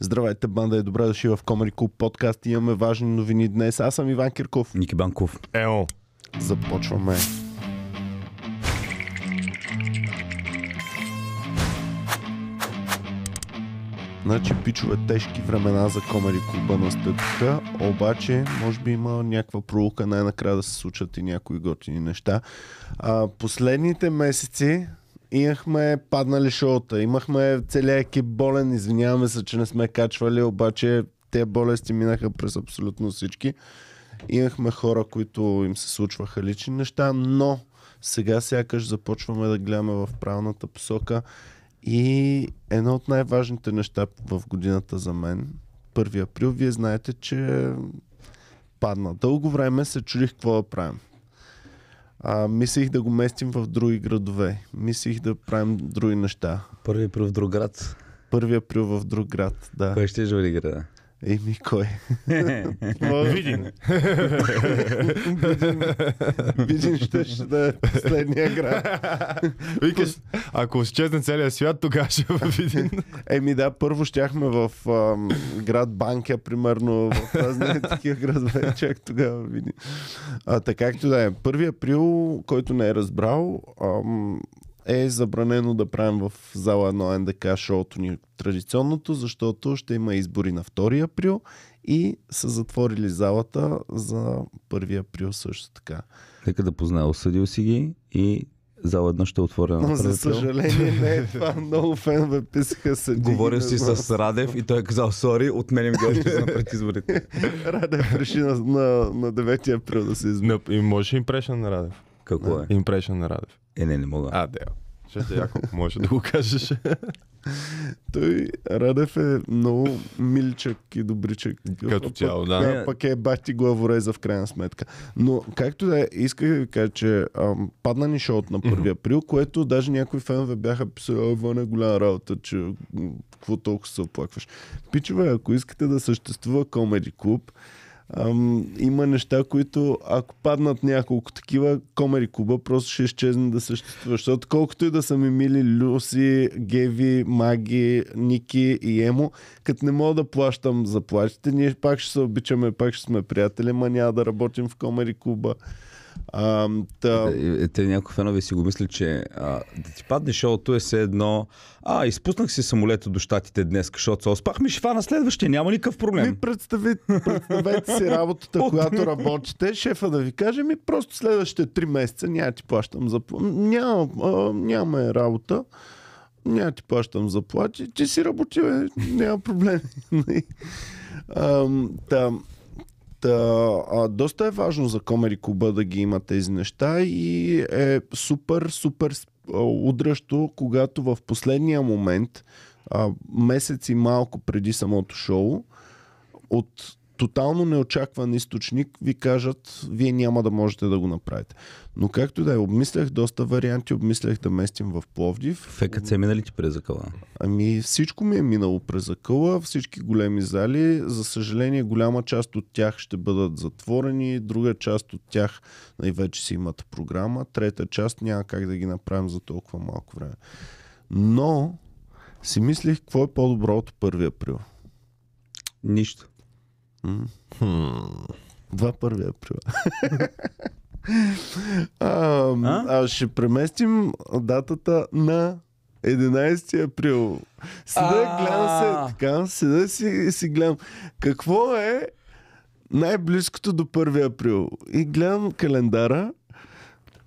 Здравейте, банда е добре дошли в Комари Клуб подкаст. Имаме важни новини днес. Аз съм Иван Кирков. Ники Банков. Ео. Започваме. Значи, пичове, тежки времена за Комари Клуба настъпиха, обаче, може би има някаква пролука най-накрая да се случат и някои готини неща. А, последните месеци имахме паднали шоута, имахме целият екип болен, извиняваме се, че не сме качвали, обаче те болести минаха през абсолютно всички. Имахме хора, които им се случваха лични неща, но сега сякаш започваме да гледаме в правилната посока и едно от най-важните неща в годината за мен, 1 април, вие знаете, че падна. Дълго време се чудих какво да правим. А, мислих да го местим в други градове. Мислих да правим други неща. Първи април в друг град. Първи април в друг град, да. Кой ще е града? Еми, кой? Видин. Видин. ще, ще да е последния град. Викаш, ако изчезне целият свят, тогава ще е Видин. Еми да, първо щяхме в ам, град Банкя, примерно, в разни такива градове, чак тогава Видин. А, така както да е. 1 април, който не е разбрал, ам, е забранено да правим в зала 1 НДК шоуто ни традиционното, защото ще има избори на 2 април и са затворили залата за 1 април също така. Нека да познава, осъдил си ги и зала една ще е отворя на За съжаление не е това. Много фенове писаха се. Говорил си с Радев и той е казал, сори, отменим ги на предизборите. Радев реши на, на, на 9 април да се И може импрешен на Радев. Какво е? Импрешен на Радев. Е, не, не мога. А, да. Ще яко, може да го кажеш. Той Радев е много миличък и добричък. Като цяло, да. Не, Пък е бати главореза в крайна сметка. Но както да е, исках да ви кажа, че ам, падна ни шоуто на 1 април, което даже някои фенове бяха писали, ой, е голяма работа, че какво толкова се оплакваш. Пичове, ако искате да съществува комеди клуб, Ам, има неща, които ако паднат няколко такива, Комери Куба просто ще изчезне да съществува. Защото колкото и да са ми мили Люси, Геви, Маги, Ники и Емо, като не мога да плащам заплатите, ние пак ще се обичаме, пак ще сме приятели, ма няма да работим в Комери Куба. А, та... Е, е, е, те, те някои фенове си го мислят, че а, да ти падне шоуто е все едно а, изпуснах си самолета до щатите днес, защото се оспах, ми шефа на следващия, няма никакъв проблем. Ми представи, представете си работата, която работите, шефа да ви каже, ми просто следващите три месеца няма ти плащам за... Няма, а, е работа няма ти плащам заплати, ти си работи, бе, няма проблем. Ами, ам, там, Та, а, доста е важно за Комери Куба да ги има тези неща и е супер, супер удръщо, когато в последния момент, а, месец и малко преди самото шоу, от тотално неочакван източник ви кажат, вие няма да можете да го направите. Но както да е, обмислях доста варианти, обмислях да местим в Пловдив. ФКЦ е минали ти през закъла? Ами всичко ми е минало през закъла, всички големи зали. За съжаление, голяма част от тях ще бъдат затворени, друга част от тях най вече си имат програма, трета част няма как да ги направим за толкова малко време. Но си мислих, какво е по-добро от 1 април? Нищо. Два първи април. а, а? а ще преместим датата на 11 април. Седа, гледам се, така, седа си, си гледам. Какво е най-близкото до 1 април? И гледам календара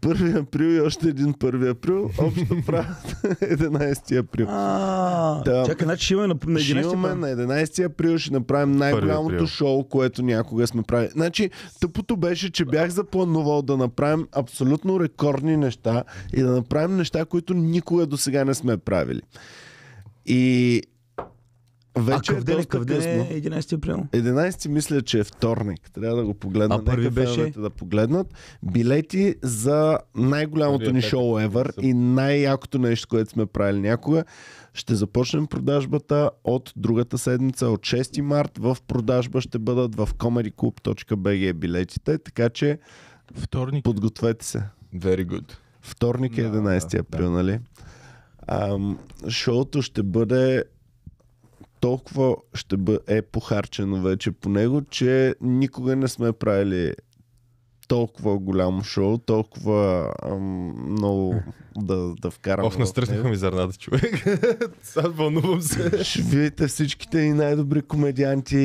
1 април и още един 1 април. Общо правят 11 април. да. Чакай, значи ще имаме на, на 11 ще имаме на 11 април, ще направим най-голямото шоу, което някога сме правили. Значи, тъпото беше, че бях запланувал да направим абсолютно рекордни неща и да направим неща, които никога до сега не сме правили. И вече а е ден, къв ден е 11 април? 11 мисля, че е вторник. Трябва да го погледнат. А първи беше? Да погледнат. Билети за най-голямото ни шоу ever и най-якото нещо, което сме правили някога. Ще започнем продажбата от другата седмица, от 6 март. В продажба ще бъдат в comedyclub.bg билетите, така че вторник. подгответе се. Very good. Вторник е 11 април, да, нали? Да. Ам, шоуто ще бъде толкова ще бъ, е похарчено вече по него, че никога не сме правили толкова голямо шоу, толкова ам, много да, да вкарам. Ох, настръхнаха ми зърната, човек. Сега вълнувам се. Ще видите всичките и най-добри комедианти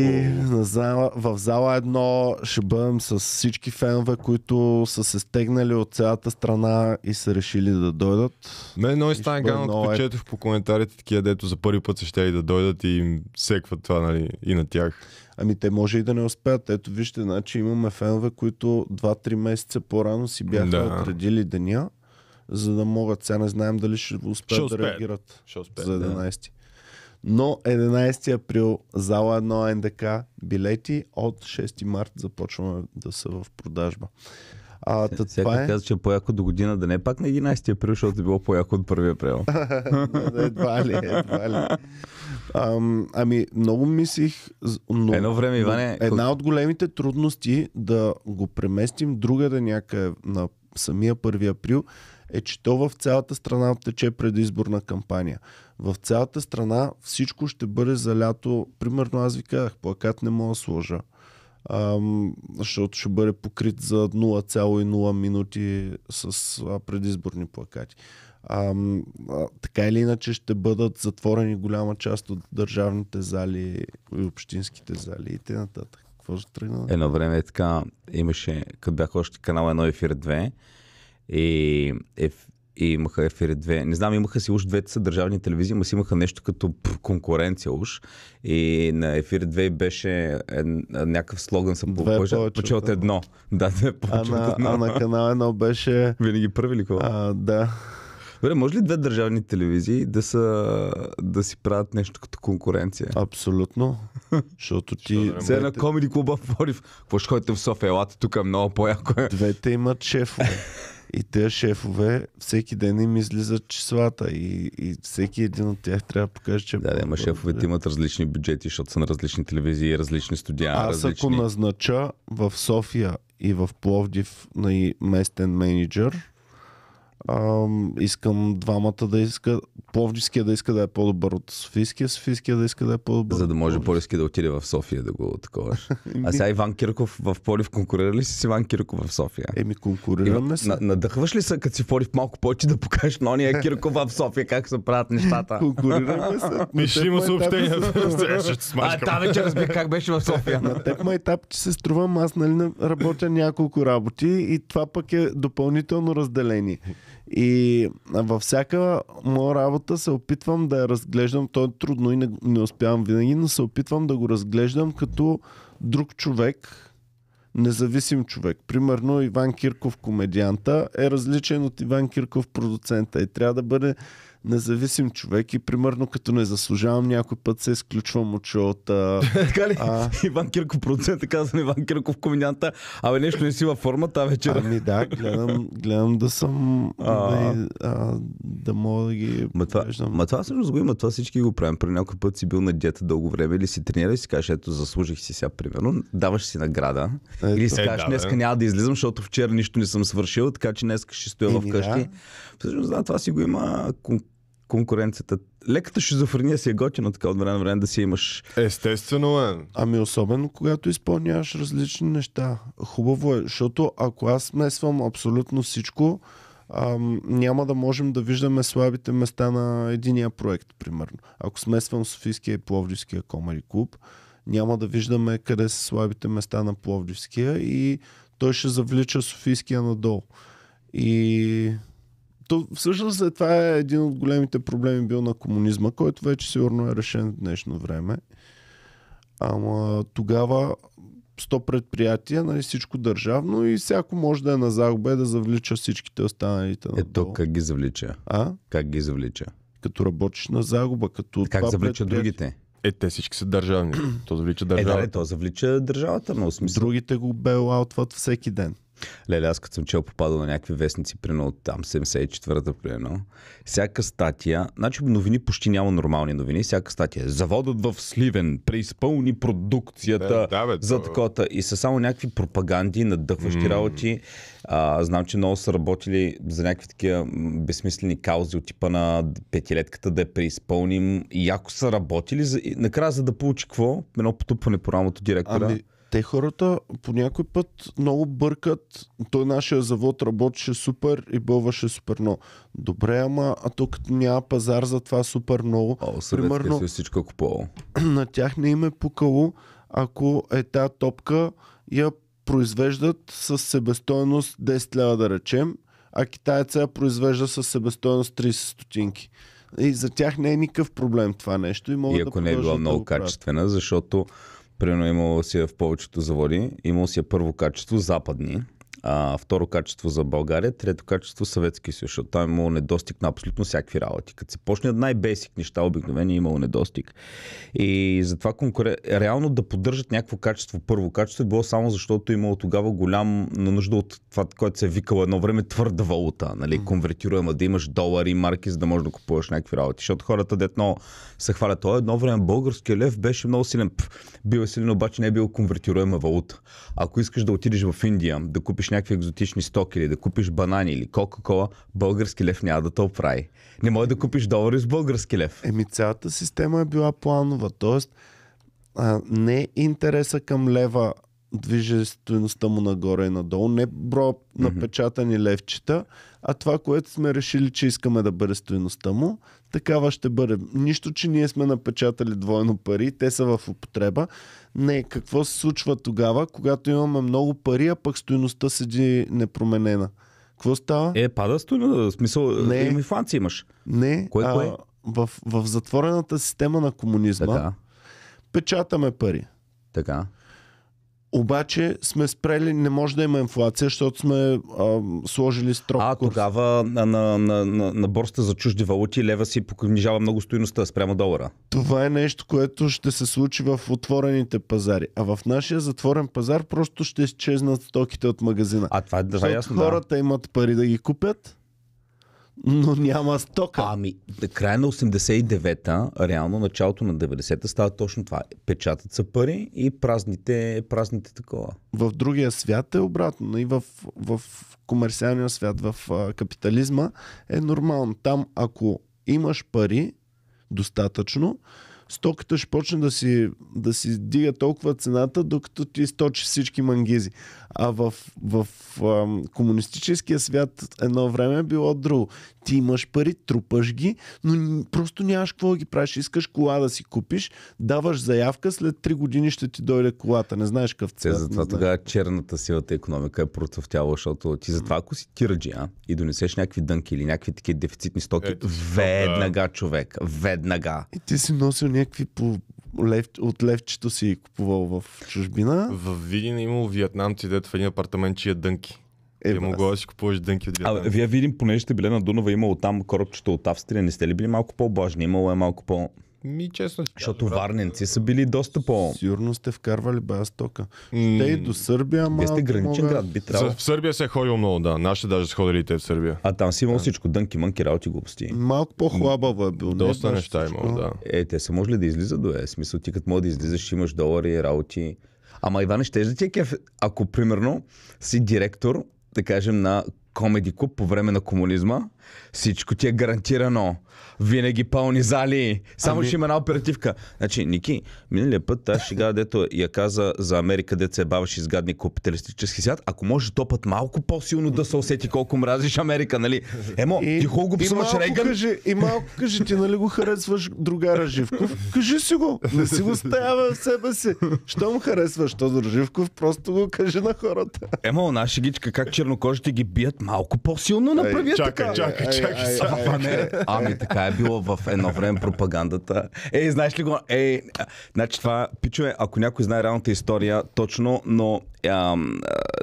на зала, в зала едно. Ще бъдем с всички фенове, които са се стегнали от цялата страна и са решили да дойдат. Мен много стане гадно, като четох по коментарите такива, дето за първи път са ще и да дойдат и им секват това, нали, и на тях. Ами те може и да не успеят. Ето вижте, значи имаме фенове, които 2-3 месеца по-рано си бяха да. отредили деня, за да могат. Сега не знаем дали ще успеят, ще успеят. да реагират ще успеят, за 11. Да. Но 11 април, зала 1 НДК, билети от 6 март започваме да са в продажба. А, Сега това е... каза, че е по-яко до година да не е пак на 11 април, защото е било по-яко от 1 април. едва ли, едва ли. А, ами, много мислих. Но, Едно време, Иване. Една от големите трудности да го преместим другаде някъде на самия 1 април е, че то в цялата страна тече предизборна кампания. В цялата страна всичко ще бъде залято. Примерно аз ви казах, плакат не мога да сложа. Ам, защото ще бъде покрит за 0,0 минути с а, предизборни плакати. А, а, така или иначе ще бъдат затворени голяма част от държавните зали и общинските зали и т.н. Какво ще тръгна? Едно време е така, имаше, като бях още канал 1 ефир 2 и, еф, и имаха ефири 2. Не знам, имаха си уж двете са държавни телевизии, но си имаха нещо като конкуренция уж. И на ефир 2 беше някакъв слоган съм по повече от едно. Да, две повече а, от едно. А на канал едно беше... Винаги първи ли кога? А, да. Добре, може ли две държавни телевизии да, са, да си правят нещо като конкуренция? Абсолютно. Защото ти... Все една комеди клуба в Борив. Какво ще ходите в София? лата, тук е много по-яко. Е. Двете имат шефове. И те шефове всеки ден им излизат числата и, и всеки един от тях трябва да покаже, че... Е да, да, ама шефовете имат различни бюджети, защото са на различни телевизии, различни студия. Аз различни... ако назнача в София и в Пловдив на местен менеджер, а, искам двамата да иска, Пловдивския да иска да е по-добър от Софийския, Софийския да иска да е по-добър. За да може Полевски да отиде в София да го такова. а сега Иван Кирков в Полив конкурира ли си с Иван Кирков в София? Еми конкурираме се. Надъхваш ли се, като си в Полив малко повече да покажеш на ония Кирков в София как се правят нещата? конкурираме се. Ми има съобщение. а, там вечер разбих как беше в София. на теб етап, че се струвам, аз нали работя няколко работи и това пък е допълнително разделение. И във всяка моя работа се опитвам да я разглеждам, то е трудно и не, не успявам винаги, но се опитвам да го разглеждам като друг човек, независим човек. Примерно Иван Кирков, комедианта, е различен от Иван Кирков, продуцента и трябва да бъде независим човек и примерно като не заслужавам някой път се изключвам от шоута. така ли? А... Иван Кирков продуцент казва Иван Кирков комедианта. Абе нещо не си във форма тази вечер. Ами да, гледам, гледам да съм а... Да, а, да мога да ги ма това, ма това също го има, това всички го правим. При някой път си бил на диета дълго време или си тренирал и си кажеш, ето заслужих си сега примерно, даваш си награда. Ето. Или си е, кажеш, е, да, днеска няма да излизам, защото вчера нищо не съм свършил, така че днес ще стоя е, вкъщи. Да. Всъщност да, това си го има конкуренцията. Леката шизофрения си е готина така от време на време да си имаш. Естествено е. Ами особено когато изпълняваш различни неща. Хубаво е, защото ако аз смесвам абсолютно всичко, ам, няма да можем да виждаме слабите места на единия проект, примерно. Ако смесвам Софийския и Пловдивския комари клуб, няма да виждаме къде са слабите места на Пловдивския и той ще завлича Софийския надолу. И то, всъщност е, това е един от големите проблеми бил на комунизма, който вече сигурно е решен в днешно време. Ама тогава 100 предприятия, нали, всичко държавно и всяко може да е на загуба и да завлича всичките останалите. Ето как ги завлича? А? Как ги завлича? Като работиш на загуба, като. Е, как завлича другите? Е, те всички са държавни. то завлича държавата. Е, да, е, то завлича държавата, но смисъл. Другите го белаутват всеки ден. Леле, аз като съм чел попадал на някакви вестници, примерно там 74-та, примерно. Всяка статия, значи новини почти няма нормални новини, всяка статия. Заводът в Сливен преизпълни продукцията да, да, бе, за такота. И са само някакви пропаганди, надъхващи mm. работи. А, знам, че много са работили за някакви такива безсмислени каузи от типа на петилетката да я преизпълним. И ако са работили. За... Накрая, за да получи какво? Едно потупване по рамото директора. Ами, те хората по някой път много бъркат. Той нашия завод работеше супер и бълваше супер много. Добре, ама а тук няма пазар за това супер много. О, Примерно, си всичко е купало. На тях не им е пукало, ако е тази топка я произвеждат с себестойност 10 лева да речем, а китайца я произвежда с себестойност 30 стотинки. И за тях не е никакъв проблем това нещо. И, могат и ако да не е била много качествена, защото Примерно имало си в повечето заводи, имало си първо качество западни, а, второ качество за България, трето качество Съветски съюз, защото там е имало недостиг на абсолютно всякакви работи. Като се почне от най-бесик неща, обикновено е имало недостиг. И затова конкур... реално да поддържат някакво качество, първо качество, е било само защото е имало тогава голям нужда от това, което се е викало едно време твърда валута, нали, конвертируема, да имаш долари, марки, за да можеш да купуваш някакви работи. Защото хората детно се хвалят, то едно време българския лев беше много силен. Пф, бил е силен, обаче не е бил конвертируема валута. Ако искаш да отидеш в Индия, да купиш някакви екзотични стоки или да купиш банани или Кока-Кола, български лев няма да те оправи. Не може да купиш долари с български лев. Еми цялата система е била планова, а, не интереса към лева движи стоеността му нагоре и надолу, не бро mm-hmm. напечатани левчета, а това, което сме решили, че искаме да бъде стоеността му, такава ще бъде. Нищо, че ние сме напечатали двойно пари, те са в употреба. Не, какво се случва тогава, когато имаме много пари, а пък стоеността седи непроменена? Какво става? Е, пада стоеността, в смисъл, не, инфлация имаш. Не, кое, а, кое? В, в затворената система на комунизма така. печатаме пари. Така. Обаче сме спрели, не може да има инфлация, защото сме а, сложили строк. А, курс. тогава на, на, на, на борста за чужди валути лева си покнижава много стоиността спрямо долара. Това е нещо, което ще се случи в отворените пазари. А в нашия затворен пазар просто ще изчезнат стоките от магазина. А това, е- това е ясно, Хората да. имат пари да ги купят, но няма стока. Ами, края на 89-та, реално началото на 90-та става точно това. Печатат са пари и празните, празните такова. В другия свят е обратно. И нали? в, в комерциалния свят, в а, капитализма е нормално. Там, ако имаш пари достатъчно, стоката ще почне да си, да си дига толкова цената, докато ти източи всички мангизи. А в, в ам, комунистическия свят едно време е било друго. Ти имаш пари, трупаш ги, но просто нямаш какво да ги правиш. Искаш кола да си купиш, даваш заявка, след 3 години ще ти дойде колата. Не знаеш какъв цвят. затова тогава черната силата економика е процъфтяла, защото ти затова ако си а, и донесеш някакви дънки или някакви такива дефицитни стоки, Ето, веднага човек, веднага. И ти си носил някакви по лев, от левчето си купувал в чужбина. В Видин има е имало виетнамци, дето в един апартамент чия дънки. Е, Ти могла да си купуваш дънки от Виетнам. А, вие видим, понеже сте били на Дунава, имало там корабчето от Австрия, не сте ли били малко по-блажни? Имало е малко по... Ми честно. Защото да, варненци са били доста по... Сигурно сте вкарвали бая стока. Mm. Те и до Сърбия, ама... сте граничен мога... град, би трябвало. В Сърбия се е ходил много, да. Нашите даже са ходили те в Сърбия. А там си имал да. всичко, дънки, мънки, работи, глупости. Малко по хлаба е бил. Е доста не, неща е имал, да. Е, те са можели да излизат, до е. Смисъл, ти като може да излизаш, имаш долари, работи. Ама Иван, ще да ти е кеф, ако примерно си директор, да кажем, на комеди клуб по време на комунизма всичко ти е гарантирано. Винаги пълни зали. Само ами... ще има една оперативка. Значи, Ники, миналия път тази шега, дето я каза за Америка, дето се баваш изгадни капиталистически свят, ако може то път малко по-силно да се усети колко мразиш Америка, нали? Емо, и, ти хубаво го псуваш Рейган. Кажи, и малко кажи, ти нали го харесваш другара Живков? Кажи си го. Не си го стоява в себе си. Щом харесваш този Живков, просто го кажи на хората. Емо, наша гичка, как чернокожите ги бият малко по-силно направи. Чакай, така. чакай. Чакай, чакай, ай, ай, ай, е. Ами така е било в едно време пропагандата. Ей, знаеш ли го? Ей, значи това, пичове, ако някой знае реалната история, точно, но а,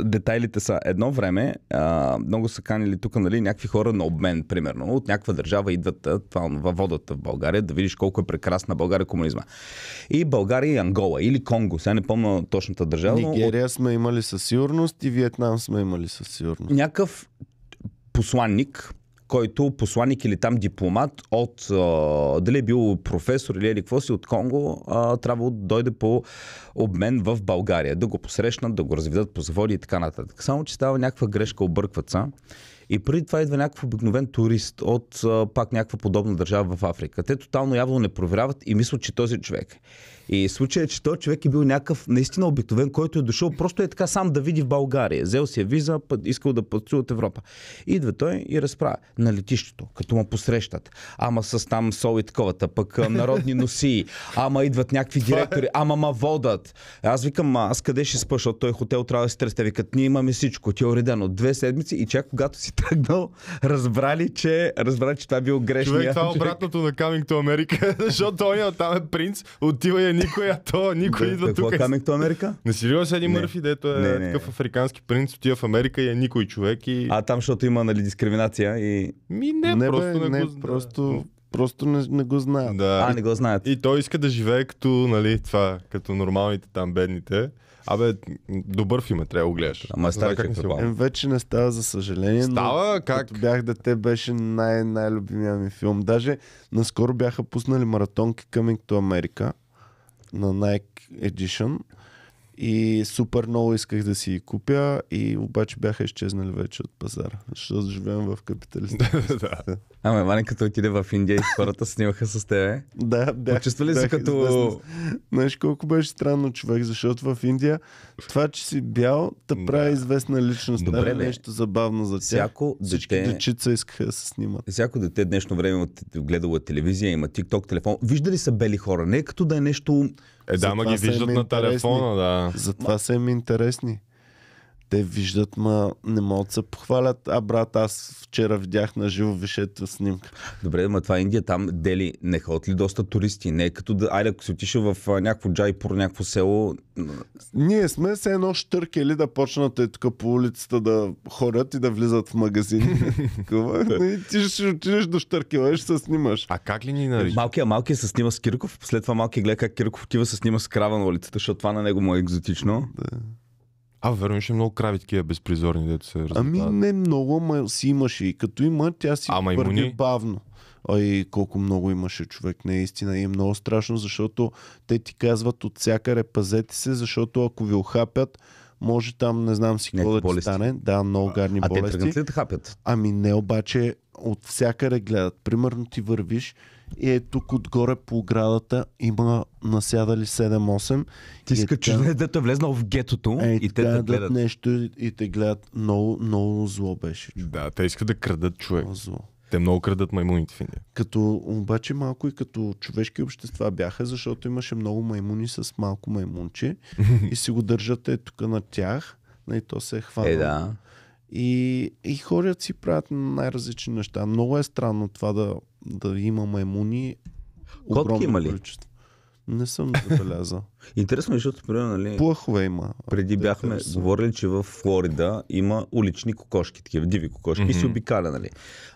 детайлите са едно време, а, много са канили тук, нали, някакви хора на обмен, примерно. От някаква държава идват това, във водата в България, да видиш колко е прекрасна България комунизма. И България и Ангола, или Конго, сега не помня точната държава. Нигерия от... сме имали със сигурност и Виетнам сме имали със сигурност. Някакъв посланник който посланик или там дипломат от, а, дали е бил професор или е какво си от Конго, а, трябва да дойде по обмен в България, да го посрещнат, да го разведат по заводи и така нататък. Само, че става някаква грешка, объркват са. И преди това идва някакъв обикновен турист от а, пак някаква подобна държава в Африка. Те тотално явно не проверяват и мислят, че този човек е. И случая е, че той човек е бил някакъв наистина обикновен, който е дошъл просто е така сам да види в България. Взел си е виза, път, искал да пътува от Европа. Идва той и разправя на летището, като му посрещат. Ама с там сол и таковата, пък народни носи, ама идват някакви е директори, ама ма водат. Аз викам, аз къде ще спъш, от той хотел трябва да се тръсте. Викат, ние имаме всичко, ти е уредено. Две седмици и чак когато си тръгнал, разбрали, че, разбрали, че това е бил грешния. Човек, това е обратното на Coming to America, защото той е, там е принц, отива и е никой, а то, никой идва е тук. Какво камик то Америка? Не си видел един Мърфи, дето е не, не, такъв африкански принц, отива в Америка и е никой човек. И... А там, защото има нали, дискриминация и... Ми не, не просто бе, не, не го... просто Просто не, не го знаят. Да. А, не го знаят. И той иска да живее като, нали, това, като нормалните там бедните. Абе, добър филм е, трябва да го гледаш. Ама е става как си е, Вече не става, за съжаление. Става но, как? Като бях дете, беше най- най-любимия ми филм. Даже наскоро бяха пуснали маратонки към Америка на Nike Edition и супер много исках да си купя и обаче бяха изчезнали вече от пазара, защото живеем в капитализма. Ама, Ване, като отиде в Индия и хората снимаха с тебе. Да, да. Почувства ли се като... Знаеш колко беше странно човек, защото в Индия това, че си бял, те да прави известна личност. Добре, Дали, нещо забавно за тях. Всяко Всички дете... дечица искаха да се снимат. Всяко дете днешно време от... гледало е телевизия, има TikTok, телефон. Виждали са бели хора? Не е като да е нещо... Е, да, ма ги виждат на телефона, да. Затова са им интересни те виждат, ма не могат да се похвалят. А брат, аз вчера видях на живо вишето снимка. Добре, ма това е Индия там дели, не ходят ли доста туристи? Не е като да, айде ако си отиша в някакво джайпур, някакво село. Ние сме се едно штъркели да почнат и е тук по улицата да ходят и да влизат в магазини. и ти ще отидеш до штъркела ще се снимаш. А как ли ни нарича? Малкия, малкия се снима с Кирков, след това малкия гледа как Кирков отива се снима с крава на улицата, защото това на него му е екзотично. Да. А, верно имаше много крави такива безпризорни, дето се разбира. Ами не много, ама си имаше. И като има, тя си ама върви бавно. Ой, колко много имаше човек, наистина. И е много страшно, защото те ти казват от всякъде пазете се, защото ако ви охапят, може там, не знам си какво да ти стане. Да, много а, болести. А те тръгнат ли да хапят? Ами не, обаче от всякъде гледат. Примерно ти вървиш, и е тук отгоре по оградата има насядали 7-8. Ти е искаш, е чужденец, дето е влезнал в гетото е, и те да гледат. нещо и, и те гледат. Много, много зло беше. Човек. Да, те искат да крадат човек. Много зло. Те много крадат маймуните в Индия. Като, обаче малко и като човешки общества бяха, защото имаше много маймуни с малко маймунче и си го държат е тук на тях. И то се е хванало. Е, да. И, и хората си правят най-различни неща. Много е странно това да да има маймуни. Котки има ли? Количество. Не съм забелязал. Интересно, е, защото, примерно, нали, плъхове има. Преди да бяхме търси. говорили, че в Флорида има улични кокошки, такива диви кокошки, mm-hmm. и се обикаля, нали.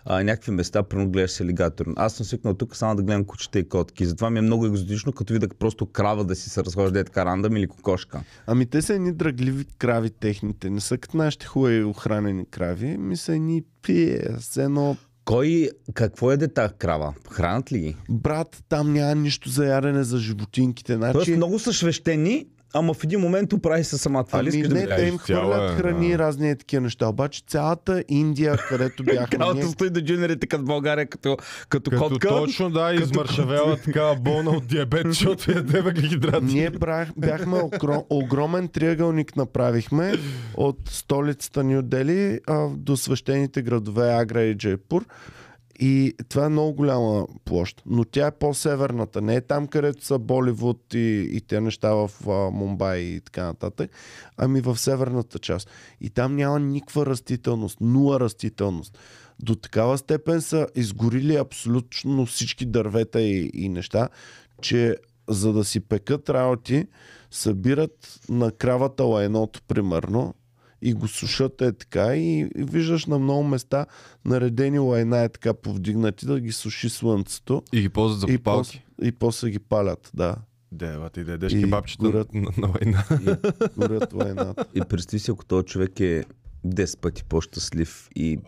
А, някакви места, примерно, гледаш лигатор. Аз съм свикнал тук само да гледам кучета и котки. Затова ми е много екзотично, като видя просто крава да си се разхожда е така рандам или кокошка. Ами те са едни дръгливи крави техните. Не са като нашите хубави охранени крави, ми са едни пие, с едно кой, какво е дета крава? Хранат ли ги? Брат, там няма нищо за ядене за животинките. Значи... Тоест много са свещени, ама в един момент оправи се сама това. Ами не, да те им хвърлят цяло, е, храни и разни е такива неща. Обаче цялата Индия, където бяхме Цялата стои до джунерите като България, като, като, като котка. Точно да, измършавела така болна от диабет, защото дебе въглехидрати. Ние прах, бяхме огром, огромен триъгълник направихме от столицата Нью Дели до свещените градове Агра и Джейпур. И това е много голяма площ. Но тя е по-северната. Не е там, където са Боливуд и, и те неща в а, Мумбай и така нататък. Ами в северната част. И там няма никаква растителност. Нула растителност. До такава степен са изгорили абсолютно всички дървета и, и неща, че за да си пекат работи, събират на кравата лайното, примерно, и го сушат е така и, и виждаш на много места наредени лайна е така повдигнати да ги суши слънцето. И ги ползват за и и после ги палят, да. Дева, ти дадеш кебабчета на, на лайна. И, горят войната. И представи си, ако този човек е 10 пъти по-щастлив и,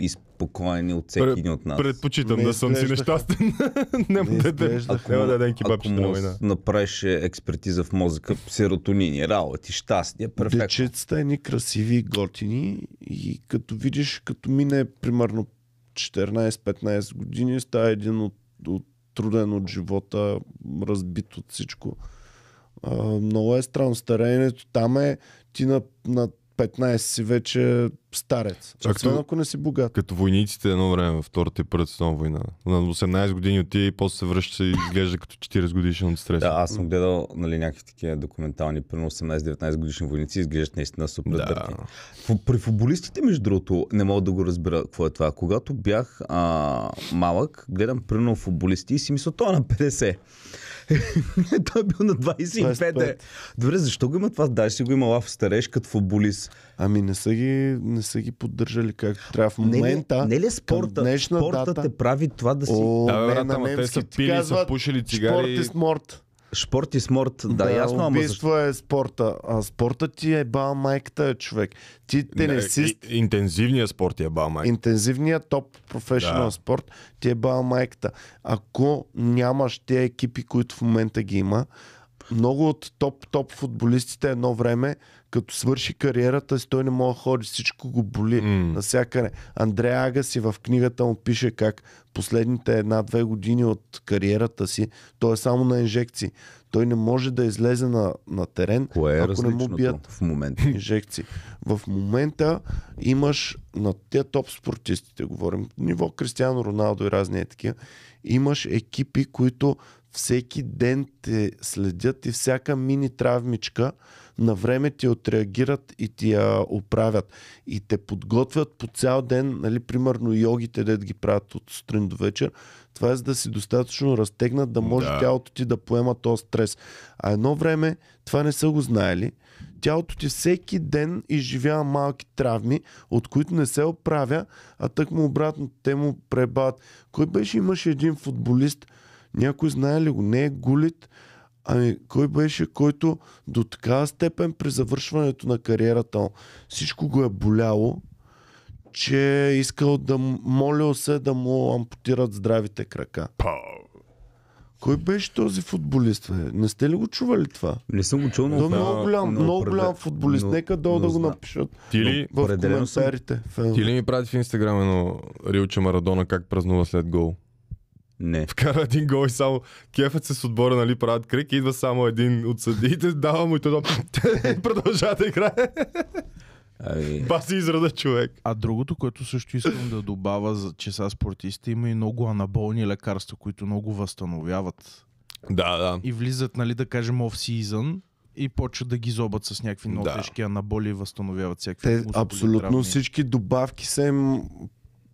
и спокоен от всеки Пре, един от нас. Предпочитам не да съм си нещастен. Няма да даден кебаб Ако му направиш експертиза в мозъка, серотонини, работи, щастие, перфектно. е ни красиви, готини и като видиш, като мине примерно 14-15 години, става един от, от труден от живота, разбит от всичко. А, много е странно. Старението там е ти на, на 15 си вече старец. Чак, Освен ако не си богат. Като войниците едно време във Втората и Първата световна война. На 18 години отива и после се връща и изглежда като 40 годишен от стрес. Да, аз съм гледал нали, някакви такива документални, примерно 18-19 годишни войници изглеждат наистина супер да. При футболистите, между другото, не мога да го разбера какво е това. Когато бях а, малък, гледам примерно футболисти и си мисля, то е на 50. той е бил на 25. Е. Добре, защо го има това? Да, си го има лав стареж като футболист. Ами не са ги, не са ги поддържали както трябва в момента. Не, ли, не ли е спорта? Спортът спорта дата... те прави това да си... О, да, бе, брата, те са пили, казват, са пушили цигари. Спорт е сморт. Шпорт и смърт. да, да ясно, ама убийство защо... е спорта. А спорта ти е ба майката, е човек. Ти тенисист... Не, интензивният спорт ти е ба майката. Интензивният топ професионал да. спорт ти е ба майката. Ако нямаш те екипи, които в момента ги има, много от топ-топ футболистите едно време като свърши кариерата си, той не може да ходи, всичко го боли mm. навсякъде. Андрея Агаси в книгата му пише как последните една-две години от кариерата си, той е само на инжекции. Той не може да излезе на, на терен, Кое е ако не му бият в момента? инжекции. В момента имаш на тези топ спортистите, говорим, ниво Кристиано Роналдо и разни е такива, имаш екипи, които всеки ден те следят и всяка мини травмичка на време ти отреагират и ти я оправят. И те подготвят по цял ден, нали, примерно йогите, дед ги правят от сутрин до вечер. Това е за да си достатъчно разтегнат, да може да. тялото ти да поема този стрес. А едно време това не са го знаели. Тялото ти всеки ден изживява малки травми, от които не се оправя, а тък му обратно те му пребават. Кой беше имаше един футболист, някой знае ли го, не е Гулит, Ами, кой беше, който до така степен при завършването на кариерата всичко го е боляло, че е искал да молил се да му ампутират здравите крака. Кой беше този футболист? Бе? Не сте ли го чували това? Не съм го чувал но... Да, е много голям, но, много голям футболист. Но, Нека долу да го напишат ти ли, в коментарите. Съм... Ти ли ми прати в Инстаграм едно Рилче Марадона как празнува след гол? Не. Вкара един гол и само кефът се с отбора, нали, правят крик, идва само един от съдиите, дава му и това продължава да играе. Ами... Баси израда човек. А другото, което също искам да добавя, за че са спортистите има и много анаболни лекарства, които много възстановяват. Да, да. И влизат, нали, да кажем, оф-сизън и почват да ги зобат с някакви много да. тежки анаболи и възстановяват всякакви Те, Абсолютно всички добавки са им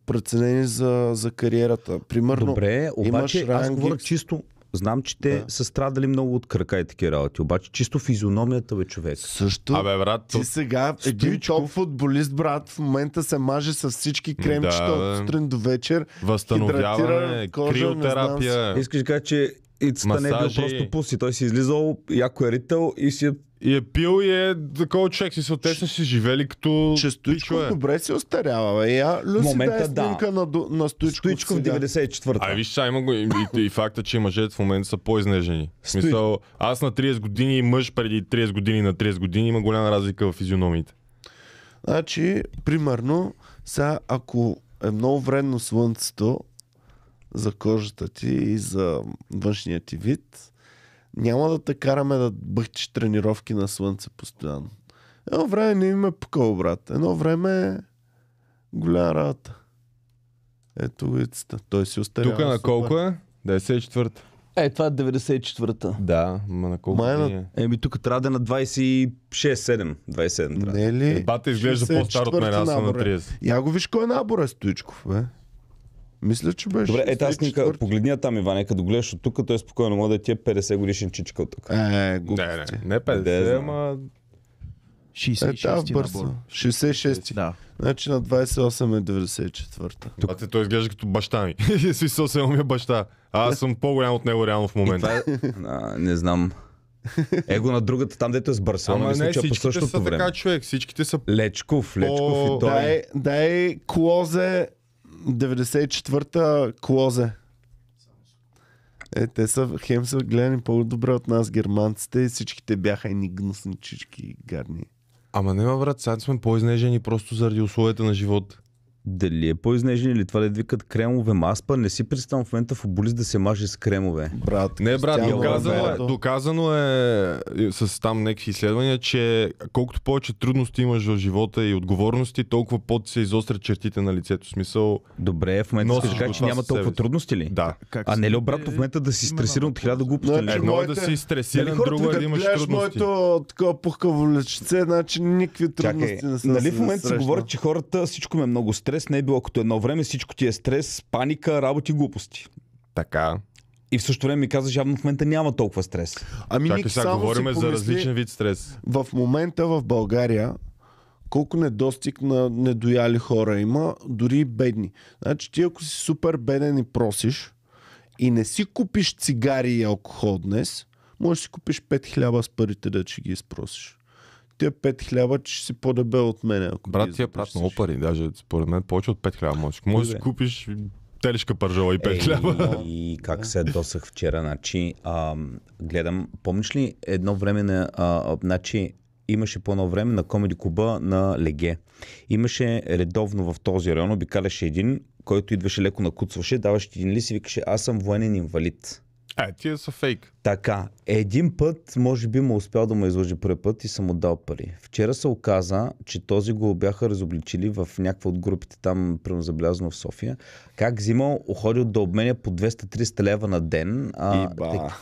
преценени за, за кариерата. Примерно, Добре, обаче имаш аз говоря чисто, Знам, че те да. са страдали много от крака и такива работи, обаче чисто физиономията бе човек. Също. Абе, брат, ти сега един топ футболист, брат, в момента се маже с всички кремчета да, от сутрин до вечер. Възстановяване, кожа, криотерапия. Искаш да кажа, че Ицата не е бил просто пуси. Той си е излизал, яко е ритъл и си е и е пил и е такова човек, си те си живели като Стоичко е. добре си остарява, бе. Я, Люси момента, да е снимка да. на, на Стоичков. Стоичков 94-та. Ай, виж, сега има го и, и, и, факта, че мъжете в момента са по-изнежени. Смисъл, аз на 30 години и мъж преди 30 години на 30 години има голяма разлика в физиономите. Значи, примерно, сега ако е много вредно слънцето, за кожата ти и за външния ти вид, няма да те караме да бъхтиш тренировки на слънце постоянно. Едно време не ми е пукал, брат. Едно време е голяма работа. Ето лицата. Той си остарява. Тук на колко е? 94-та. Е, това е 94-та. Да, ма на колко Майна... Е, е? Еми, тук трябва да е на 26-7. Не ли? Бата изглежда по-стар от мен, аз съм на 30. Е. Я го виж кой е набора, Стоичков, бе. Мисля, че беше. Добре, ето аз нека погледня там, Иване, като гледаш от тук, той е спокойно мога да ти е 50 годишен чичка от тук. Е, глупости. Не, не, не 50, Де, ама... 66 е, бързо. 66. Да. Значи на 28 е 94-та. Тук... Бате, той изглежда като баща ми. Си се ми е баща. А аз съм по-голям от него реално в момента. Е... а, не знам. Его на другата, там дето е с Барселона, Ама мисля, не, че е по същото са така човек, всичките са... Лечков, Лечков О, и той. Дай, дай Клозе 94-та Клозе. Е, те са, хем са гледани по-добре от нас германците и всичките бяха едни чички, гадни. Ама нема брат, сега сме по-изнежени просто заради условията на живот. Дали е по-изнежен или това да викат кремове маспа? Не си представям в момента футболист да се маже с кремове. Брат, не, брат, доказано е, доказано е, е с там някакви изследвания, че колкото повече трудности имаш в живота и отговорности, толкова по се изострят чертите на лицето. Смисъл. Добре, в момента си кажа, че няма толкова себе. трудности ли? Да. Как а не ли обратно в момента да си стресиран от хиляда глупости? Значи, Едно е да си стресиран, нали друго е да имаш трудности. моето такова пухкаво лечице, значи никакви трудности не са Нали в момента се говори, че хората всичко ме много стрес стрес не е било като едно време, всичко ти е стрес, паника, работи, глупости. Така. И в същото време ми каза, явно в момента няма толкова стрес. Ами Чакай, сега говорим за различен вид стрес. В момента в България колко недостиг на недояли хора има, дори бедни. Значи ти ако си супер беден и просиш и не си купиш цигари и алкохол днес, можеш да си купиш 5000 с парите да че ги изпросиш тия 5 хляба, че си по-дебел от мен. Ако Брат, ти е прат много пари. Даже според мен повече от 5 хляба можеш. Можеш да си купиш телешка пържола и 5 хляба. И как се досах вчера, значи, а, гледам, помниш ли едно време на, а, значи, имаше по едно време на комеди клуба на Леге. Имаше редовно в този район, обикаляше един, който идваше леко накуцваше, даваше един лист и викаше, аз съм военен инвалид. А, е, тия са фейк. Така, един път, може би му успял да му излъжи първи път и съм му дал пари. Вчера се оказа, че този го бяха разобличили в някаква от групите там, примерно в София, как взимал, уходил да обменя по 200-300 лева на ден, а,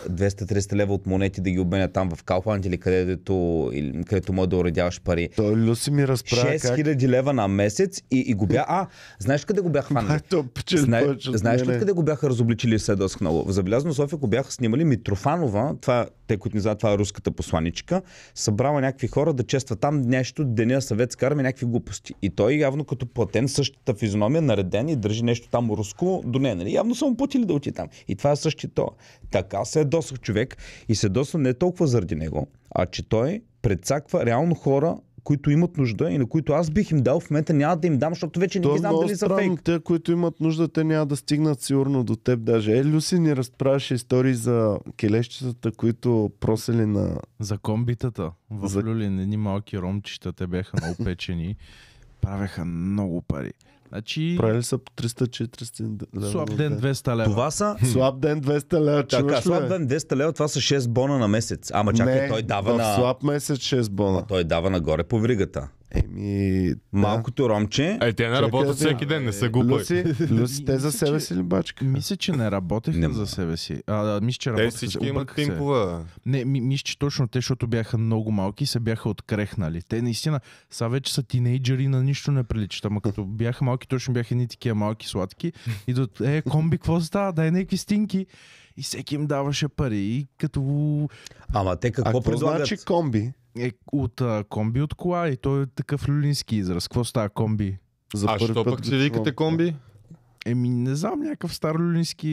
200-300 лева от монети да ги обменя там в Калфанд или където, или където може да уредяваш пари. Той Люси ми разправя 6000 как... лева на месец и, и го бя... А, знаеш къде го бяха? хванали? Зна... Знаеш ли къде го бяха разобличили в Седоск много? В забелязано София го бяха снимали Митрофанова, това, те, които не знаят, това е руската посланичка, събрала някакви хора да чества там нещо, деня съвет, скараме някакви глупости. И той явно като платен същата физиономия, нареден и държи нещо там руско до нея. Нали? Явно са му платили да оти там. И това е същото. Така се е досъх човек и се е досъх не толкова заради него, а че той предсаква реално хора които имат нужда и на които аз бих им дал, в момента няма да им дам, защото вече То не ги е знам дали странно, са фейк. Те, които имат нужда, те няма да стигнат сигурно до теб даже. Е, Люси ни разправяше истории за келещицата, които просели на... За комбитата в за... Люлин, едни малки ромчета, те бяха много печени, правеха много пари. Значи... Правили са 300-400 лева. Слаб ден 200 лева. Това са... Слаб ден 200 лева, Така, слаб ден 200 лева, това са 6 бона на месец. Ама чакай, той дава на... слаб месец 6 бона. той дава нагоре по вригата. Еми, малкото ромче. Е, те не работят всеки ден, не са глупави. Люси, Люси, те за себе си ли бачка? Мисля, че не работеха не, за себе си. А, да, мисля, че работеха. Те всички имат пинкова. Не, ми, мисля, че точно те, защото бяха много малки и се бяха открехнали. Те наистина, са вече са тинейджери на нищо не приличат. Ама като бяха малки, точно бяха ни такива малки сладки. И до, е, комби, какво става? Дай някакви стинки и всеки им даваше пари. И като... Ама те какво а предлагат? значи комби? Е, от а, комби от кола и той е такъв люлински израз. Какво става комби? За а що пък си викате комби? Еми, не знам, някакъв стар люлински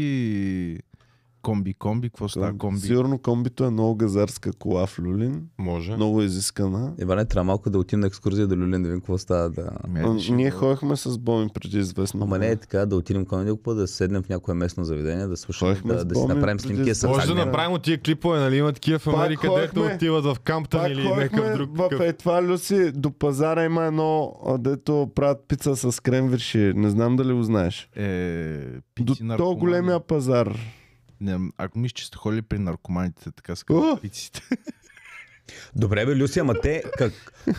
Комби, комби, какво става комби? Сигурно комбито е много газарска кола в Люлин. Може. Много изискана. не трябва малко да отидем на екскурзия до Люлин, да видим какво става. Да. А, ами, е, ами, ние ходихме с Боми преди известно. Ама не е така, да отидем към път, да седнем в някое местно заведение, да слушаме, да, да, да си направим снимки. Преди... Може да направим от тия клипове, нали? Има такива в Америка, дето отиват в кампта или някакъв друг. В е, това, Люси, до пазара има едно, дето правят пица с кремвирши. Не знам дали го знаеш. Е, до то големия пазар. Не, ако мисля, че сте ходили при наркоманите, така с Добре, бе, Люси, ама те как,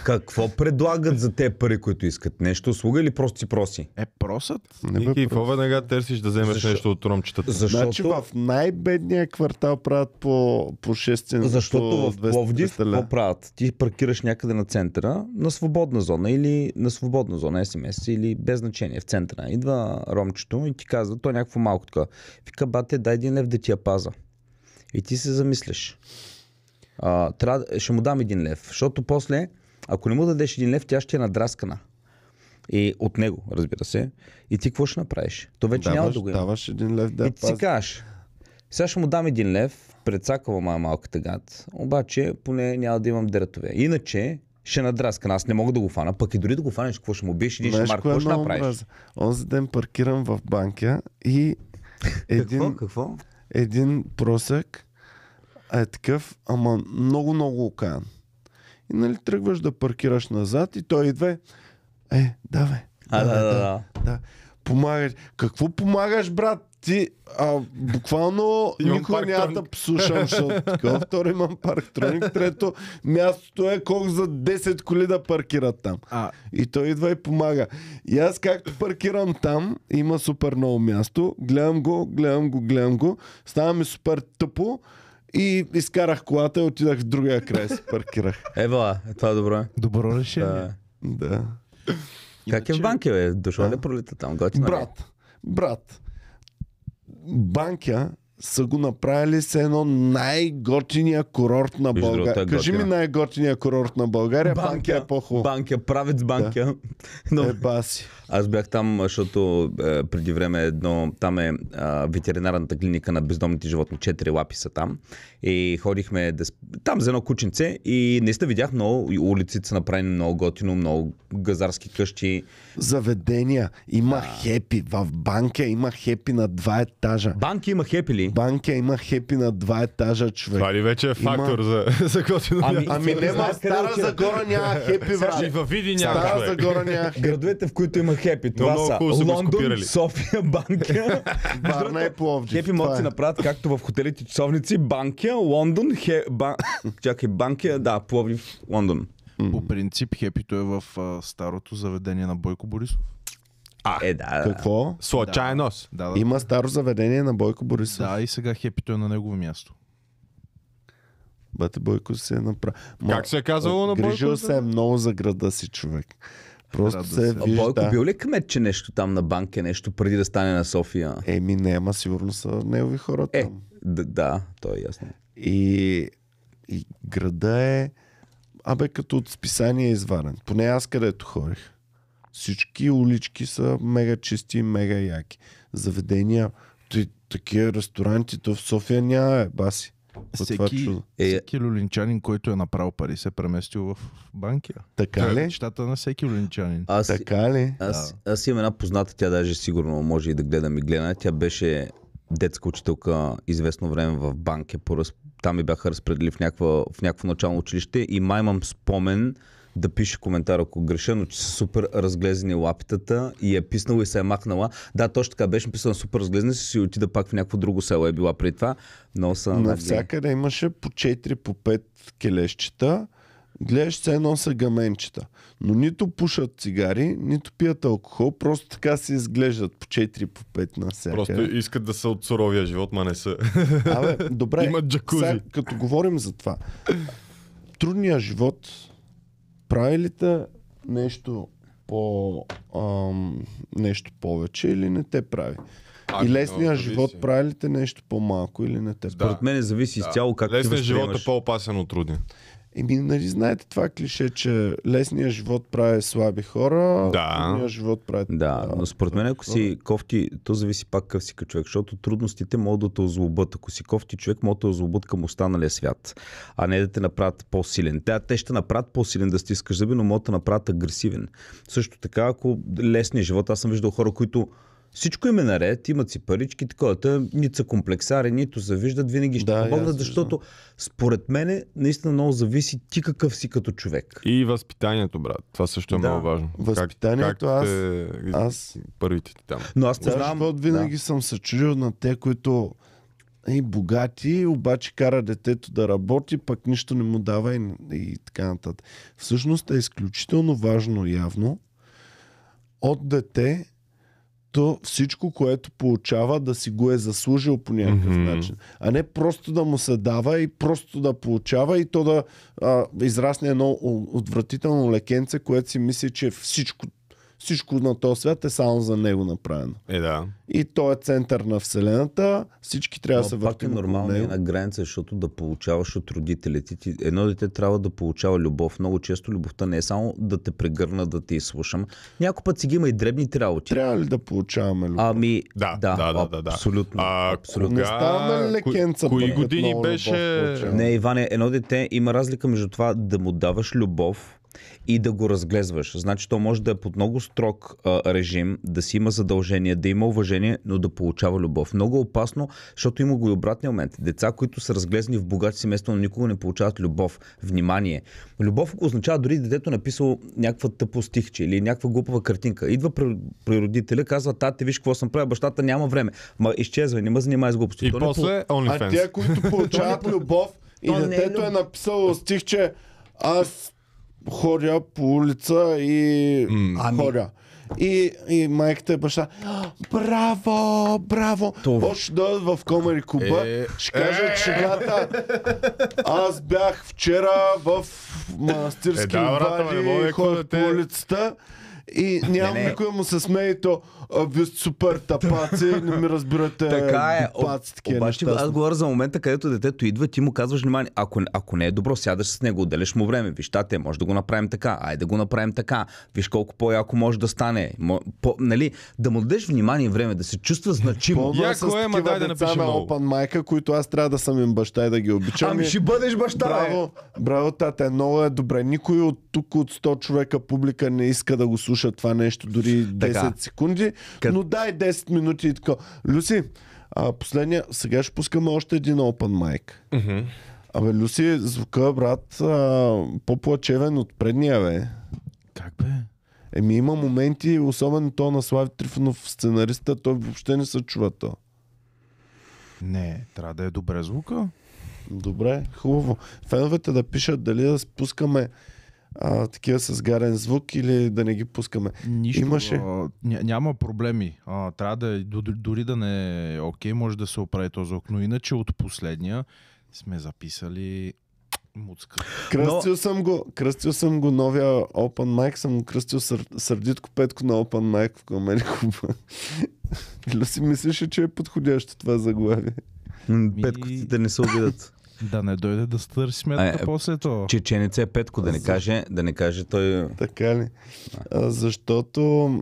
какво предлагат за те пари, които искат? Нещо услуга или просто си проси? Е, просът? Не Ники, какво веднага търсиш да вземеш Защо? нещо от ромчетата? Защото... Значи в най-бедния квартал правят по, по 6 Защото в Пловдив какво правят? Ти паркираш някъде на центъра, на свободна зона или на свободна зона, СМС или без значение, в центъра. Идва ромчето и ти казва, то е някакво малко така. Вика, бате, дай един лев да ти я паза. И ти се замисляш а, трябва, ще му дам един лев. Защото после, ако не му дадеш един лев, тя ще е надраскана. И от него, разбира се. И ти какво ще направиш? То вече даваш, няма да го има. Даваш един лев да И ти си кажеш, сега ще му дам един лев, предсакава моя е малката гад, обаче поне няма да имам дъртове. Иначе ще надраска. Аз не мога да го фана. Пък и дори да го фанеш, какво ще му биеш? Един шмар, какво ще направиш? Онзи ден паркирам в банка и един, какво? какво? един просък е такъв, ама много, много окаян. И нали тръгваш да паркираш назад и той идва. Е, давай. А, да, да, да. да. Помагаш. Какво помагаш, брат? Ти, а, буквално никога никой няма да слушам, защото такова второ имам троник, трето мястото е колко за 10 коли да паркират там. А. И той идва и помага. И аз както паркирам там, има супер много място, гледам го, гледам го, гледам го, Ставаме ми супер тъпо, и изкарах колата и отидах в другия край, се паркирах. Ева, е, това е добро. Е. Добро решение. Да. да. Как е в банки, бе? Дошла ли пролита там? Готина, е? Брат, брат, банкя са го направили с едно най-готиния курорт на България. Е Кажи ми най-готиния курорт на България. Банкия, е по хубаво. Банкия, правец банкия. Да. Но... Е, баси. Аз бях там, защото е, преди време едно, там е, е ветеринарната клиника на бездомните животни. Четири лапи са там. И ходихме да, там за едно кученце и не сте видях много улиците са направени много готино, много газарски къщи. Заведения. Има а... хепи. В банка има хепи на два етажа. Банки има хепи ли? Банкия има хепи на два етажа човек. Това ли вече е фактор има... за, за готино Ами, ами няма, Стара Загора няма хепи върши. във Види няма Стара човек. Загора няма хепи. Градовете, в които има хепи, това много, много са Лондон, София, Банкия. Барна е Пловдив. Хепи могат да си е. направят както в хотелите часовници, банкия, Лондон, хе... Бан... Чакай, банкия, да, Пловдив, Лондон. По принцип, хепито е в а, старото заведение на Бойко Борисов. А, е, да, какво? Случайност. Да, да. Има старо заведение на Бойко Борисов. Да, и сега хепито е на негово място. Бате Бойко се е направи. Как се е казало на Бойко? Грижил се е много за града си човек. Просто се да. вижда. Бойко бил ли кмет, че нещо там на банка, е нещо преди да стане на София? Еми, няма сигурно са негови хора е, там. Е, да, да, то е ясно. И, и града е... Абе, като от списание е изварен. Поне аз където хорих. Всички улички са мега чисти и мега яки. Заведения, тъй, такива ресторанти, то в София няма е, баси. Всеки, е, всеки люлинчанин, който е направил пари, се е преместил в Банкия. Така е ли? Нещата на всеки люлинчанин. Аз, така ли? Аз, да. аз имам една позната, тя даже сигурно може и да гледам и гледа. Тя беше детска учителка известно време в банки. Е там ми бяха разпределили в, в някакво начално училище и май имам спомен, да пише коментар, ако греша, но че са супер разглезени лапитата и е писнала и се е махнала. Да, точно така беше написана супер разглезена, си отида пак в някакво друго село е била при това. Но са Навсякъде имаше по 4, по 5 келещчета. Гледаш, се едно са гаменчета. Но нито пушат цигари, нито пият алкохол, просто така се изглеждат по 4, по 5 на всяка. Просто искат да са от суровия живот, ма не са. Абе, добре. Имат джакузи. Сега, като говорим за това. Трудният живот прави ли те нещо по ам, нещо повече или не те прави? А, и да, живот зависи. прави ли те нещо по-малко или не те да. прави? Според мен зависи да. изцяло как Лесният живот е по-опасен от труден. Еми, нали знаете това клише, че лесният живот прави слаби хора, да. трудният живот прави... Да, но според мен ако си кофти, то зависи пак какъв си човек, защото трудностите могат да те озлобат. Ако си кофти човек, могат да озлобат към останалия свят, а не да те направят по-силен. Те, те ще направят по-силен да стискаш зъби, но могат да направят агресивен. Също така, ако лесният живот, аз съм виждал хора, които всичко им е наред, имат си парички, такова. Те нито са комплексари, нито завиждат, винаги ще да, помогнат, защото според мен наистина много зависи ти какъв си като човек. И възпитанието, брат. Това също е да. много важно. Възпитанието как, как аз, те... аз... Първите ти там. Но аз знам... Да, винаги да. съм се чудил на те, които и богати, обаче кара детето да работи, пък нищо не му дава и, и така нататък. Всъщност е изключително важно явно от дете то всичко, което получава, да си го е заслужил по някакъв mm-hmm. начин. А не просто да му се дава и просто да получава и то да а, израсне едно отвратително лекенце, което си мисли, че всичко всичко на този свят е само за него направено. Е, да. И той е център на Вселената, всички трябва да се е въртим. Това е нормално една граница, защото да получаваш от родителите ти. Едно дете трябва да получава любов. Много често любовта не е само да те прегърна, да те изслушам. Някой път си ги има и дребните работи. Трябва ли да получаваме любов? Ами, да, да, да, да, да, да. абсолютно. А, абсолютно. Кога... Не ставаме ли лекенца? Кои, кои е години беше? Любов, не, Иване, едно дете има разлика между това да му даваш любов и да го разглезваш. Значи то може да е под много строг а, режим, да си има задължение, да има уважение, но да получава любов. Много опасно, защото има го и обратния момент. Деца, които са разглезни в богати семейства, но никога не получават любов, внимание. Любов означава дори детето написало някаква тъпо стихче или някаква глупава картинка. Идва при, при родителя, казва, тате, виж какво съм правил, бащата няма време. Ма изчезва, няма занимай с глупости. И то после не... А тия, които получават любов, и е детето е, е написало стихче. аз хоря по улица и ами... хоря. И, и майката е баща, браво, браво. Това... Още дойдат в Комери Куба, е... ще кажат е... шегата. Аз бях вчера в Манастирски е, да, вади, ходих по улицата. И няма никой му се смее и то, вие сте супер тапаци, не ми разбирате така е, такива обаче, неща. Аз говоря за момента, където детето идва, ти му казваш внимание, ако, ако не е добро, сядаш с него, отделяш му време, виж, тате, може да го направим така, айде да го направим така, виж колко по-яко може да стане, по, нали, да му дадеш внимание и време, да се чувства значимо. Я с е, ма, дай да напишем на Опан майка, които аз трябва да съм им баща и да ги обичам. Ами ще бъдеш баща, Браво, браво, тате, много е добре. Никой от тук от 100 човека публика не иска да го слуша слуша това нещо дори 10 така. секунди, Кът... но дай 10 минути и така. Люси, а, последния, сега ще пускаме още един open mic. Mm-hmm. Абе, Люси, звука, брат, а, по-плачевен от предния, бе. Как бе? Еми има моменти, особено то на Слави Трифонов, сценариста, той въобще не се чува то. Не, трябва да е добре звука. Добре, хубаво. Феновете да пишат дали да спускаме а, такива с гарен звук или да не ги пускаме. Нищо, Имаше... а, няма проблеми. А, трябва да, е, дори да не е окей, може да се оправи този окно. Иначе от последния сме записали муцка. Кръстил, Но... съм го, кръстил съм го новия Open Mic, съм го кръстил сър, сърдитко петко на Open Mic в Камерикуба. Или си мислеше, че е подходящо това заглавие? Петко, да не се обидат. Да не дойде да стърси сметка е, после това. Чеченец е Петко, да не каже, да не каже той... Така ли? А, защото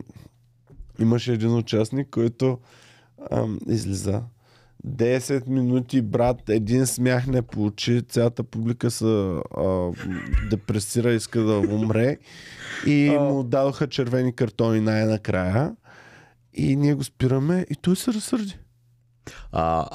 имаше един участник, който ам, излиза. 10 минути, брат, един смях не получи, цялата публика се депресира, иска да умре. И му дадоха червени картони най-накрая. И ние го спираме и той се разсърди. А...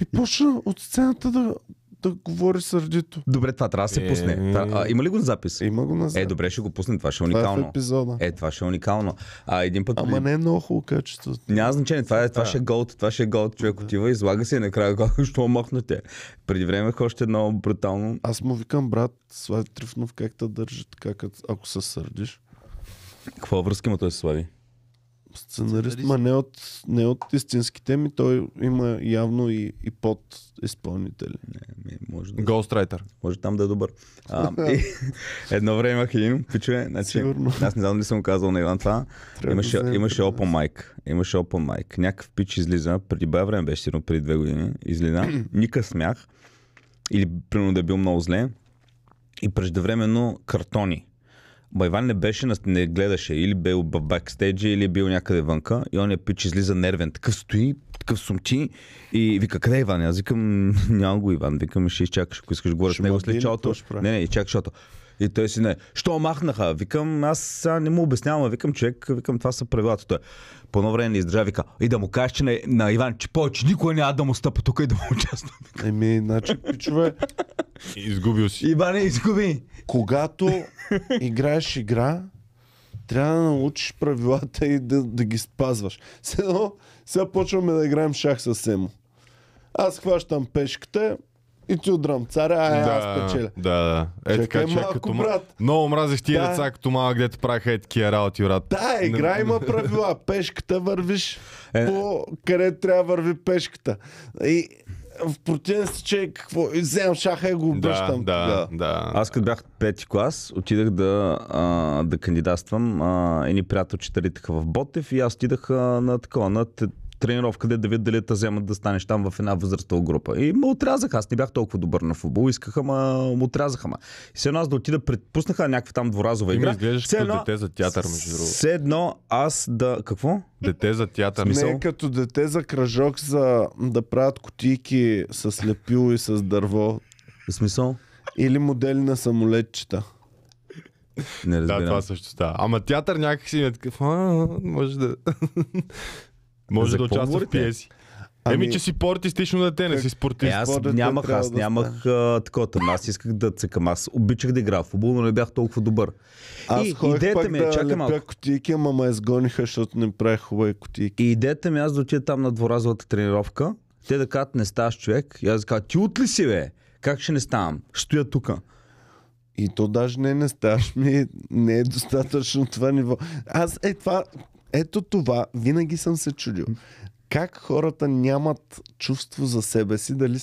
И почна от сцената да, да говори сърдито. Добре, това трябва да се е, пусне. Е... Та, а, има ли го на запис? Има го на запис. Е, добре, ще го пуснем. Това ще е уникално. Това е, в епизода. е, това ще е уникално. А, един път. Ама не е много хубаво качество. Няма значение. Това, е, това ще е голд. Това ще е голд. Човек да. отива, излага се и накрая го ще махнете. Преди време още едно брутално. Аз му викам, брат, Слави Трифнов, как те държи така, като... ако се сърдиш. Какво връзка има той с Слави? Сценарист, ма не от, не от истинските ми, той има явно и, и под изпълнители. Не, ми, може да... Ghostwriter. Може там да е добър. А, и, едно време имах един пичове, значи, Сигурно. аз не знам дали съм казал на Иван това, имаше, да имаше Open Mic, имаше Open Mic, някакъв пич излиза, преди бая време беше но преди две години, излиза, ника смях, или примерно да е бил много зле, и преждевременно картони Байван не беше, не гледаше. Или бе в бакстейджа, или е бил някъде вънка. И он е пич излиза нервен. Такъв стои, такъв сумти и вика, къде е Иван? Аз викам, няма го Иван. Викам, ще изчакаш, ако искаш да говориш с него след чалото. Не, не, изчакаш защото. И той си не. Що махнаха? Викам, аз сега не му обяснявам, викам човек, викам, това са правилата. Той по едно време не издържа, вика, и да му кажеш, че на, на Иван, че повече никой няма да му стъпа тук и да му участва. Еми, значи, пичове, Изгубил си. не, изгуби. Когато играеш игра, трябва да научиш правилата и да, да ги спазваш. Седно, сега почваме да играем шах с Семо. Аз хващам пешката, и ти удрам царя, а да, аз печеля. Да, да. Е, Чакай така, че, малко, като, брат. Много мразих тия да. деца, като малък, дете правиха е работи, брат. Да, игра има правила. Пешката вървиш е. по къде трябва върви пешката. И в противен случай какво, вземам шаха и го обръщам. Да, да, да. Аз като бях пети клас, отидах да, а, да кандидатствам. А, едни приятелчета ритаха в Ботев и аз отидах а, на такова, на тренировка, да видят дали те вземат да станеш там в една възрастова група. И ме отрязаха, аз не бях толкова добър на футбол, искаха, ма отрязаха ма. И се едно аз да отида, предпуснаха някаква там дворазова игра. Ти изглеждаш като едно, дете за театър, между другото. Все едно аз да... Какво? Дете за театър. Смисъл? Не, като дете за кръжок за да правят котики с лепило и с дърво. В смисъл? Или модели на самолетчета. Не разбирам. Да, това също става. Ама театър някакси е такъв. А, може да. Може да участва в пиеси. Ами... Еми, че си портистично дете, не си спортист. Е, аз Спорът е нямах, аз да нямах да такова Аз исках да цъкам. Аз обичах да играя в футбол, но не бях толкова добър. Аз и идеята ми е, да чакай малко. Котики, ама ме изгониха, защото не правих хубави котики. И идеята ми е аз да отида там на дворазовата тренировка. Те да кажат, не ставаш човек. И аз да кажа, ти от ли си, бе? Как ще не ставам? Ще стоя тука. И то даже не не ставаш ми, не е достатъчно това ниво. Аз е това, ето това винаги съм се чудил. Как хората нямат чувство за себе си, дали,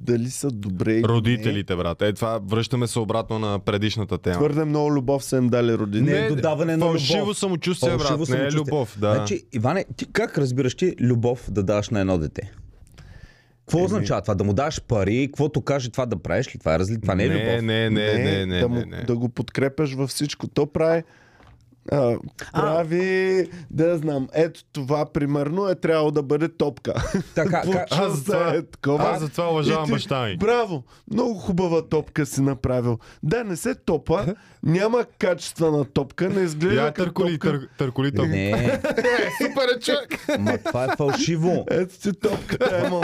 дали са добре или Родителите, брат. Е, това връщаме се обратно на предишната тема. Твърде много любов са им дали родители. Не, е не додаване на любов. Фалшиво самочувствие, брат. Фалшиво не е любов, да. Значи, Иване, ти как разбираш ти любов да даваш на едно дете? Какво означава това? Да му даш пари, каквото каже това да правиш ли? Това е разли... Това не е любов. Не, не, не, не, не, не, не, не. Да, му, да го подкрепяш във всичко. То прави а, прави, а. да знам, ето това примерно е трябвало да бъде топка. Така, Почу аз, за това, е такова. аз това уважавам ти, баща ми. Браво, много хубава топка си направил. Да, не се топа, няма качества на топка, не изглежда Я като търколи, топка. Тър, търколи топка. Не. е, супер е човек. Ма това е фалшиво. Ето ти топка, ема.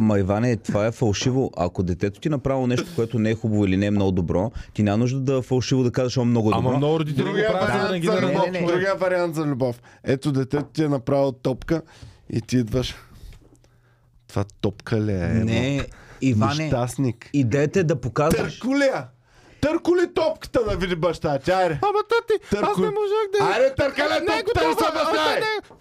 Ма Иване, това е фалшиво. Ако детето ти е направи нещо, което не е хубаво или не е много добро, ти няма нужда да е фалшиво да кажеш, е много добро. Ама много родители го правят вариант за любов. Не, не, не. Другия вариант за любов. Ето детето ти е направил топка и ти идваш. Това топка ли е? Не, Иване, Нещастник. идете да показваш. Търкуля! Търко ли топката да види баща е- ти? Аре. Ама тати, Търко... аз не можах да... Аре, търкале топката да се баща!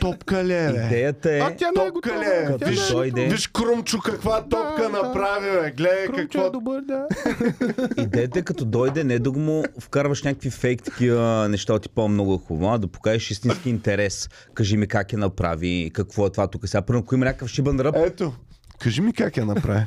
топка леле. Идеята е... А тя не е готова. Ле. Е виж, дойде... виж Крумчо каква топка да, направи, бе. Гледай Крумчо е какво... е добър, да. Идеята е като дойде, не да му вкарваш някакви фейк такива неща ти по много хубаво, а да покажеш истински интерес. Кажи ми как я направи, какво е това тук сега. Първо, ако има някакъв шибан ръб, Ето. Кажи ми как я направи.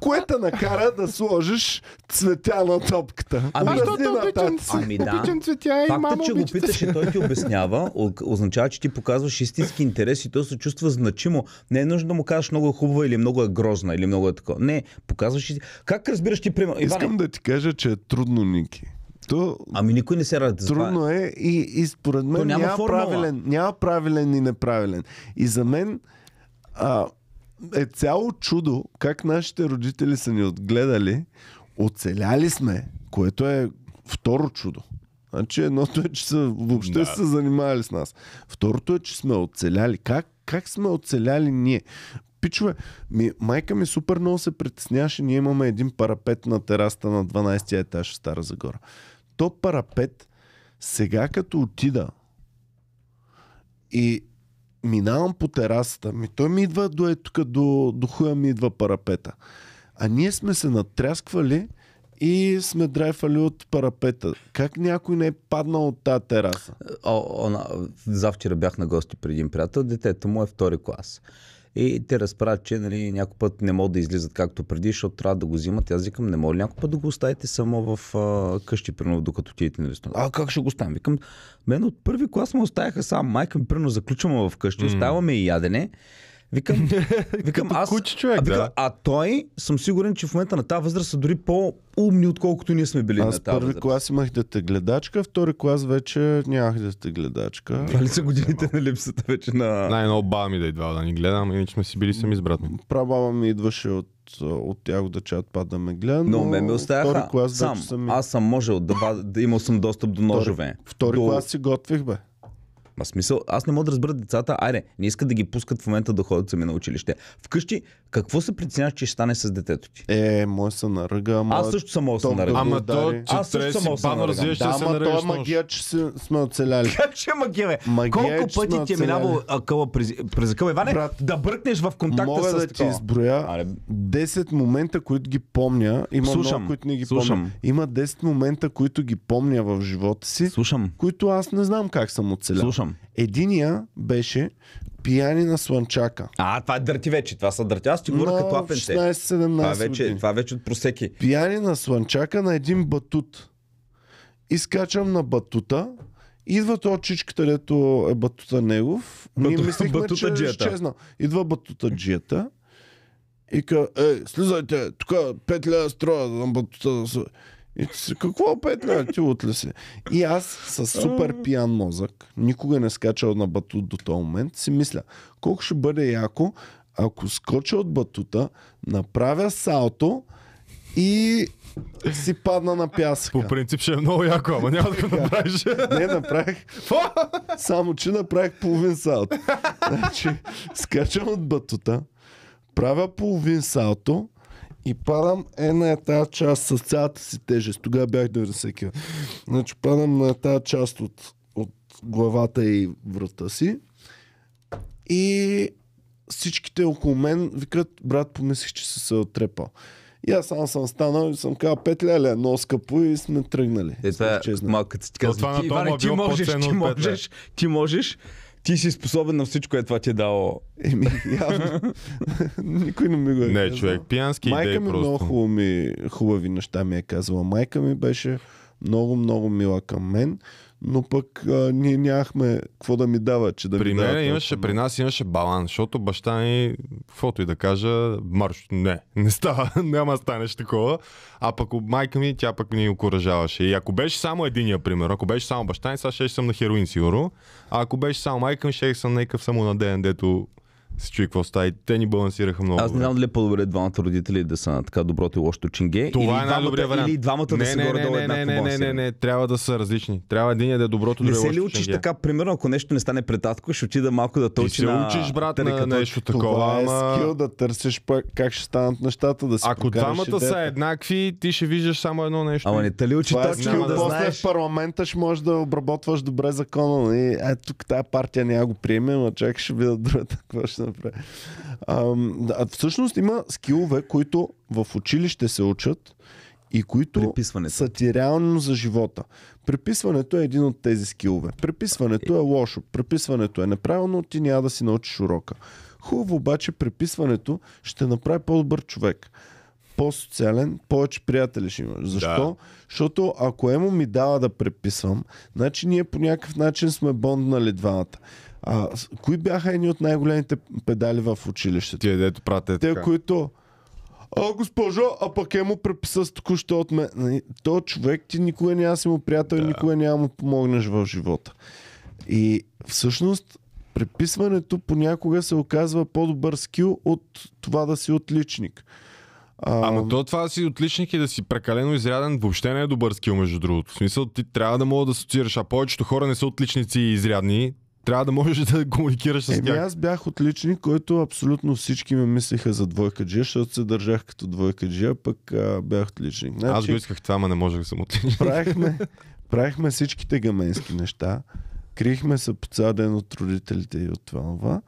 Кое те накара да сложиш цветя на топката? Ами, защото обичам, ами, да. обичам цветя и Факта, мама че го питаш и той ти обяснява, означава, че ти показваш истински интерес и той се чувства значимо. Не е нужно да му кажеш много е хубава или много е грозна или много е такова. Не, показваш и... Как разбираш ти пример? Иван... Искам да ти кажа, че е трудно, Ники. То, ами никой не се радва. Трудно е и, и според мен няма, няма, правилен, няма правилен и неправилен. И за мен а, е цяло чудо как нашите родители са ни отгледали. Оцеляли сме, което е второ чудо. Значи едното е, че са, въобще да. са занимавали с нас. Второто е, че сме оцеляли. Как, как сме оцеляли ние? Пичове, ми, майка ми супер много се притесняваше. Ние имаме един парапет на тераста на 12 етаж в Стара Загора. То парапет, сега като отида и минавам по терасата, ми, той ми идва до е тук, до, до хуя ми идва парапета. А ние сме се натрясквали и сме драйфали от парапета. Как някой не е паднал от тази тераса? О, она, завчера бях на гости при един приятел, детето му е втори клас. И те разправят, че нали, някой път не могат да излизат както преди, защото трябва да го взимат. Аз викам, не мога някой път да го оставите само в а, къщи, примерно, докато отидете на ресторант. А как ще го оставим? Викам, мен от първи клас ме оставяха сам. Майка ми, примерно, заключваме в къщи, mm. оставаме и ядене. Викам, викам аз, куче човек, а, викам, да. а той съм сигурен, че в момента на тази възраст са дори по-умни, отколкото ние сме били аз на тази първи възраст. клас имах дете гледачка, втори клас вече нямах дете гледачка. Това ли са годините на липсата вече на... Най-много баба ми да идва да ни гледам, ами иначе сме си били сами с брат ми. Прабаба ми идваше от от тях да чат пад да ме гледа, но, но ме, ме оставяха клас сам. Съм... Аз съм можел да, да имал съм достъп до ножове. Втори, втори до... клас си готвих бе. Ма смисъл, аз не мога да разбера децата, айде, не искат да ги пускат в момента да ходят сами на училище. Вкъщи, какво се притесняваш, че ще стане с детето ти? Е, мой се наръга, ама... Аз също съм мога се наръга. Ама то, че аз също съм мога се наръга. Да, ама то е магия, че сме оцеляли. Как ще магия, бе? Магия, Колко пъти ти е минавал къла през, през къла, Иване, Брат, да бъркнеш в контакта мога с Мога да ти изброя 10 момента, които ги помня. Има слушам, много, които не ги слушам. помня. Има 10 момента, които ги помня в живота си. Слушам. Които аз не знам как съм оцелял. Слушам съм. Единия беше пияни на слънчака. А, това е дърти вече. Това са дърти. Аз ти говоря като апенте. 16-17 това е вече, това е вече от просеки. Пияни на слънчака на един батут. Изкачам на батута. Идва то чичката, дето е батута негов. Бату... Ние мислихме, батута че е Изчезна. Идва батута джията. И ка, е, слизайте, тук 5 лева строя на батута. И ти си, какво петна, ти ли се? И аз с супер пиян мозък, никога не скачал на батут до този момент, си мисля, колко ще бъде яко, ако скоча от батута, направя салто и си падна на пясък. По принцип ще е много яко, ама няма да го направиш. Не, направих. Само, че направих половин салто. Значи, скачам от батута, правя половин салто, и падам е на тази част с цялата си тежест. Тогава бях 90 кг. Значи падам на тази част от, от главата и врата си. И всичките около мен викат, брат, помислих, че се се отрепал. И аз само съм станал и съм казал, пет ляля, но скъпо и сме тръгнали. Е, това е малко ти казвам, ти, Иване, ти можеш, ти можеш, ти можеш, ти си способен на всичко, е това ти е дало. Еми, явно. Никой не ми го е Не, казал. човек, пиянски Майка идеи ми просто. много хубаво ми, хубави неща ми е казала. Майка ми беше много, много мила към мен но пък а, ние нямахме какво да ми дава, че да при ми мен имаше, при нас имаше баланс, защото баща ми, фото и да кажа, марш, не, не става, няма станеш такова. А пък майка ми, тя пък ни окоръжаваше. И ако беше само единия пример, ако беше само баща ми, сега ще съм на хероин сигурно. А ако беше само майка ми, ще съм някакъв самонаден, дето си чуй какво става и те ни балансираха много. Аз не знам дали е по-добре двамата родители да са на така доброто и лошото чинге. Това или е най-добрият вариант. Или двамата не, да се не, горе не, долу не, не, не, не, не, трябва да са различни. Трябва един е да е доброто, другия е Не се ли учиш чинге? така, примерно, ако нещо не стане пред татко, ще отида малко да тълчи Ти се учиш, брат, на, на нещо такова. Това е ама... скил да търсиш пък как ще станат нещата, да си Ако двамата са еднакви, ти ще виждаш само едно нещо. Ама не те ли учи е точно да После в парламента ще можеш да обработваш добре закона. Нали? Е, тук тази партия няма го приеме, но чакай ще видя другата. Какво ще се направи. всъщност има скилове, които в училище се учат и които са ти реално за живота. Преписването е един от тези скилове. Преписването е лошо, преписването е неправилно, ти няма да си научиш урока. Хубаво обаче преписването ще направи по-добър човек по-социален, повече приятели ще имаш. Защо? Да. Защото ако Емо ми дава да преписвам, значи ние по някакъв начин сме бонднали двамата. А, кои бяха едни от най-големите педали в училището? Тие, дето прате. Те, които. А, госпожо, а пък е му преписа с току-що от мен. Нали, то човек ти никога няма си му приятел, да. никога няма му помогнеш в живота. И всъщност преписването понякога се оказва по-добър скил от това да си отличник. А... Ама то това да си отличник и да си прекалено изряден въобще не е добър скил, между другото. В смисъл, ти трябва да мога да асоциираш, а повечето хора не са отличници и изрядни, трябва да можеш да комуникираш с Еми, тях. аз бях отличник, който абсолютно всички ме мислеха за двойка джия, защото се държах като двойка джия, пък а, бях отличник. Значи, аз го значи, исках това, но не можех да съм отличник. Правихме, правихме всичките гаменски неща. Крихме се по цял ден от родителите и от това. това.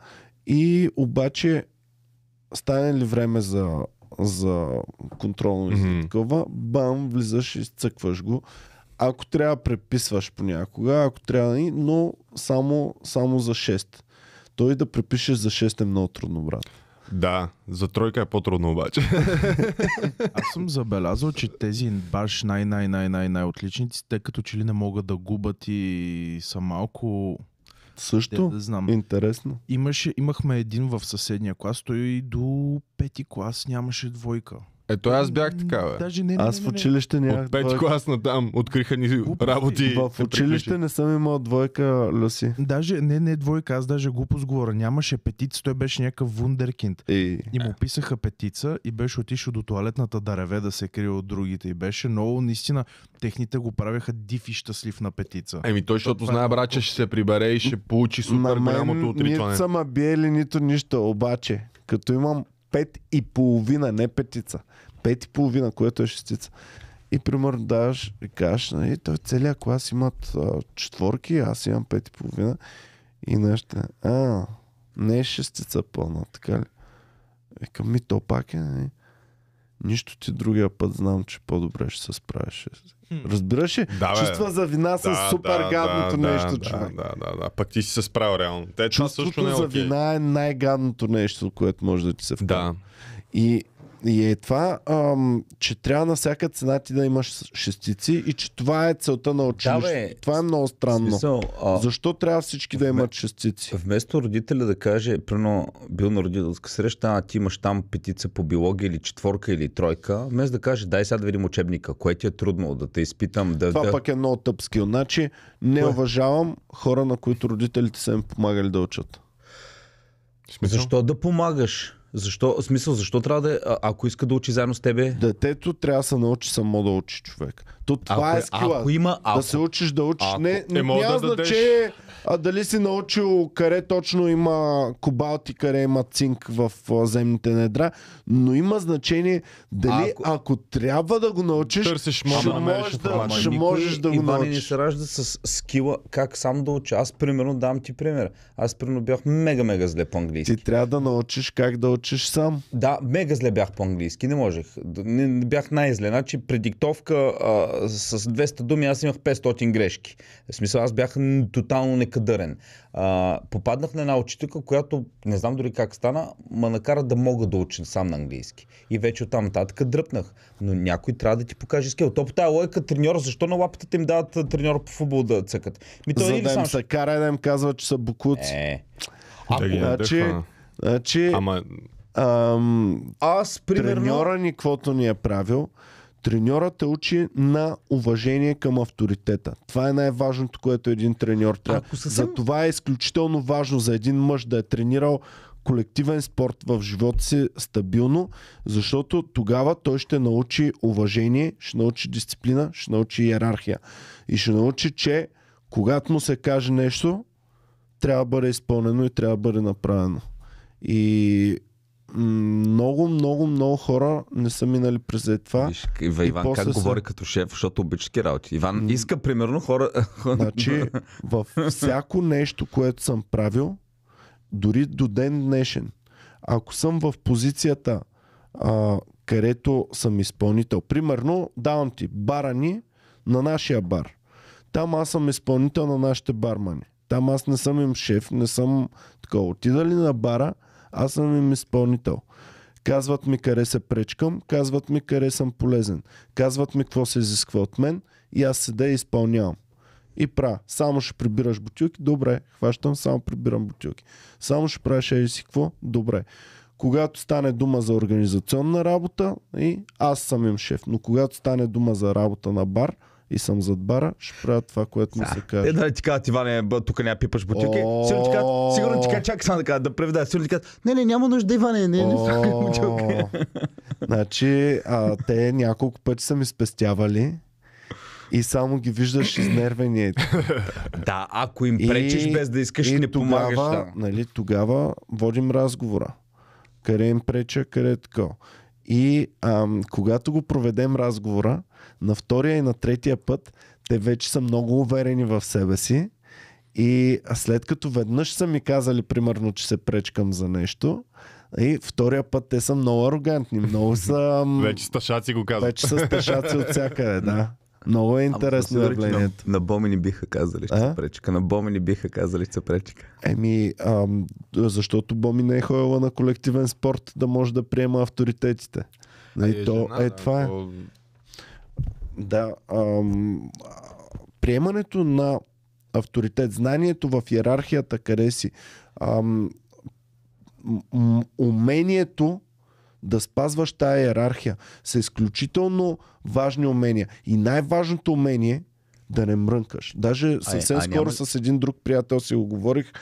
И обаче стане ли време за, за контролно и mm-hmm. такова, бам, влизаш и цъкваш го. Ако трябва, преписваш понякога, ако трябва, но само, само за 6. Той да препише за 6 е много трудно, брат. Да, за тройка е по-трудно обаче. Аз съм забелязал, че тези баш най-най-най-най-най отличници, те като че ли не могат да губят и са малко... Също? Да знам. Интересно. Имаше, имахме един в съседния клас, той и до пети клас нямаше двойка. Ето аз бях така, бе. Даже не, не, Аз в не, не, не. училище нямах От клас на там откриха ни работи. В училище не съм имал двойка, Люси. Даже не, не двойка, аз даже глупост говоря. Нямаше петица, той беше някакъв вундеркинд. И... И му писаха петица и беше отишъл до туалетната дареве да се крие от другите. И беше много, наистина, техните го правяха див и щастлив на петица. Еми той, защото това е знае, брат, че ще се прибере и ще получи супер голямото отричване. Не съм биели, нито нищо, обаче. Като имам пет и половина, не петица. Пет и половина, което е шестица. И примерно даваш и кажеш, нали, той целия клас имат а, четворки, аз имам пет и половина. И нещо. Е, а, не е шестица пълна, така ли? Викам ми, то пак е, нали? Нищо ти другия път знам, че по-добре ще се справиш. Разбираш ли? Да, Чувства за вина са да, супер да, гадното да, нещо, да, човек. Да, да, да. Пък ти си се справил реално. Те, това Чувството също не е за окей. вина е най-гадното нещо, което може да ти се вкара. Да. И и е това, ам, че трябва на всяка цена ти да имаш шестици и че това е целта на училище. Да, бе, това е много странно. Смисъл, а... Защо трябва всички да имат шестици? Вместо родителя да каже, прено бил на родителска среща, а ти имаш там петица по биология или четворка или тройка, вместо да каже, дай сега да видим учебника, което ти е трудно да те изпитам. Да, това да... пък е много тъп скил. Значи не Кое? уважавам хора, на които родителите са им помагали да учат. Смисъл? Защо да помагаш? Защо, смисъл, защо трябва да, е, ако иска да учи заедно с тебе? Детето трябва да се научи само да учи човек. То това ако, е, е- скила. Ако има, ако, да се учиш да учиш. Ако, не, не, е, няма да значение а, дали си научил къде точно има кобалт и къде има цинк в земните недра, но има значение дали ако, ако трябва да го научиш, Търсиш, ще, ще, можеш да, ще можеш да го Иван научиш. не се ражда с скила как сам да уча. Аз примерно дам ти пример. Аз примерно бях мега-мега зле по-английски. Ти трябва да научиш как да учиш сам. Да, мега зле бях по-английски. Не можех. Не, бях най-зле. Значи предиктовка с 200 думи аз имах 500 грешки. В смисъл, аз бях тотално некадърен. А, попаднах на една учителка, която не знам дори как стана, ма накара да мога да уча сам на английски. И вече оттам нататък дръпнах. Но някой трябва да ти покаже скил. То по тази логика треньор, защо на лапата им дават треньор по футбол да цъкат? Ми, той За да им се кара да им казва, че са букуци. Е. А, да значи, значи, Ама... Ам, аз, примерно... Треньора ни, каквото ни е правил, Треньора те учи на уважение към авторитета. Това е най-важното, което един треньор трябва. Съвсем... За това е изключително важно за един мъж да е тренирал колективен спорт в живота си стабилно, защото тогава той ще научи уважение, ще научи дисциплина, ще научи иерархия. И ще научи, че когато му се каже нещо, трябва да бъде изпълнено и трябва да бъде направено. И много, много, много хора не са минали през е това. Виж, Ива, Иван как се... говори като шеф, защото обича работи. Иван иска примерно хора... Значи, във всяко нещо, което съм правил, дори до ден днешен, ако съм в позицията, а, където съм изпълнител, примерно давам ти барани на нашия бар. Там аз съм изпълнител на нашите бармани. Там аз не съм им шеф, не съм така. Отида ли на бара, аз съм им изпълнител. Казват ми къде се пречкам, казват ми къде съм полезен, казват ми какво се изисква от мен и аз седя и изпълнявам. И пра, само ще прибираш бутилки, добре, хващам, само прибирам бутилки. Само ще правиш еди си какво, добре. Когато стане дума за организационна работа, и аз съм им шеф, но когато стане дума за работа на бар, и съм зад бара, ще правя това, което ми се каже. Е, да, ти казват, Иване, тук няма пипаш бутилки. Сигурно ти казват, сигурно ти казват, да преведа. Сигурно ти казват, не, не, няма нужда, Иване, не, не, бутилка. Значи, а, те няколко пъти са ми спестявали и само ги виждаш изнервени. да, ако им пречиш и, без да искаш, не тогава, помагаш. Да. Нали, тогава водим разговора. Къде им преча, къде е така. И ам, когато го проведем разговора, на втория и на третия път те вече са много уверени в себе си и след като веднъж са ми казали, примерно, че се пречкам за нещо, и втория път те са много арогантни, много са... Вече сташаци го казват. Вече са сташаци от всякъде, да. Много е интересно явлението. На, на бомени биха казали, че а? се пречка. На бомени биха казали, че се пречка. Еми, ам, защото Боми не е ходила на колективен спорт да може да приема авторитетите. И нали, е, то, жена, е, това е. Да. Ам, приемането на авторитет, знанието в иерархията, къде си, ам, м- умението да спазваш тая иерархия са изключително важни умения. И най-важното умение е да не мрънкаш. Даже съвсем а, скоро няма... с един друг приятел си го говорих,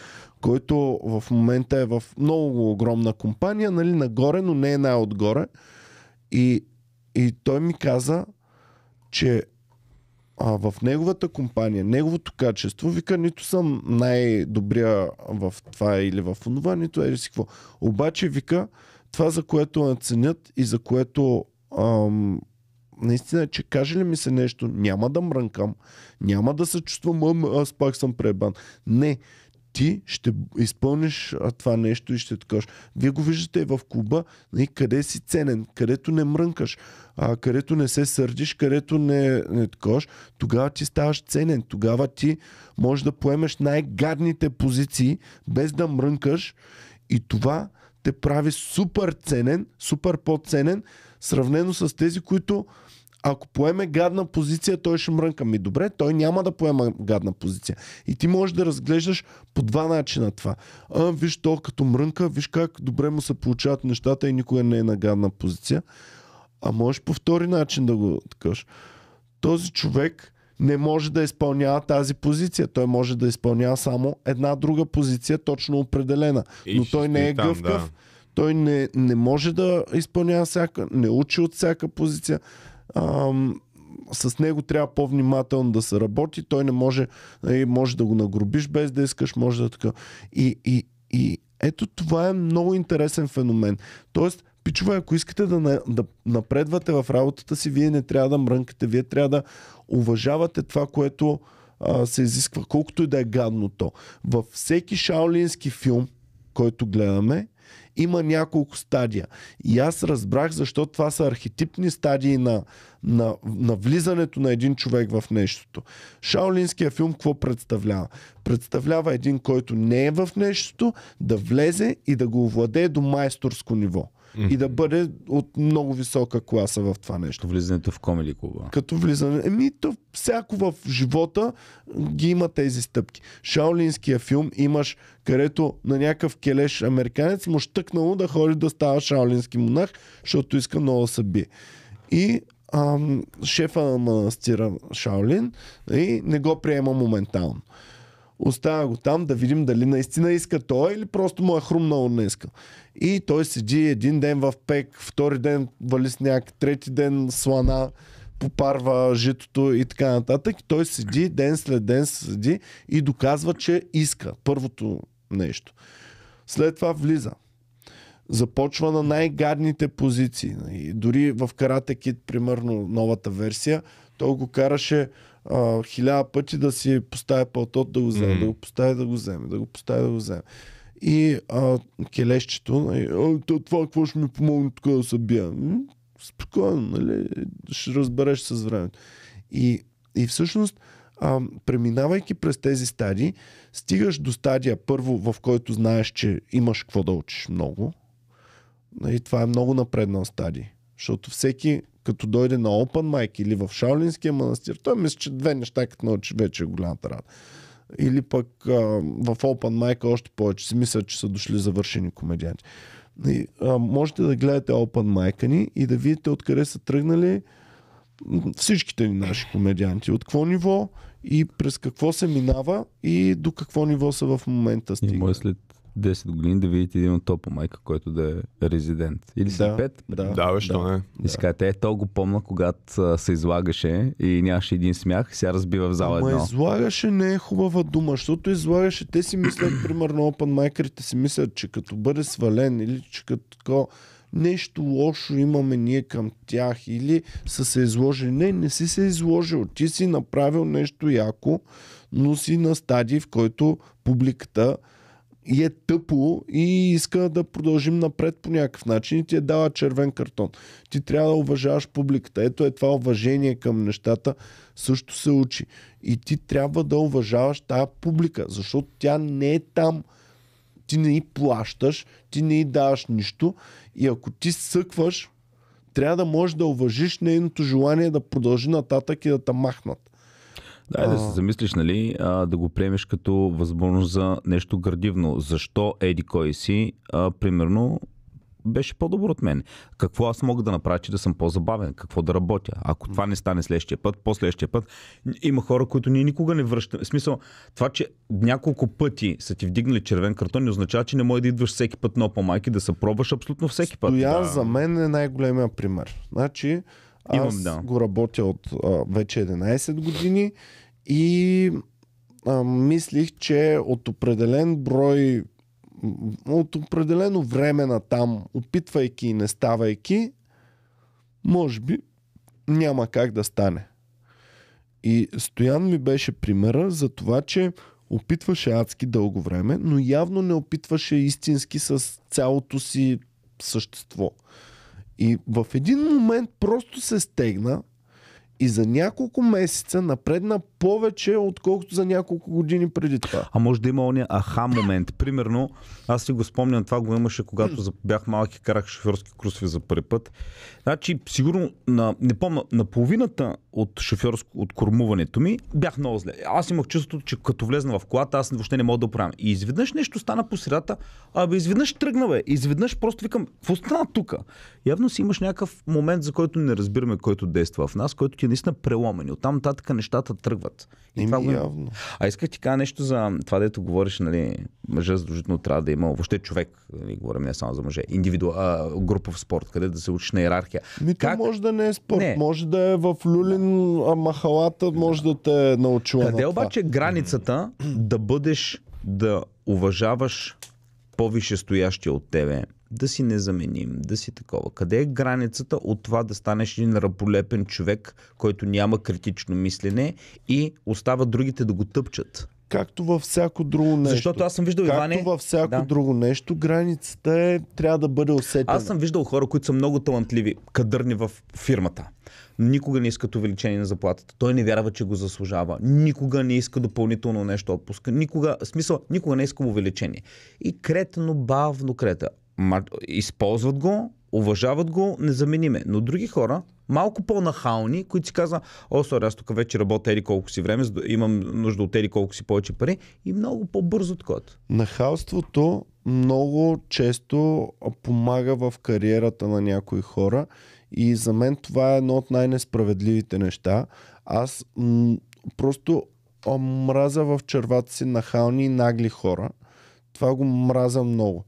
който в момента е в много огромна компания, нали, нагоре, но не е най-отгоре. И, и той ми каза, че а, в неговата компания, неговото качество, вика, нито съм най-добрия в това или в онова, нито е си какво. Обаче, вика, това, за което ме ценят и за което ам, наистина, е, че каже ли ми се нещо, няма да мрънкам, няма да се чувствам, аз пак съм пребан. Не, ти ще изпълниш това нещо и ще такаш. Вие го виждате в клуба, и нали, къде си ценен, където не мрънкаш, а, където не се сърдиш, където не, не такаш, тогава ти ставаш ценен. Тогава ти можеш да поемеш най-гадните позиции, без да мрънкаш и това те прави супер ценен, супер по-ценен, сравнено с тези, които ако поеме гадна позиция, той ще мрънка. Ми добре, той няма да поема гадна позиция. И ти можеш да разглеждаш по два начина това. А, виж то като мрънка, виж как добре му се получават нещата и никога не е на гадна позиция. А можеш по втори начин да го такаш. Този човек не може да изпълнява тази позиция. Той може да изпълнява само една друга позиция, точно определена. Но той не е гъвкав. Той не, не може да изпълнява всяка, не учи от всяка позиция. Ам, с него трябва по-внимателно да се работи. Той не може, нали, може да го нагробиш без да искаш, може да така. И, и, и ето това е много интересен феномен. Тоест, пичове, ако искате да, да напредвате в работата си, вие не трябва да мрънкате, вие трябва да уважавате това, което а, се изисква, колкото и да е гадно то. Във всеки шаолински филм, който гледаме, има няколко стадия. И аз разбрах защо това са архетипни стадии на, на, на влизането на един човек в нещото. Шаолинския филм какво представлява? Представлява един, който не е в нещото, да влезе и да го овладее до майсторско ниво mm-hmm. и да бъде от много висока класа в това нещо. Като влизането в комели клуба. Като влизане. Еми, то всяко в живота ги има тези стъпки. Шаолинския филм имаш, където на някакъв келеш американец му щъкнало да ходи да става шаолински монах, защото иска много да се И ам, шефа на манастира Шаолин и не го приема моментално. Оставя го там да видим дали наистина иска той или просто му е хрумнало не иска. И той седи един ден в пек, втори ден вали сняг, трети ден слана, попарва житото и така нататък. той седи ден след ден седи и доказва, че иска първото нещо. След това влиза започва на най-гадните позиции. И дори в Карате Кит, примерно, новата версия, той го караше а, хиляда пъти да си поставя пълтот да го вземе, mm-hmm. да го поставя да го вземе, да го поставя да го вземе. И а, келещето, а, нали, това какво ще ми помогне тук да се бия? Спокойно, нали? Ще разбереш с времето. И, и всъщност, а, преминавайки през тези стадии, стигаш до стадия първо, в който знаеш, че имаш какво да учиш много. И нали, това е много напреднал стадий. Защото всеки, като дойде на Open Mic или в Шаолинския манастир, той мисля, че две неща, като научи, вече е голямата работа. Или пък а, в Open Mic още повече си мисля, че са дошли завършени комедианти. И, а, можете да гледате Open Mic ни и да видите откъде са тръгнали всичките ни наши комедианти. От какво ниво и през какво се минава и до какво ниво са в момента стигнали. може след 10 години да видите един от топа майка, който да е резидент. Или си да, 5? Да, да, бе, да. не. И сега те е, толкова помна, когато се излагаше и нямаше един смях, сега разбива в зала Ама едно. излагаше не е хубава дума, защото излагаше, те си мислят, примерно, open майкарите си мислят, че като бъде свален или че като такова, нещо лошо имаме ние към тях или са се изложили. Не, не си се изложил. Ти си направил нещо яко, но си на стадий, в който публиката и е тъпо и иска да продължим напред по някакъв начин и ти е дава червен картон. Ти трябва да уважаваш публиката. Ето е това уважение към нещата също се учи. И ти трябва да уважаваш тая публика, защото тя не е там. Ти не й плащаш, ти не й даваш нищо и ако ти съкваш, трябва да можеш да уважиш нейното желание да продължи нататък и да те махнат. Да, а... да се замислиш, нали, а, да го приемеш като възможност за нещо градивно. Защо Еди кой си, а, примерно, беше по-добър от мен. Какво аз мога да направя, че да съм по-забавен? Какво да работя? Ако това не стане следващия път, последващия път, има хора, които ние никога не връщаме. В смисъл, това, че няколко пъти са ти вдигнали червен картон, не означава, че не може да идваш всеки път но по-майки, да се пробваш абсолютно всеки път. Стоян да. за мен е най-големия пример. Значи, Имам, Аз да. го работя от а, вече 11 години и а, мислих, че от определен брой, от определено време на там, опитвайки и не ставайки, може би няма как да стане. И Стоян ми беше примера за това, че опитваше адски дълго време, но явно не опитваше истински с цялото си същество. И в един момент просто се стегна и за няколко месеца напредна повече, отколкото за няколко години преди това. А може да има ония аха момент. Примерно, аз си го спомням, това го имаше, когато бях малък и карах шофьорски курсове за първи път. Значи, сигурно, на, не помня, на половината от шофьорско, от кормуването ми, бях много зле. Аз имах чувството, че като влезна в колата, аз въобще не мога да оправям. И изведнъж нещо стана по средата, абе изведнъж тръгна, бе. Изведнъж просто викам, какво стана тук? Явно си имаш някакъв момент, за който не разбираме, който действа в нас, който ти е наистина преломен. Оттам нататък нещата тръгват. И Еми, това го... явно. А исках ти кажа нещо за това, дето говориш, нали, мъжа задължително трябва да има, въобще човек, нали, говорим не само за мъже, индивиду... а, групов спорт, къде да се учиш на иерархия. Ми, как... може да не е спорт, не. може да е в люлин а махалата може да, да те е Къде на обаче границата да бъдеш, да уважаваш повише стоящия от тебе, да си незаменим, да си такова. Къде е границата от това да станеш един раполепен човек, който няма критично мислене и остава другите да го тъпчат? както във всяко друго нещо. Защото аз съм виждал както Иване... във всяко да. друго нещо, границата е, трябва да бъде усетена. Аз съм виждал хора, които са много талантливи, кадърни в фирмата. Никога не искат увеличение на заплатата. Той не вярва, че го заслужава. Никога не иска допълнително нещо отпуска. Никога, смисъл, никога не иска увеличение. И кретно, бавно крета. Използват го, уважават го, незамениме. Но други хора, малко по-нахални, които си казват, о, сори, аз тук вече работя ели колко си време, имам нужда от ели колко си повече пари и много по-бързо от Нахалството много често помага в кариерата на някои хора и за мен това е едно от най-несправедливите неща. Аз м- просто мраза в червата си нахални и нагли хора. Това го мраза много.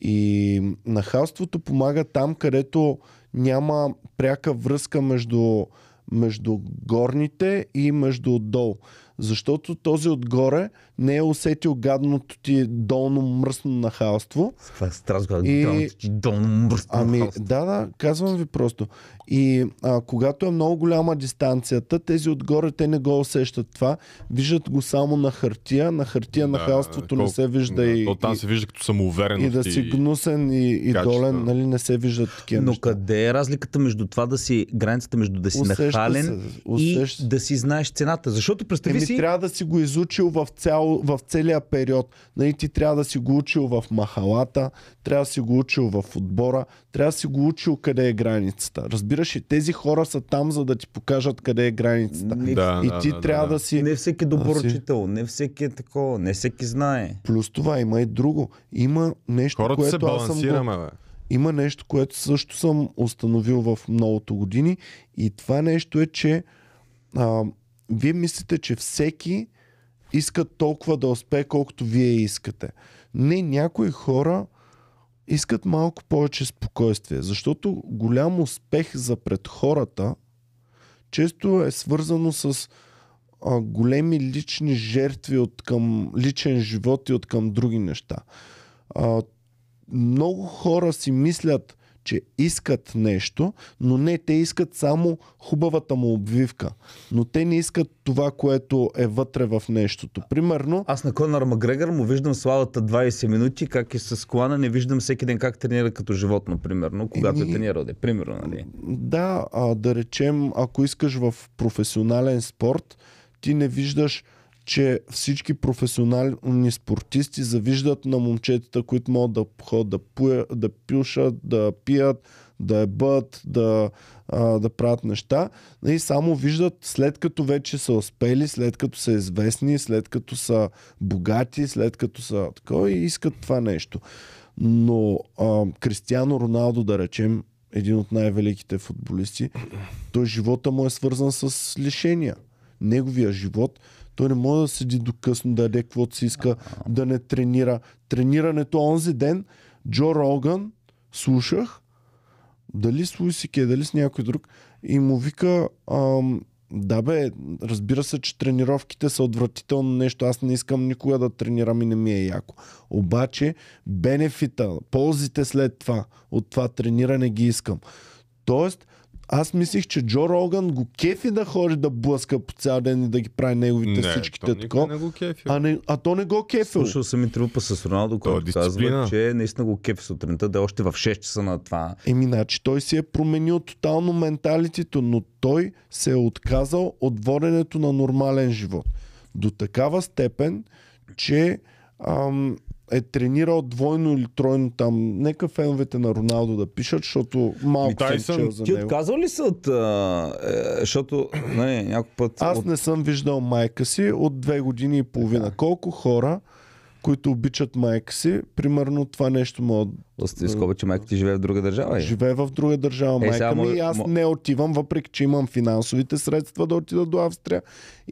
И нахалството помага там, където няма пряка връзка между, между горните и между отдолу защото този отгоре не е усетил гадното ти долно мръсно нахалство. Това е страшно, гадното ти долно мръсно ами, Да, да, казвам ви просто. И а, когато е много голяма дистанцията, тези отгоре те не го усещат това. Виждат го само на хартия. На хартия да, нахалството колко... не се вижда да, и... То там се вижда като самоувереност. И да си гнусен и, и долен, нали, не се виждат такива Но неща. къде е разликата между това да си, границата между да си усеща нахален се, и да си знаеш цената? Защото представи Еми, си... трябва да си го изучил в, цял, в целия период. Нали, ти трябва да си го учил в махалата, трябва да си го учил в отбора, трябва да си го учил къде е границата. Разбираш ли, тези хора са там, за да ти покажат къде е границата. Не, да, и ти да, трябва да, да. да си. Не всеки добър да учител, не всеки е такова, не всеки знае. Плюс това има и друго. Има нещо, Хората което се балансираме, аз съм го... Има нещо, което също съм установил в многото години и това нещо е, че а, вие мислите, че всеки иска толкова да успее, колкото вие искате. Не, някои хора искат малко повече спокойствие, защото голям успех за пред хората често е свързано с а, големи лични жертви от към личен живот и от към други неща. А, много хора си мислят, че искат нещо, но не, те искат само хубавата му обвивка. Но те не искат това, което е вътре в нещото. Примерно... Аз на Конор Макгрегор му виждам славата 20 минути, как е с колана, не виждам всеки ден как тренира като животно, примерно, когато е и... е тренирал. Де, примерно, нали? Да, а, да речем, ако искаш в професионален спорт, ти не виждаш че всички професионални спортисти завиждат на момчетата, които могат да ходят да, пуя, да пюшат, да пият, да ебат, да, а, да правят неща. И само виждат след като вече са успели, след като са известни, след като са богати, след като са такова и искат това нещо. Но а, Кристиано Роналдо, да речем, един от най-великите футболисти, той живота му е свързан с лишения. Неговия живот, той не може да седи до късно, да яде каквото си иска, А-а-а. да не тренира. Тренирането онзи ден, Джо Роган, слушах, дали с Луисике, дали с някой друг, и му вика, ам, да бе, разбира се, че тренировките са отвратително нещо. Аз не искам никога да тренирам и не ми е яко. Обаче, бенефита, ползите след това, от това трениране ги искам. Тоест, аз мислих, че Джо Роган го кефи да ходи да блъска по цял ден и да ги прави неговите не, всичките тако. Не го кефи. А, не, а то не го е кефи. Слушал съм и трупа с Роналдо, е който казва, че наистина го кефи сутринта, да е още в 6 часа на това. Еми, значи той си е променил тотално менталитето, но той се е отказал от воденето на нормален живот. До такава степен, че ам, е тренирал двойно или тройно там. Нека феновете на Роналдо да пишат, защото малко Тайсън, съм за ти него. Ти отказал ли се от... А, е, защото не, някой път... Аз от... не съм виждал майка си от две години и половина. Да. Колко хора които обичат майка си, примерно това нещо му... Просто е- изкоба, че майка ти живее в друга държава. Е. Живее в друга държава. Е, майка ми може... аз не отивам, въпреки че имам финансовите средства да отида до Австрия.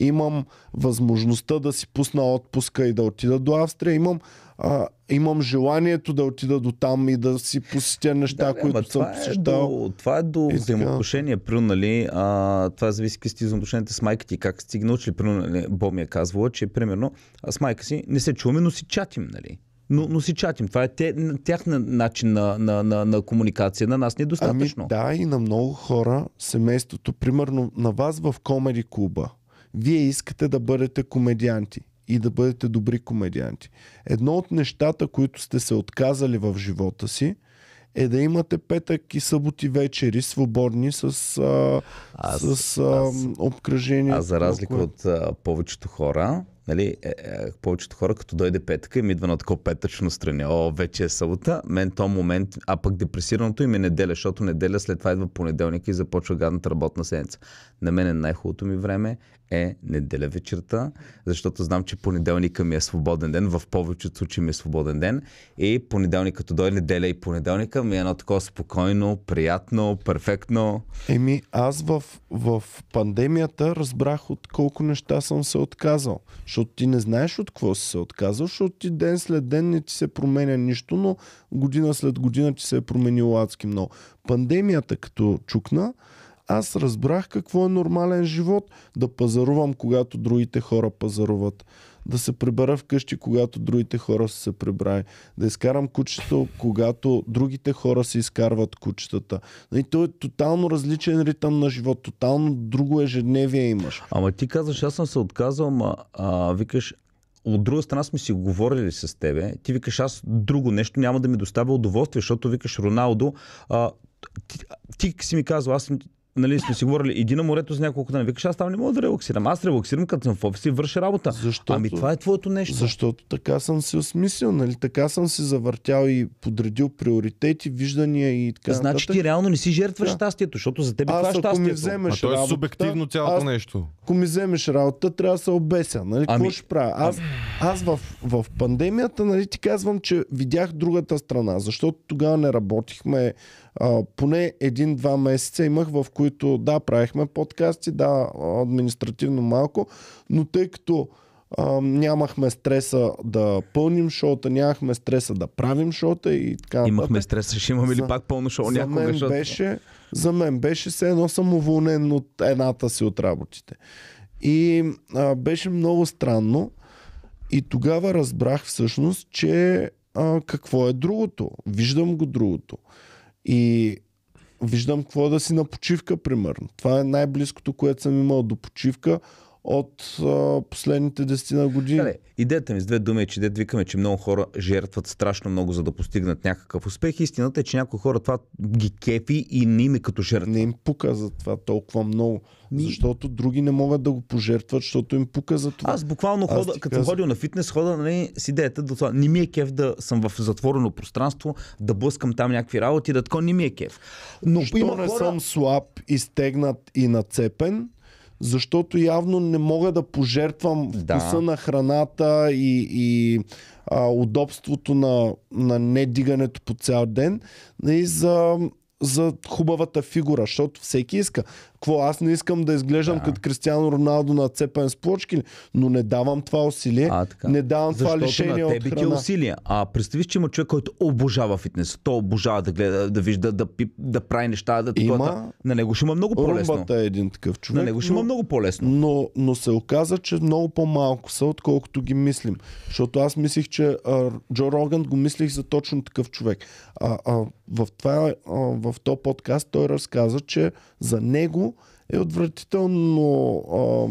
Имам възможността да си пусна отпуска и да отида до Австрия. Имам а, имам желанието да отида до там и да си посетя неща, да, които съм е посещал. Е това е до и взаимоотношения, така. нали, а, това зависи какви сте взаимоотношенията с майка ти, как сте научили, нали, Бо ми е казвала, че примерно с майка си не се чуваме, но си чатим, нали? Но, но си чатим. Това е те, тяхна начин на, на, на, на комуникация. На нас не е достатъчно. Ами, да, и на много хора семейството. Примерно на вас в комеди клуба. Вие искате да бъдете комедианти и да бъдете добри комедианти. Едно от нещата, които сте се отказали в живота си, е да имате петък и съботи вечери свободни с, а, аз, с а, аз, обкръжение. А за разлика от а, повечето хора, нали, е, е, повечето хора, като дойде Петък им идва на такова петъчно страни. О, вече е събота. Мен то момент, а пък депресираното им е неделя, защото неделя след това идва понеделник и започва гадната работна седмица. На мен е най-хубавото ми време е неделя вечерта, защото знам, че понеделника ми е свободен ден, в повечето случаи ми е свободен ден и понеделник като дойде неделя и понеделника ми е едно такова спокойно, приятно, перфектно. Еми, аз в, в пандемията разбрах от колко неща съм се отказал, защото ти не знаеш от какво си се отказал, защото ти ден след ден не ти се променя нищо, но година след година ти се е променило адски много. Пандемията като чукна, аз разбрах какво е нормален живот. Да пазарувам, когато другите хора пазаруват. Да се прибера вкъщи, когато другите хора са се прибрали. Да изкарам кучето, когато другите хора се изкарват кучетата. И то е тотално различен ритъм на живот. Тотално друго ежедневие имаш. Ама ти казваш, аз съм се отказал, ама а, викаш, от друга страна сме си говорили с тебе. Ти викаш, аз друго нещо няма да ми доставя удоволствие, защото викаш Роналдо. А, ти, ти си ми казал, аз нали, сме си говорили, иди на морето за няколко дни. Викаш, аз там не мога да релаксирам. Аз релаксирам, като съм в офис и върша работа. Защото, ами това е твоето нещо. Защото така съм си осмислил, нали? така съм си завъртял и подредил приоритети, виждания и така. Значи нататък. ти реално не си жертваш да. щастието, защото за теб е това е щастието. Ми вземеш а то е субективно цялото аз, нещо. Ако ми вземеш работа, трябва да се обеся. Нали? Ами... Какво ще правя? Аз, аз в, в пандемията нали, ти казвам, че видях другата страна, защото тогава не работихме а, поне един-два месеца имах, в които да, правихме подкасти, да, административно малко, но тъй като а, нямахме стреса да пълним шоута, нямахме стреса да правим шоута и така. Имахме стреса, ще имаме за, ли пак пълно шоу за някога? Мен шоута? беше, за мен беше все едно съм уволнен от едната си от работите. И а, беше много странно. И тогава разбрах всъщност, че а, какво е другото. Виждам го другото. И виждам какво е да си на почивка, примерно. Това е най-близкото, което съм имал до почивка от а, последните десетина години. Дале, идеята ми с две думи е, че дед викаме, че много хора жертват страшно много, за да постигнат някакъв успех. Истината е, че някои хора това ги кефи и не им е като жертва. Не им пука за това толкова много. Ми... Защото други не могат да го пожертват, защото им пука за това. Аз буквално Аз като съм ходил на фитнес, хода нали, с идеята да това. Не ми е кеф да съм в затворено пространство, да блъскам там някакви работи, да тако не ми е кеф. Но Що има не хора... съм слаб, изтегнат и нацепен, защото явно не мога да пожертвам да. вкуса на храната и, и а, удобството на, на недигането по цял ден и нали, за, за хубавата фигура, защото всеки иска. Какво? Аз не искам да изглеждам да. като Кристиано Роналдо на цепен с плочки, но не давам това усилие. А, така. Не давам Защото това лишение на тебе от храна. Ти е усилие. А представиш, че има човек, който обожава фитнес. То обожава да гледа, да вижда, да, пип, да прави неща, да има... Това, на него ще има много по-лесно. Румбата е един такъв човек. На него ще но... има много по-лесно. Но, но се оказа, че много по-малко са, отколкото ги мислим. Защото аз мислих, че а, Джо Роган го мислих за точно такъв човек. А, а, в, това, а, в подкаст той разказа, че за него е отвратително а,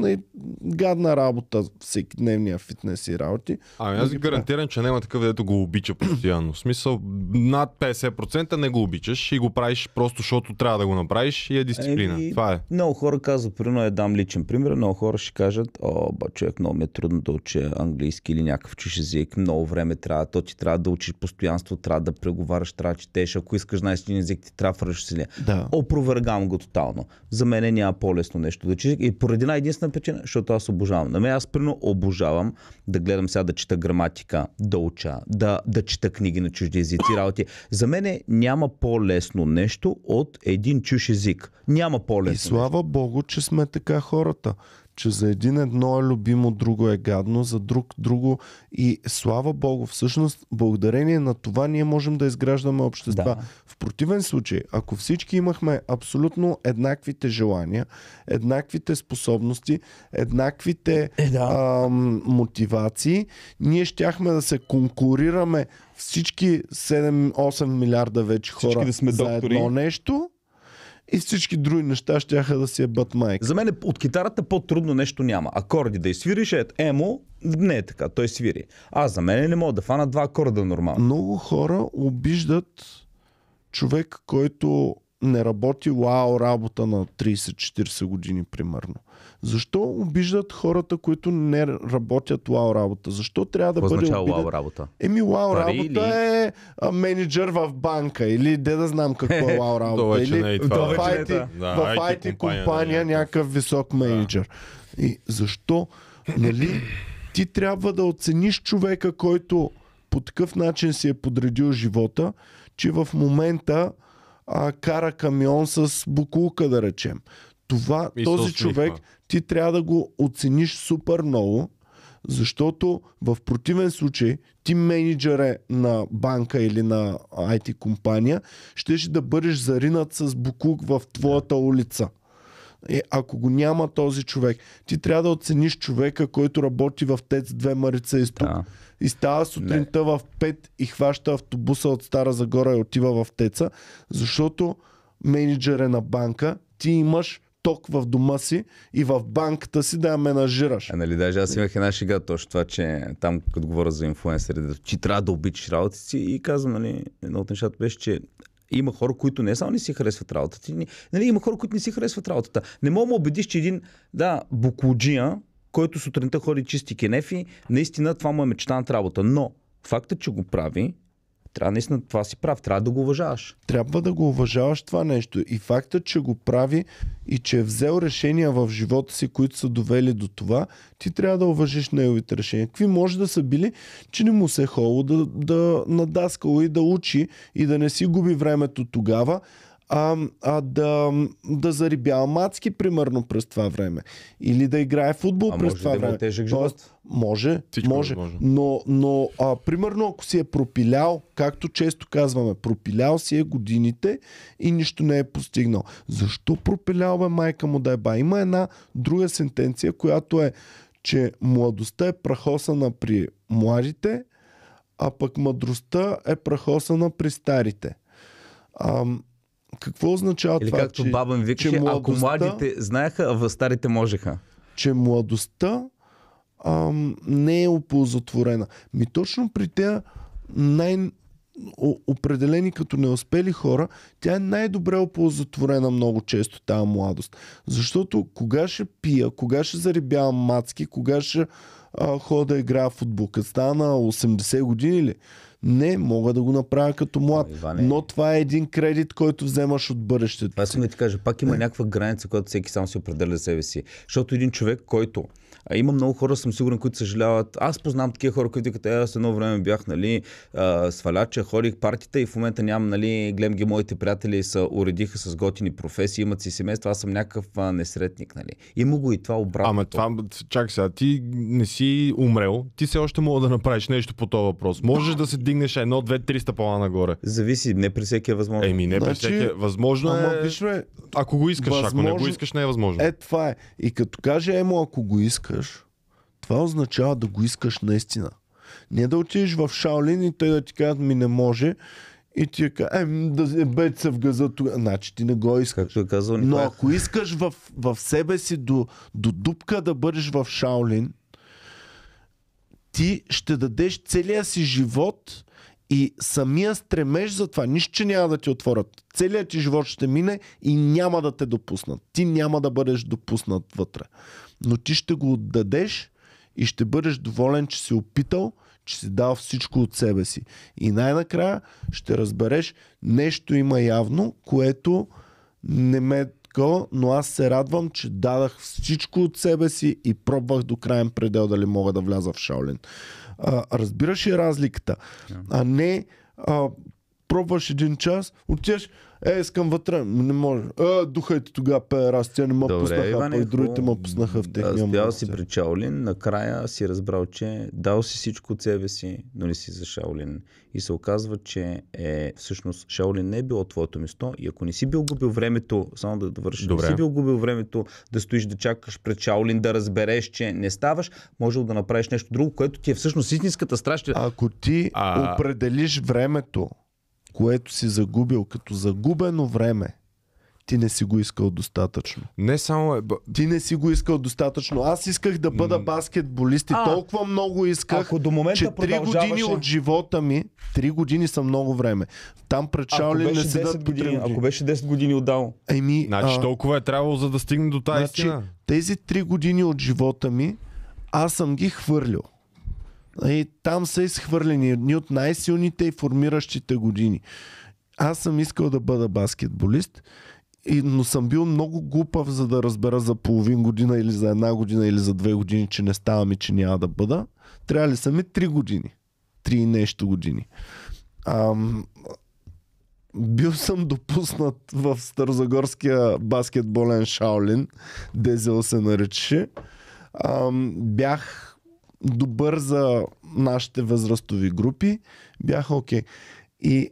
нали, гадна работа всеки дневния фитнес и работи. Ами аз ви нали, гарантирам, че няма такъв, дето го обича постоянно. В смисъл, над 50% не го обичаш и го правиш просто, защото трябва да го направиш и е дисциплина. Е, Това е. Много хора казват, примерно я дам личен пример, много хора ще кажат, о, ба, човек, много ми е трудно да уча английски или някакъв чуш език, много време трябва, то ти трябва да учиш постоянство, трябва да преговаряш, трябва да четеш, ако искаш най език, ти трябва да Да. Опровергам го тотално за мен няма по-лесно нещо да чета. И поради една единствена причина, защото аз обожавам. На ами мен аз прино обожавам да гледам сега да чета граматика, да уча, да, да чета книги на чужди езици, работи. За мен няма по-лесно нещо от един чуж език. Няма по-лесно. И слава Богу, че сме така хората че за един едно е любимо, друго е гадно, за друг друго. И слава Богу, всъщност, благодарение на това ние можем да изграждаме общества. Да. В противен случай, ако всички имахме абсолютно еднаквите желания, еднаквите способности, еднаквите е, да. ам, мотивации, ние щяхме да се конкурираме всички 7-8 милиарда вече хора да сме за доктори. едно нещо и всички други неща ще да си е бат майка. За мен от китарата по-трудно нещо няма. Акорди да изсвириш е емо, не е така, той свири. А за мен не мога да фана два акорда нормално. Много хора обиждат човек, който не работи вау работа на 30-40 години примерно. Защо обиждат хората, които не работят лау работа? Защо трябва да бъде обиден? лау работа? Еми лау Пари работа или... е а, менеджер в банка или де да знам какво е лау работа. или не е в, е IT, да. в IT, компания нали, някакъв висок менеджер. Да. И защо? Нали, ти трябва да оцениш човека, който по такъв начин си е подредил живота, че в момента а, кара камион с букулка, да речем. Това, и този човек, ти трябва да го оцениш супер много, защото в противен случай ти менеджере на банка или на IT компания ще, ще да бъдеш заринат с буклук в твоята улица. Е, ако го няма този човек, ти трябва да оцениш човека, който работи в ТЕЦ 2 Марица Исток да. и става сутринта Не. в 5 и хваща автобуса от Стара Загора и отива в ТЕЦа, защото менеджер е на банка, ти имаш ток в дома си и в банката си да я менажираш. А е, нали, даже аз имах една шега точно това, че там, като говоря за инфуенсери, че трябва да обичаш работа си и казвам, нали, едно от нещата беше, че има хора, които не само не си харесват работата. Нали, има хора, които не си харесват работата. Не мога да убедиш, че един, да, Буклуджия, който сутринта ходи чисти кенефи, наистина това му е мечтаната работа. Но фактът, че го прави, трябва наистина, това си прав, трябва да го уважаваш. Трябва да го уважаваш това нещо. И факта, че го прави и че е взел решения в живота си, които са довели до това, ти трябва да уважиш неговите решения. Какви може да са били, че не му се е холо да, да надаскало и да учи и да не си губи времето тогава, а, а да, да зарибява мацки, примерно, през това време. Или да играе футбол а през може това да е време. Тежък живот? Тоест, може, Всичко е може. може. Но, но а, примерно, ако си е пропилял, както често казваме, пропилял си е годините и нищо не е постигнал. Защо пропилял бе майка му да е ба? Има една друга сентенция, която е, че младостта е прахосана при младите, а пък мъдростта е прахосана при старите. Ам, какво означава Или това? както че, баба ми викаше, че младостта, ако младите знаеха, а старите можеха. Че младостта ам, не е оползотворена. Ми точно при тя най- определени като неуспели хора, тя е най-добре оползотворена много често, тази младост. Защото кога ще пия, кога ще зарибявам мацки, кога ще а, хода игра играя в футбол, стана 80 години ли? Не, мога да го направя като млад. Ами, Иване... Но това е един кредит, който вземаш от бъдещето. Аз ми ти кажа, пак има не. някаква граница, която всеки сам си определя за себе си. Защото един човек, който а, има много хора, съм сигурен, които съжаляват. Аз познавам такива хора, които като е, аз едно време бях, нали, сваляча, ходих партията и в момента нямам, нали, гледам ги моите приятели са уредиха с готини професии, имат си семейства, аз съм някакъв несретник, нали. Има го и това обратно. Ама това, чакай сега, ти не си умрел, ти все още мога да направиш нещо по този въпрос. Можеш да се дигнеш едно, две, три стъпала нагоре. Зависи, не при всеки е възможно. Еми, не значи, при всеки е възможно. Ама, е... ако го искаш, възможно... ако не го искаш, не е възможно. Е, това е. И като каже, емо, ако го иска искаш, това означава да го искаш наистина. Не да отидеш в Шаолин и те да ти кажат ми не може и ти е ем, да е бед се в газа тогава. Значи ти не го искаш. Както е казал, Но ако искаш в, в себе си до, до дупка да бъдеш в Шаолин, ти ще дадеш целия си живот и самия стремеж за това. Нищо, че няма да ти отворят. Целият ти живот ще мине и няма да те допуснат. Ти няма да бъдеш допуснат вътре но ти ще го отдадеш и ще бъдеш доволен, че си опитал, че си дал всичко от себе си. И най-накрая ще разбереш, нещо има явно, което не ме е но аз се радвам, че дадах всичко от себе си и пробвах до крайен предел дали мога да вляза в Шаолин. А, разбираш ли разликата? А не а, пробваш един час, отиваш, е, искам вътре, не може. Е, духайте тогава, пе, раз, тя не ме Добре, пуснаха, Иване, и другите ме пуснаха в техния Аз Стоял си при Чаолин, накрая си разбрал, че дал си всичко от себе си, но не си за Шаолин. И се оказва, че е, всъщност Шаолин не е било твоето место и ако не си бил губил времето, само да довършиш, не си бил губил времето да стоиш да чакаш пред Шаолин, да разбереш, че не ставаш, можел да направиш нещо друго, което ти е всъщност истинската страща. Ако ти а... определиш времето, което си загубил като загубено време, ти не си го искал достатъчно. Не само е... Ти не си го искал достатъчно. Аз исках да бъда баскетболист и а, толкова много исках, ако до момента че 3 продължаваше... години от живота ми, 3 години са много време. Там ли не седат години, години. Ако беше 10 години отдал. Еми, значи а... толкова е трябвало за да стигне до тази значи, Тези 3 години от живота ми, аз съм ги хвърлил. И там са изхвърлени едни от най-силните и формиращите години. Аз съм искал да бъда баскетболист, но съм бил много глупав, за да разбера за половин година или за една година или за две години, че не ставам и че няма да бъда. Трябва ли са ми три години? Три и нещо години. Ам, бил съм допуснат в Старозагорския баскетболен Шаолин, Дезел се наречеше. Ам, бях добър за нашите възрастови групи, Бяха окей. Okay. И,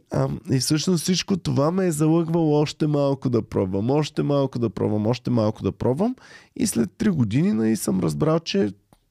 и всъщност всичко това ме е залъгвало още малко да пробвам, още малко да пробвам, още малко да пробвам. И след 3 години нали, съм разбрал, че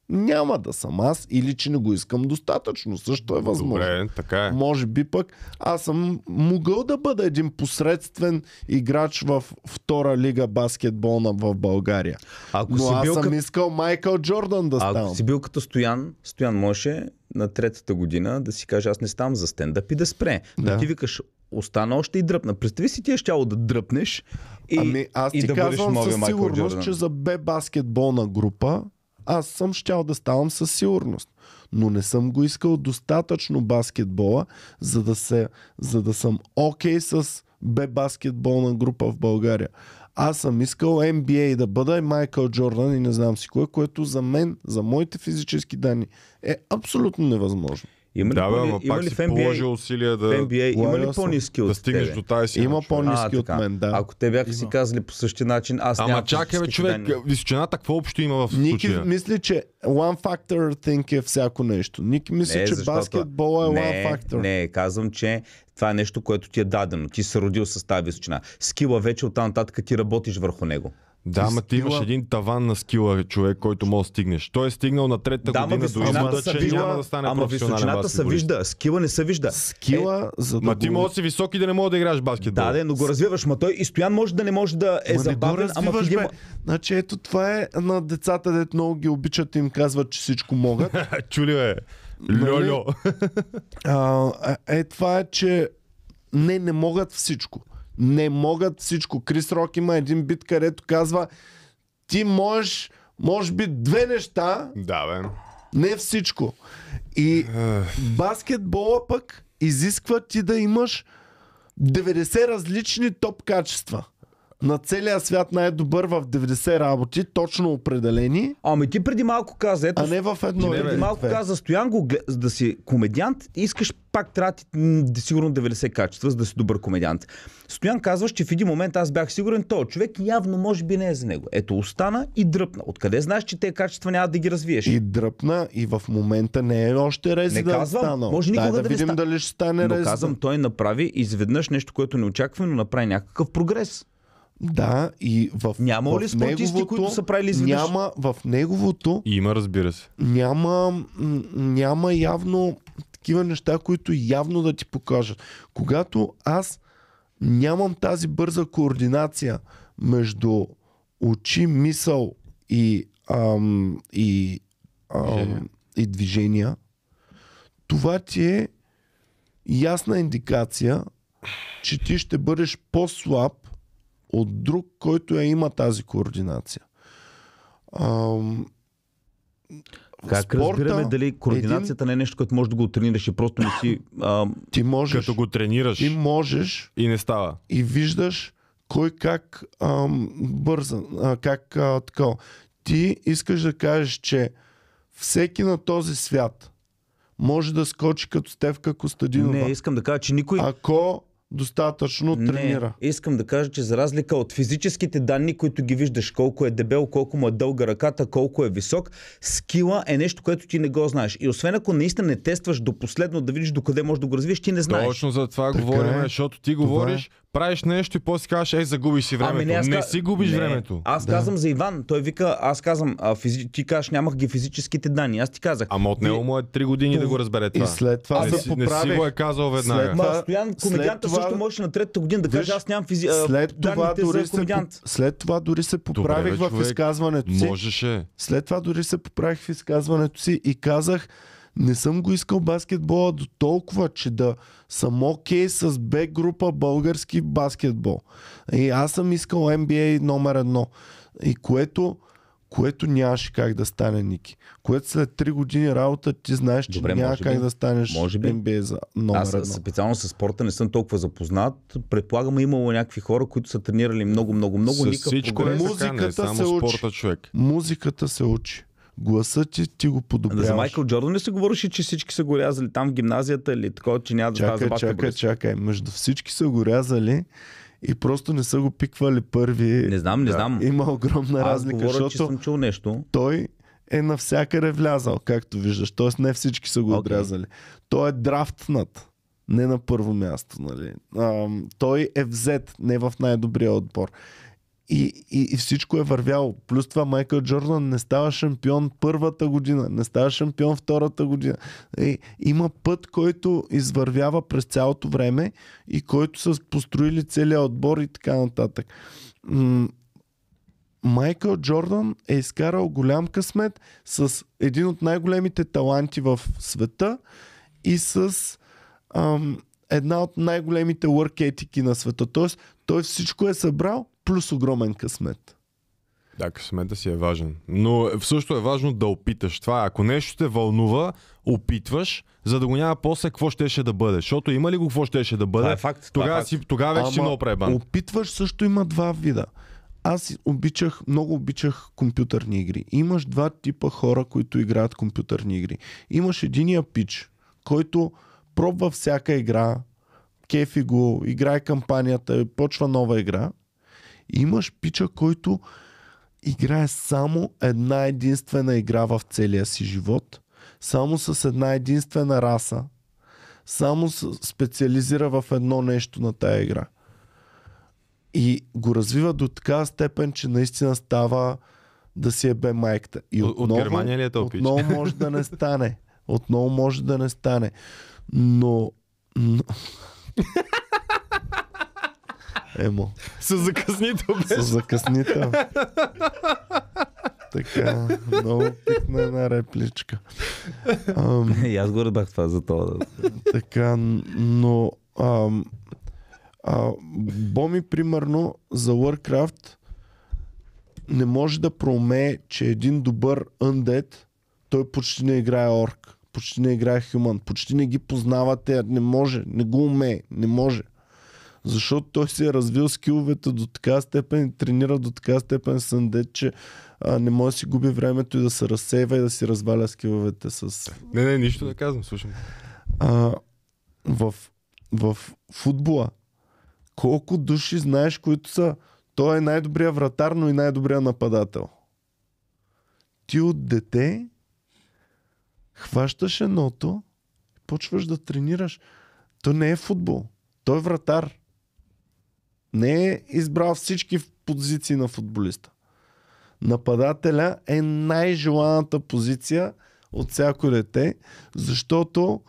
няма да съм аз или че не го искам достатъчно. Също е възможно. Добре, така е. Може би пък аз съм могъл да бъда един посредствен играч в втора лига баскетболна в България. Ако Но си аз бил съм като... искал Майкъл Джордан да стана. Ако си бил като Стоян, Стоян може на третата година да си каже аз не ставам за стендъп и да спре. Но ти викаш остана още и дръпна. Представи си ти е щяло да дръпнеш и, ами, аз ти и да казвам, със сигурност, че за бе баскетболна група аз съм щял да ставам със сигурност. Но не съм го искал достатъчно баскетбола, за да, се, за да съм окей okay с бе баскетболна група в България. Аз съм искал NBA да бъда и Майкъл Джордан и не знам си кое, което за мен, за моите физически данни е абсолютно невъзможно. Има ли, да, бе, ама пак ли си NBA, положил усилия да... NBA, има ли по-низки да от стигнеш тебе? до тази си. Има по-низки а, от мен, да. Ако те бяха има. си казали по същия начин, аз Ама чакай, бе, човек, височината какво общо има в Ники мисли, че one factor thing е всяко нещо. Ники мисли, не, че защото... баскетбол е не, one factor. Не, казвам, че това е нещо, което ти е дадено. Ти се родил с тази височина. Скила вече оттам нататък ти работиш върху него. Да, ама ти имаш един таван на скила, човек, който може да стигнеш. Той е стигнал на третата да, година до да, е, че няма да стане ама професионален Ама се вижда, скила не се вижда. Скила, е, за да Ма ти го... може да си висок и да не може да играеш баскетбол. Да, да, но го развиваш, ма той и Стоян може да не може да е ма забавен, ама в Значи ето това е на децата, дето много ги обичат и им казват, че всичко могат. Чули нали? е. Льо-льо. е, това е, че не, не могат всичко. Не могат всичко. Крис Рок има един бит, където казва ти можеш, може би, две неща. Да, бе. Не всичко. И баскетбола пък изисква ти да имаш 90 различни топ качества на целия свят най-добър в 90 работи, точно определени. Ами ти преди малко каза, ето, а не в едно. Ти преди малко каза, Стоян го, да си комедиант, искаш пак трати сигурно 90 качества, за да си добър комедиант. Стоян казваш, че в един момент аз бях сигурен, то човек явно може би не е за него. Ето, остана и дръпна. Откъде знаеш, че те качества няма да ги развиеш? И дръпна и в момента не е още рези не да е казвам, станал. Може никога Дай да, да видим да дали ще стане но рези. Казвам, той направи изведнъж нещо, което не очакваме, но направи някакъв прогрес. Да, и в Няма ли в спортисти, неговото, които са правили изведнъж? Няма, в неговото... И има, разбира се. Няма, няма явно такива неща, които явно да ти покажат. Когато аз нямам тази бърза координация между очи, мисъл и, ам, и, ам, и движения, това ти е ясна индикация, че ти ще бъдеш по-слаб от друг, който я има тази координация. Ам... Как спорта, разбираме дали координацията един... не е нещо, което може да го тренираш и просто не си... А... Ти можеш... Като го тренираш... Ти можеш... И не става. И виждаш кой как ам, бърза, а, как а, така. Ти искаш да кажеш, че всеки на този свят може да скочи като Стевка Костадинова. Не, искам да кажа, че никой... Ако достатъчно не, тренира. Искам да кажа, че за разлика от физическите данни, които ги виждаш, колко е дебел, колко му е дълга ръката, колко е висок, скила е нещо, което ти не го знаеш. И освен ако наистина не тестваш до последно да видиш докъде можеш да го развиеш, ти не знаеш. Точно за това говорим, е. защото ти това е. говориш е правиш нещо и после казваш, ей, загубиш си времето. Ами не, аз... не си губиш не. времето. Аз да. казвам за Иван. Той вика, аз казвам, а, физи... ти казваш, нямах ги физическите данни. Аз ти казах. Ама отнело него му е 3 години То... да го разбере това. И след това аз не, поправих. не си го е казал веднага. След това... Ма, стоян, комедиантът това... също можеше на третата година да каже, аз нямам физи... след това, дори се... след това дори се поправих Добре, в изказването си. Можеше. След това дори се поправих в изказването си и казах, не съм го искал баскетбола до толкова, че да съм окей okay с Б група български баскетбол. И аз съм искал NBA номер едно. И което, което нямаше как да стане, Ники. Което след 3 години работа ти знаеш, че Добре, няма как би, да станеш може би. NBA за номер Аз едно. специално с спорта не съм толкова запознат. Предполагам, е имало някакви хора, които са тренирали много, много, много. С никакъв всичко е, е музиката само се спорта, учи. човек. Музиката се учи гласа че ти го подобряваш. За Майкъл Джордан не се говореше, че всички са го рязали там в гимназията или такова, че няма да чакай, за чакай, чакай. Между всички са го рязали и просто не са го пиквали първи. Не знам, не да, знам. Има огромна Аз разлика, говоря, защото че съм чул нещо. той е навсякъде влязал, както виждаш. Тоест не всички са го okay. отрязали. Той е драфтнат. Не на първо място, нали? А, той е взет не в най-добрия отбор. И, и, и всичко е вървяло. Плюс това Майкъл Джордан не става шампион първата година, не става шампион втората година. И, има път, който извървява през цялото време и който са построили целият отбор и така нататък. М- Майкъл Джордан е изкарал голям късмет с един от най-големите таланти в света и с ам, една от най-големите work етики на света. Тоест, той всичко е събрал плюс огромен късмет. Да, късмета си е важен. Но също е важно да опиташ това. Ако нещо те вълнува, опитваш, за да го няма после какво щеше да бъде. Защото има ли го какво щеше да бъде, това е факт, е тогава, е си, тогава вече си много пребан. Опитваш също има два вида. Аз обичах, много обичах компютърни игри. Имаш два типа хора, които играят компютърни игри. Имаш единия пич, който пробва всяка игра, кефи го, играе кампанията, почва нова игра – Имаш пича, който играе само една единствена игра в целия си живот, само с една единствена раса, само специализира в едно нещо на тая игра. И го развива до така степен, че наистина става да си е бе майката. И отново, от Германия ли е това, Отново може да не стане. Отново може да не стане. Но... но... Емо. С закъснител беше. С закъснител. така, много пикна една репличка. Ам, И аз го разбрах това за това. така, но... Ам, а, Боми, примерно, за Warcraft не може да проумее, че един добър undead, той почти не играе орк, почти не играе хюман, почти не ги познавате, не може, не го умее, не може защото той си е развил скиловете до така степен и тренира до така степен съндет, че а, не може да си губи времето и да се разсейва и да си разваля скиловете с... Не, не, нищо да казвам, слушам. А, в, в футбола колко души знаеш, които са той е най-добрия вратар, но и най-добрия нападател. Ти от дете хващаш едното и почваш да тренираш. То не е футбол. Той е вратар не е избрал всички позиции на футболиста. Нападателя е най-желаната позиция от всяко дете, защото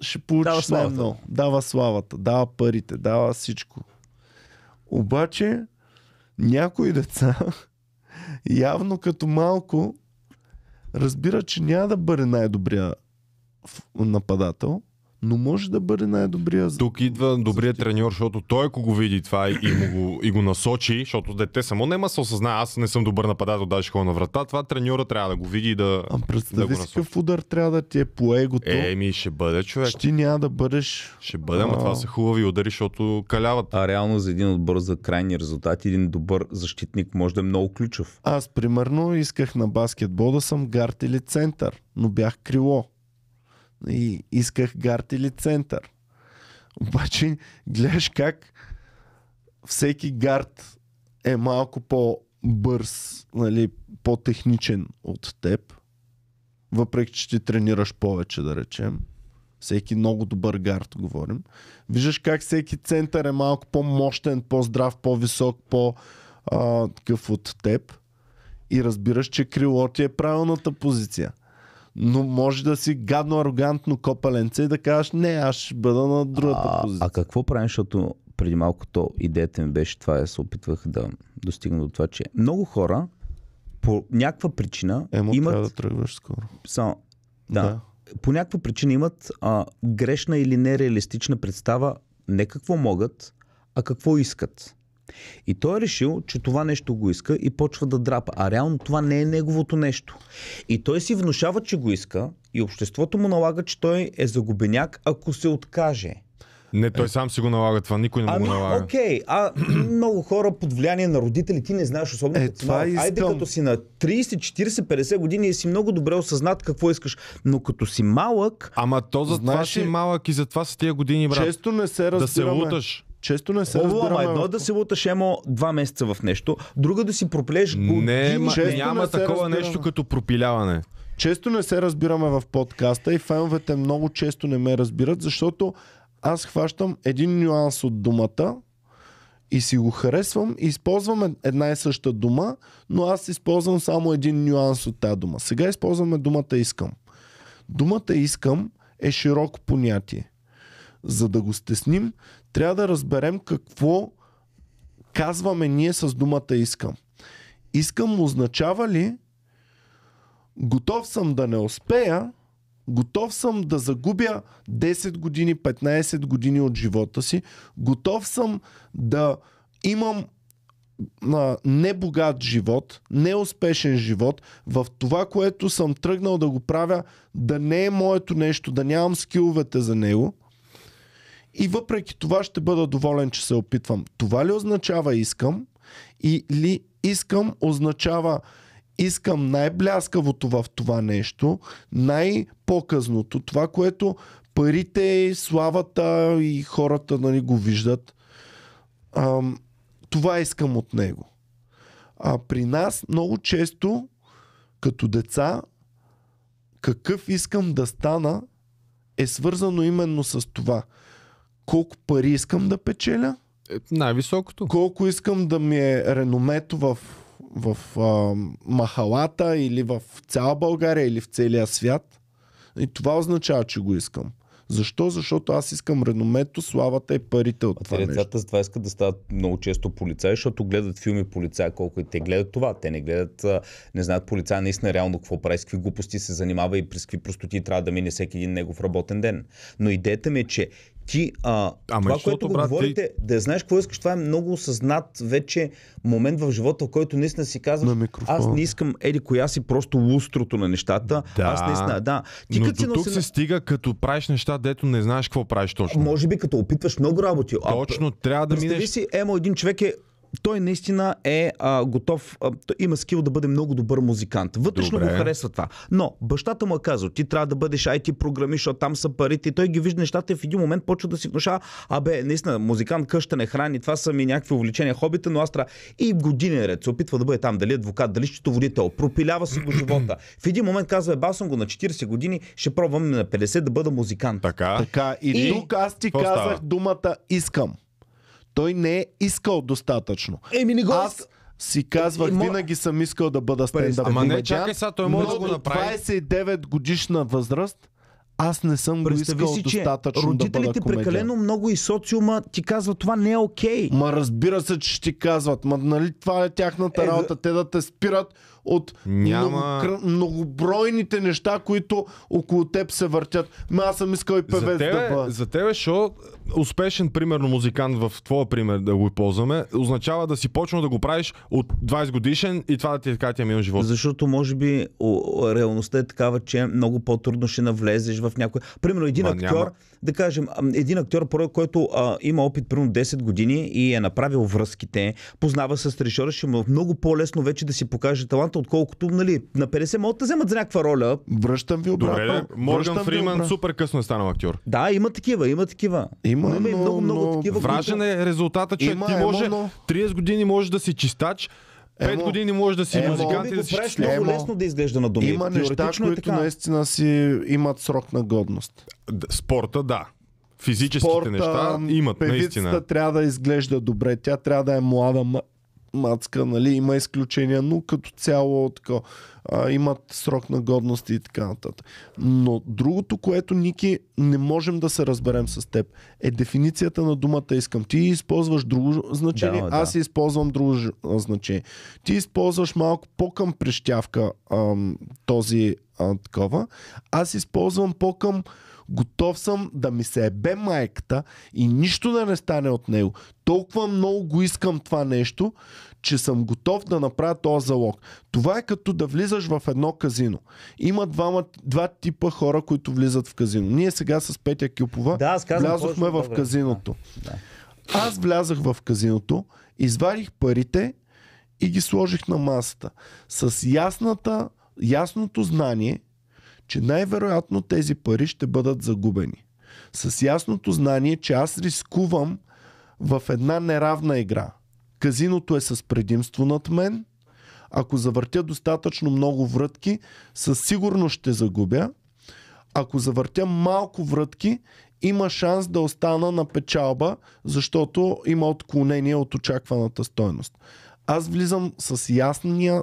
ще получиш най-много. Дава славата, дава парите, дава всичко. Обаче, някои деца, явно като малко, разбира, че няма да бъде най-добрия нападател, но може да бъде най-добрия. Тук идва добрият треньор, защото той ако го види това и, му го, и го насочи, защото дете само нема се осъзнае, аз не съм добър нападател, даже хора на врата, това треньора трябва да го види и да. А представи да си какъв удар трябва да ти е по егото. Еми, ще бъде човек. Ще ти няма да бъдеш. Ще бъде, но това са хубави удари, защото каляват. А реално за един отбор за крайни резултати, един добър защитник може да е много ключов. Аз, примерно, исках на баскетбол да съм гард или център, но бях крило и исках гард или център. Обаче гледаш как всеки гард е малко по-бърз, нали, по-техничен от теб. Въпреки, че ти тренираш повече, да речем. Всеки много добър гард, говорим. Виждаш как всеки център е малко по-мощен, по-здрав, по-висок, по-такъв от теб. И разбираш, че крило ти е правилната позиция но може да си гадно арогантно копаленце и да кажеш, не, аз ще бъда на другата а, позиция. А какво правим, защото преди малко то идеята ми беше това, я се опитвах да достигна до това, че много хора по някаква причина Емо, имат... да тръгваш скоро. Само, да. да. По някаква причина имат а, грешна или нереалистична представа не какво могат, а какво искат. И той е решил, че това нещо го иска и почва да драпа. А реално това не е неговото нещо. И той си внушава, че го иска и обществото му налага, че той е загубеняк, ако се откаже. Не, той сам си го налага това, никой не му го ами, налага. Окей, а много хора под влияние на родители, ти не знаеш особено е, като това малък. Айде като си на 30, 40, 50 години и е си много добре осъзнат какво искаш, но като си малък... Ама то за това си малък и за това са тия години, брат. Често не се разбираме. Да се луташ. Често не се Хубаво, разбираме. Ама едно е да се луташ емо два месеца в нещо, друго да си пропилеш Не, ма, няма не такова разбираме. нещо като пропиляване. Често не се разбираме в подкаста и феновете много често не ме разбират, защото аз хващам един нюанс от думата и си го харесвам и използвам една и съща дума, но аз използвам само един нюанс от тази дума. Сега използваме думата искам. Думата искам е широко понятие. За да го стесним, трябва да разберем какво казваме ние с думата искам. Искам означава ли готов съм да не успея, готов съм да загубя 10 години, 15 години от живота си, готов съм да имам на небогат живот, неуспешен живот, в това, което съм тръгнал да го правя, да не е моето нещо, да нямам скиловете за него, и въпреки това ще бъда доволен, че се опитвам. Това ли означава искам? Или искам означава искам най-бляскавото в това нещо, най-показното, това, което парите, славата и хората нали, го виждат. А, това искам от него. А при нас много често, като деца, какъв искам да стана, е свързано именно с това колко пари искам да печеля. Е, най-високото. Колко искам да ми е реномето в, в а, махалата или в цяла България или в целия свят. И това означава, че го искам. Защо? Защото аз искам реномето, славата и парите от а това децата нещо. с това искат да стават много често полицаи, защото гледат филми полицаи, колко и те гледат това. Те не гледат, не знаят полицаи наистина реално какво прави, с какви глупости се занимава и през какви простоти трябва да мине всеки един негов работен ден. Но идеята ми е, че ти, а, Ама това, което го брат, говорите, ти... да знаеш какво искаш, това е много осъзнат вече момент в живота, в който наистина си казваш, аз не искам, еди коя си, просто лустрото на нещата. Да, аз наистина, да. Ти, но като до тук се се стига, като правиш неща, дето не знаеш какво правиш точно. Може би като опитваш много работи. Точно, а, трябва да минеш... си, емо, един човек е той наистина е а, готов, а, има скил да бъде много добър музикант. Вътрешно Добре. го харесва това. Но бащата му е казал, ти трябва да бъдеш IT програмист, защото там са парите. И той ги вижда нещата и в един момент почва да си внушава, абе, наистина, музикант къща не храни, това са ми някакви увлечения, хобита, но аз И години ред се опитва да бъде там, дали адвокат, дали счетоводител, пропилява се го живота. В един момент казва, ба съм го на 40 години, ще пробвам на 50 да бъда музикант. Така. така. И, и тук аз ти казах става? думата искам. Той не е искал достатъчно. Еми не го Аз си казвах, и, е, винаги съм искал да бъда стендъп. Ама не, чакай сега, той може да го направи. 29 годишна възраст, аз не съм го искал си, достатъчно че родителите да бъда прекалено много и социума ти казват това не е окей. Okay. Ма разбира се, че ще ти казват. Ма нали това е тяхната е, работа. Те да те спират от Няма... много, многобройните неща, които около теб се въртят. Ма аз съм искал и певец за тебе, да бъда. За тебе, шо успешен, примерно, музикант в твоя пример да го ползваме, означава да си почнал да го правиш от 20 годишен и това да ти е така ти е минал живот. Защото може би реалността е такава, че много по-трудно ще навлезеш в някой. Примерно един актьор, да кажем, един актьор, който а, има опит примерно 10 години и е направил връзките, познава с режисьора, ще му е много по-лесно вече да си покаже таланта, отколкото нали, на 50 могат да вземат за някаква роля. Връщам ви обратно. Добре, Морган Фриман супер късно е станал актьор. Да, има такива, има такива. Има, но, нали, има но, много, но, много такива. Вражен е резултата, че има, ти може, 30 години можеш да си чистач, Пет години може да си е, музикант и да си правиш много лесно да изглежда на думи. Има неща, е които така. наистина си имат срок на годност. Спорта, да. Физическите Спорта, неща имат наистина. трябва да изглежда добре. Тя трябва да е млада мацка, нали? Има изключения, но като цяло такова а, имат срок на годност и така нататък. Но другото, което Ники не можем да се разберем с теб е дефиницията на думата искам. Ти използваш друго значение, да, аз да. използвам друго значение. Ти използваш малко по-към прищявка този а, такова. Аз използвам по-към готов съм да ми се ебе майката и нищо да не стане от него. Толкова много го искам това нещо, че съм готов да направя този залог. Това е като да влизаш в едно казино. Има двама, два типа хора, които влизат в казино. Ние сега с Петя Кюпова да, казвам, влязохме в добре. казиното. Да. Аз влязах в казиното, извадих парите и ги сложих на масата. С ясната, ясното знание, че най-вероятно тези пари ще бъдат загубени. С ясното знание, че аз рискувам в една неравна игра. Казиното е с предимство над мен. Ако завъртя достатъчно много врътки, със сигурност ще загубя. Ако завъртя малко врътки, има шанс да остана на печалба, защото има отклонение от очакваната стойност. Аз влизам с ясния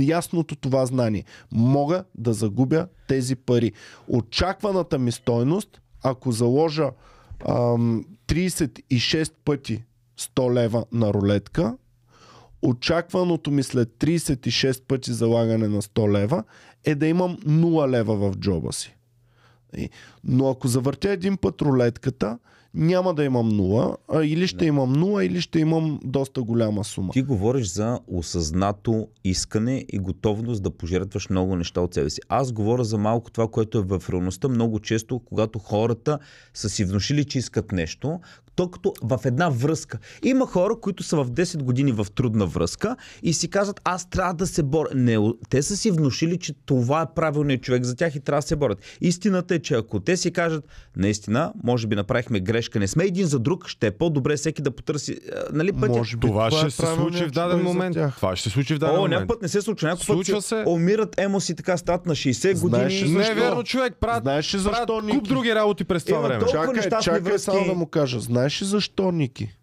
ясното това знание. Мога да загубя тези пари. Очакваната ми стойност, ако заложа ам, 36 пъти 100 лева на рулетка. Очакваното ми след 36 пъти залагане на 100 лева е да имам 0 лева в джоба си. Но ако завъртя един път рулетката, няма да имам нула, а или ще не. имам нула, или ще имам доста голяма сума. Ти говориш за осъзнато искане и готовност да пожертваш много неща от себе си. Аз говоря за малко това, което е в реалността. Много често, когато хората са си внушили, че искат нещо, то като в една връзка. Има хора, които са в 10 години в трудна връзка и си казват, аз трябва да се боря. Не, те са си внушили, че това е правилният човек за тях и трябва да се борят. Истината е, че ако те си кажат, наистина, може би направихме грешка грешка. Не сме един за друг, ще е по-добре всеки да потърси. Нали, пътя. Може би, това, това е ще се случи в даден момент. Това ще се случи в даден О, момент. О, някой път не се случва. Някой път се... умират емоси така стат на 60 Знаеш години. Защо? Не е верно човек. Прат, Знаеш ли защо, Ники? куп други работи през това Има време. Чакай, чакай връзки... само да му кажа. Знаеш ли защо, Ники?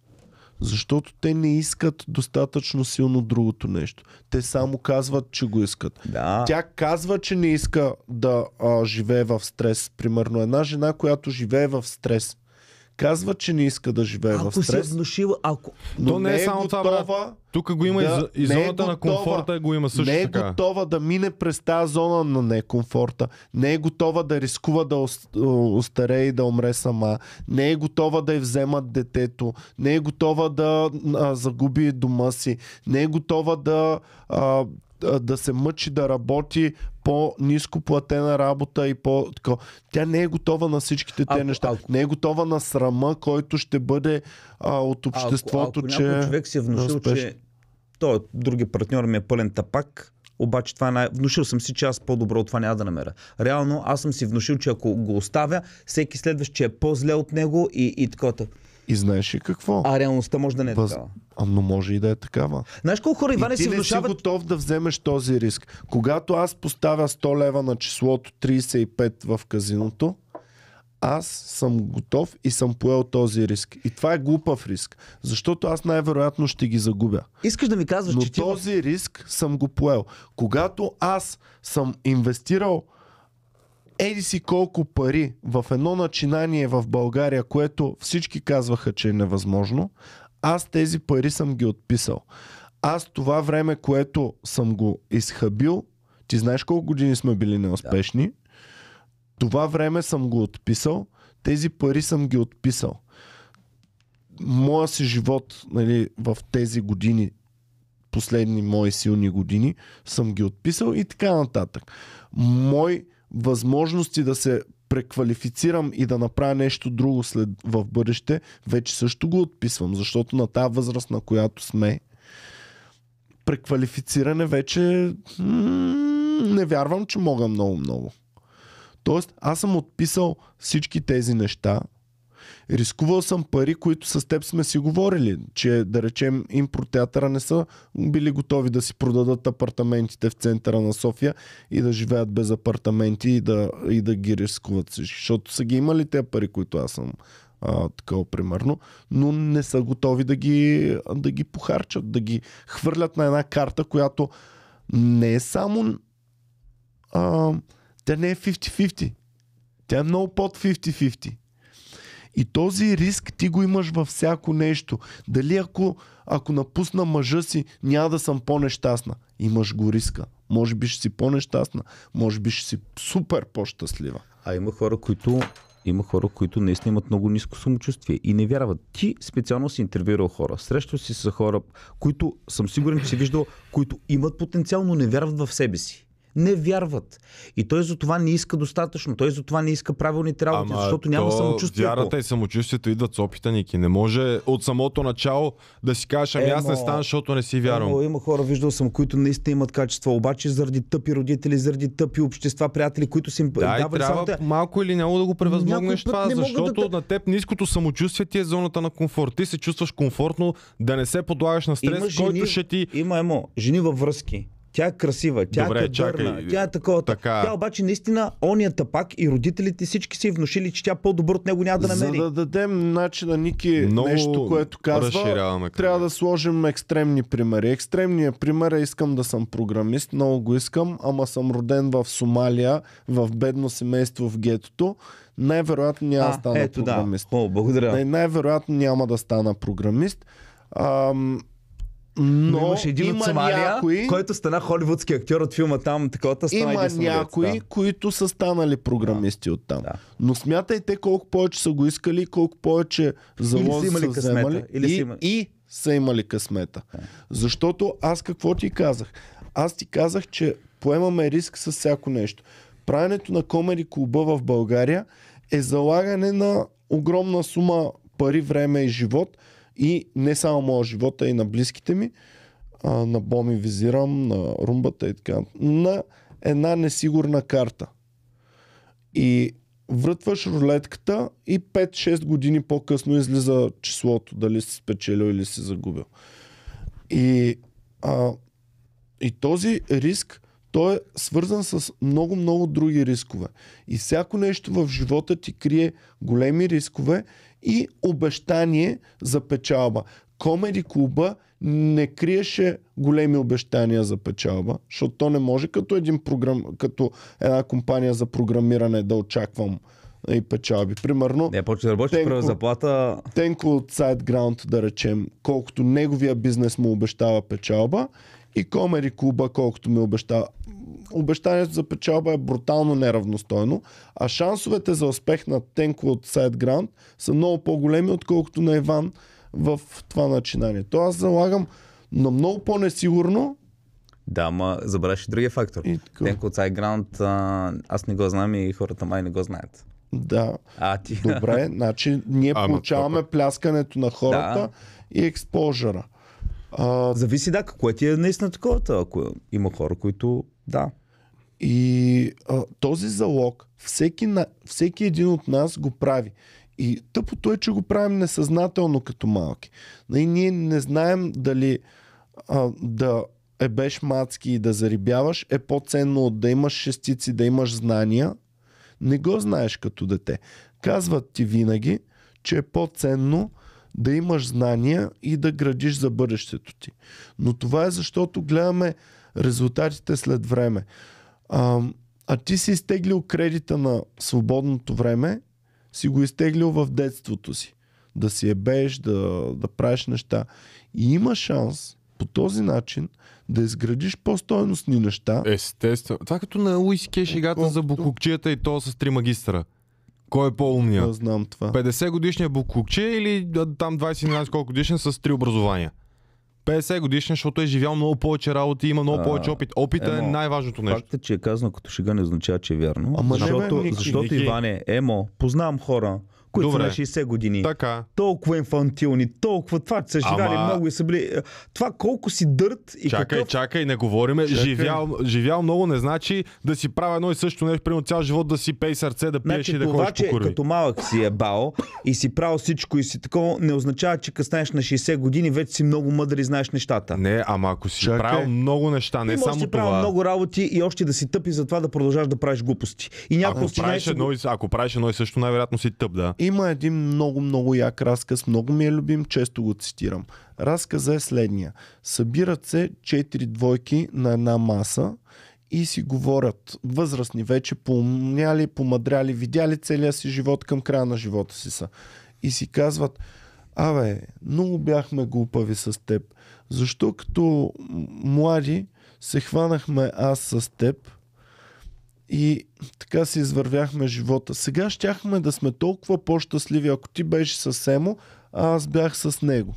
Защото те не искат достатъчно силно другото нещо. Те само казват, че го искат. Да. Тя казва, че не иска да а, живее в стрес. Примерно една жена, която живее в стрес, казва, че не иска да живее ако в стрес. Ако се внушила, ако... Но То не, не е, само готова, това, Тук го има да, и е зоната е готова, на комфорта го има също Не е така. готова да мине през тази зона на некомфорта. Не е готова да рискува да остаре и да умре сама. Не е готова да й вземат детето. Не е готова да а, загуби дома си. Не е готова да а, да се мъчи да работи по ниско платена работа и по Тя не е готова на всичките те неща. Ако... Не е готова на срама, който ще бъде а, от обществото, ако, ако че... Ако човек си е внушил, успеш... че той е други партньор ми е пълен тапак, обаче това е най... Внушил съм си, че аз по-добро от това няма да намеря. Реално аз съм си внушил, че ако го оставя, всеки следващ, че е по-зле от него и, и такова. И знаеш ли какво? А реалността може да не е Въз... такава. А, ами, но може и да е такава. Знаеш колко хора, Иване, и си внушават... си готов да вземеш този риск. Когато аз поставя 100 лева на числото 35 в казиното, аз съм готов и съм поел този риск. И това е глупав риск, защото аз най-вероятно ще ги загубя. Искаш да ми казваш, Но че този ти... този риск съм го поел. Когато аз съм инвестирал еди си колко пари в едно начинание в България, което всички казваха, че е невъзможно, аз тези пари съм ги отписал. Аз това време, което съм го изхъбил, ти знаеш колко години сме били неуспешни, да. това време съм го отписал, тези пари съм ги отписал. Моя си живот нали, в тези години последни мои силни години, съм ги отписал и така нататък. Мой възможности да се преквалифицирам и да направя нещо друго след, в бъдеще, вече също го отписвам, защото на тази възраст, на която сме, преквалифициране вече не вярвам, че мога много-много. Тоест, аз съм отписал всички тези неща, Рискувал съм пари, които с теб сме си говорили, че да речем импротеатъра не са били готови да си продадат апартаментите в центъра на София и да живеят без апартаменти и да, и да ги рискуват всички. Защото са ги имали те пари, които аз съм а, такъв, примерно, но не са готови да ги, да ги похарчат, да ги хвърлят на една карта, която не е само а, тя не е 50-50. Тя е много под 50-50. И този риск ти го имаш във всяко нещо. Дали ако, ако напусна мъжа си, няма да съм по-нещастна. Имаш го риска. Може би ще си по-нещастна, може би ще си супер по-щастлива. А има хора, които има хора, които наистина имат много ниско самочувствие и не вярват. Ти специално си интервюирал хора. Срещал си с хора, които съм сигурен, че си виждал, които имат потенциал, но не вярват в себе си не вярват. И той за това не иска достатъчно. Той за това не иска правилните работи, Ама защото няма самочувствие. Вярата и самочувствието идват с опита, Ники. Не може от самото начало да си кажеш, ами аз не стана, защото не си вярвам. Емо, има хора, виждал съм, които наистина имат качество, обаче заради тъпи родители, заради тъпи общества, приятели, които си им да, давали трябва самата... малко или няма да го превъзмогнеш това, защото да... на теб ниското самочувствие ти е зоната на комфорт. Ти се чувстваш комфортно да не се подлагаш на стрес, има жени, който ще ти... Има, емо, жени във връзки, тя е красива, тя Добре, е кадърна, тя е такова. Така... Тя обаче наистина онията пак и родителите всички са внушили, че тя по-добър от него няма да намери. За да дадем начин на Ники Много нещо, което казва, трябва да сложим екстремни примери. Екстремният пример е искам да съм програмист, много го искам, ама съм роден в Сомалия, в бедно семейство в гетото най-вероятно няма а, да стана ето, програмист. Да. О, благодаря. Най- най-вероятно няма да стана програмист. Ам, но, но имаше един има от някои, който стана холивудски актьор от филма там, такова стана Има някои, да. които са станали програмисти да. от там. Да. Но смятайте колко повече са го искали, колко повече залози са, са вземали или и, има... и са имали късмета. Да. Защото аз какво ти казах? Аз ти казах, че поемаме риск с всяко нещо. Правенето на комери клуба в България е залагане на огромна сума пари, време и живот – и не само моя живот, а и на близките ми, а, на Боми визирам, на румбата и така, на една несигурна карта. И вратваш рулетката и 5-6 години по-късно излиза числото, дали си спечелил или си загубил. И, а, и този риск, той е свързан с много-много други рискове. И всяко нещо в живота ти крие големи рискове и обещание за печалба. Комеди клуба не криеше големи обещания за печалба, защото то не може като, един програм, като една компания за програмиране да очаквам и нали, печалби. Примерно. Не, почва да работи първа заплата. Тенко от SiteGround, да речем, колкото неговия бизнес му обещава печалба, и Комери Куба, колкото ми обеща, обещанието за печалба е брутално неравностойно, а шансовете за успех на Тенко от Сайдграунд са много по-големи, отколкото на Иван в това начинание. То аз залагам на много по-несигурно, да, ма забравяш и другия фактор. И Тенко от Сайграунд, аз не го знам и хората май не го знаят. Да. А, ти... Добре, значи ние а, получаваме това... пляскането на хората да. и експожера. А, зависи, да, какво ти е наистина такова, ако има хора, които да. И а, този залог всеки, на, всеки един от нас го прави. И тъпото е, че го правим несъзнателно като малки. И нали, ние не знаем дали а, да е беш мацки и да зарибяваш е по-ценно от да имаш шестици, да имаш знания. Не го знаеш като дете. Казват ти винаги, че е по-ценно да имаш знания и да градиш за бъдещето ти. Но това е защото гледаме резултатите след време. А, а ти си изтеглил кредита на свободното време, си го изтеглил в детството си. Да си ебееш, да, да правиш неща. И има шанс по този начин да изградиш по-стойностни неща. Естествено. Това като на Луис Кеш играта за букукчета и то с три магистра. Кой е по-умния? Да, знам това. 50 годишния Букукче или там 20 колко годишен с три образования? 50 годишен, защото е живял много повече работи, има много а, повече опит. Опита е най-важното нещо. Факта, е, че е казано като шега не означава, че е вярно. Ама защото, не, защото Иване, Емо, познавам хора, които Добре. са на 60 години. Така. Толкова инфантилни, толкова това, че са живяли Ама... много и са били... Е, това колко си дърт и Чакай, какъв... чакай, не говориме. Чакай. Живял, живял много не значи да си правя едно и също нещо, примерно цял живот да си пей сърце, да пиеш значи, и да това, ходиш по като малък си е бал, и си правил всичко и си такова, не означава, че къснеш на 60 години, вече си много мъдър и знаеш нещата. Не, ама ако си чакай. правил много неща, не и само си правил много работи и още да си тъпи за това да продължаш да правиш глупости. И ако, правиш едно, ако правиш едно и също, най-вероятно си тъп, да. Има един много-много як разказ, много ми е любим, често го цитирам. Разказа е следния. Събират се четири двойки на една маса и си говорят възрастни вече, поумняли, помадряли, видяли целия си живот към края на живота си са. И си казват, абе, много бяхме глупави с теб. Защо като млади се хванахме аз с теб и така си извървяхме живота. Сега щяхме да сме толкова по-щастливи, ако ти беше с Семо, а аз бях с него.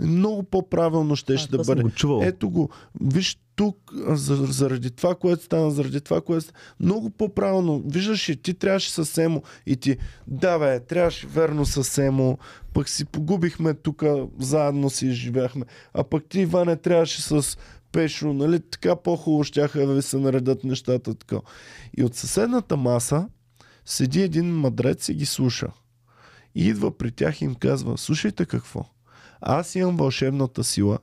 Много по-правилно ще а, да бъде. Го Ето го. Виж тук, заради това, което стана, заради това, което стана. Много по-правилно. Виждаш и ти трябваше със Семо. И ти, да бе, трябваше верно със Семо. Пък си погубихме тук, заедно си живяхме. А пък ти, Иване, трябваше с пешо, нали, така по-хубаво щяха да ви се наредат нещата така. И от съседната маса седи един мадрец и ги слуша. И идва при тях и им казва, слушайте какво, аз имам вълшебната сила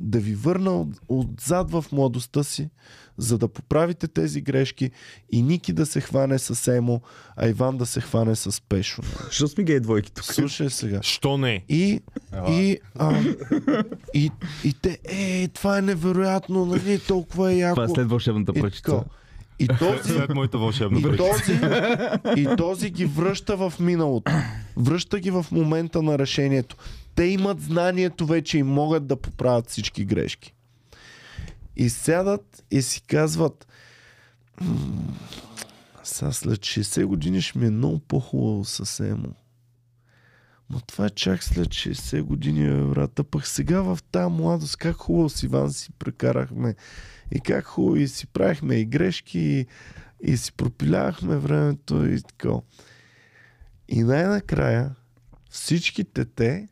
да ви върна отзад в младостта си, за да поправите тези грешки и Ники да се хване с Емо, а Иван да се хване с Пешо. Що сме гей двойки тук? Слушай сега. Що не? И, и, а, и, и те, е, това е невероятно, нали, толкова е яко. Това е след вълшебната пръчица. И този, след моята и този, и този ги връща в миналото. Връща ги в момента на решението те имат знанието вече и могат да поправят всички грешки. И сядат и си казват сега след 60 години ще ми е много по-хубаво емо. Но това е чак след 60 години, врата, Пък сега в тази младост, как хубаво с Иван си прекарахме. И как хубаво и си правихме и грешки, и, и си пропилявахме времето и така. И най-накрая всичките те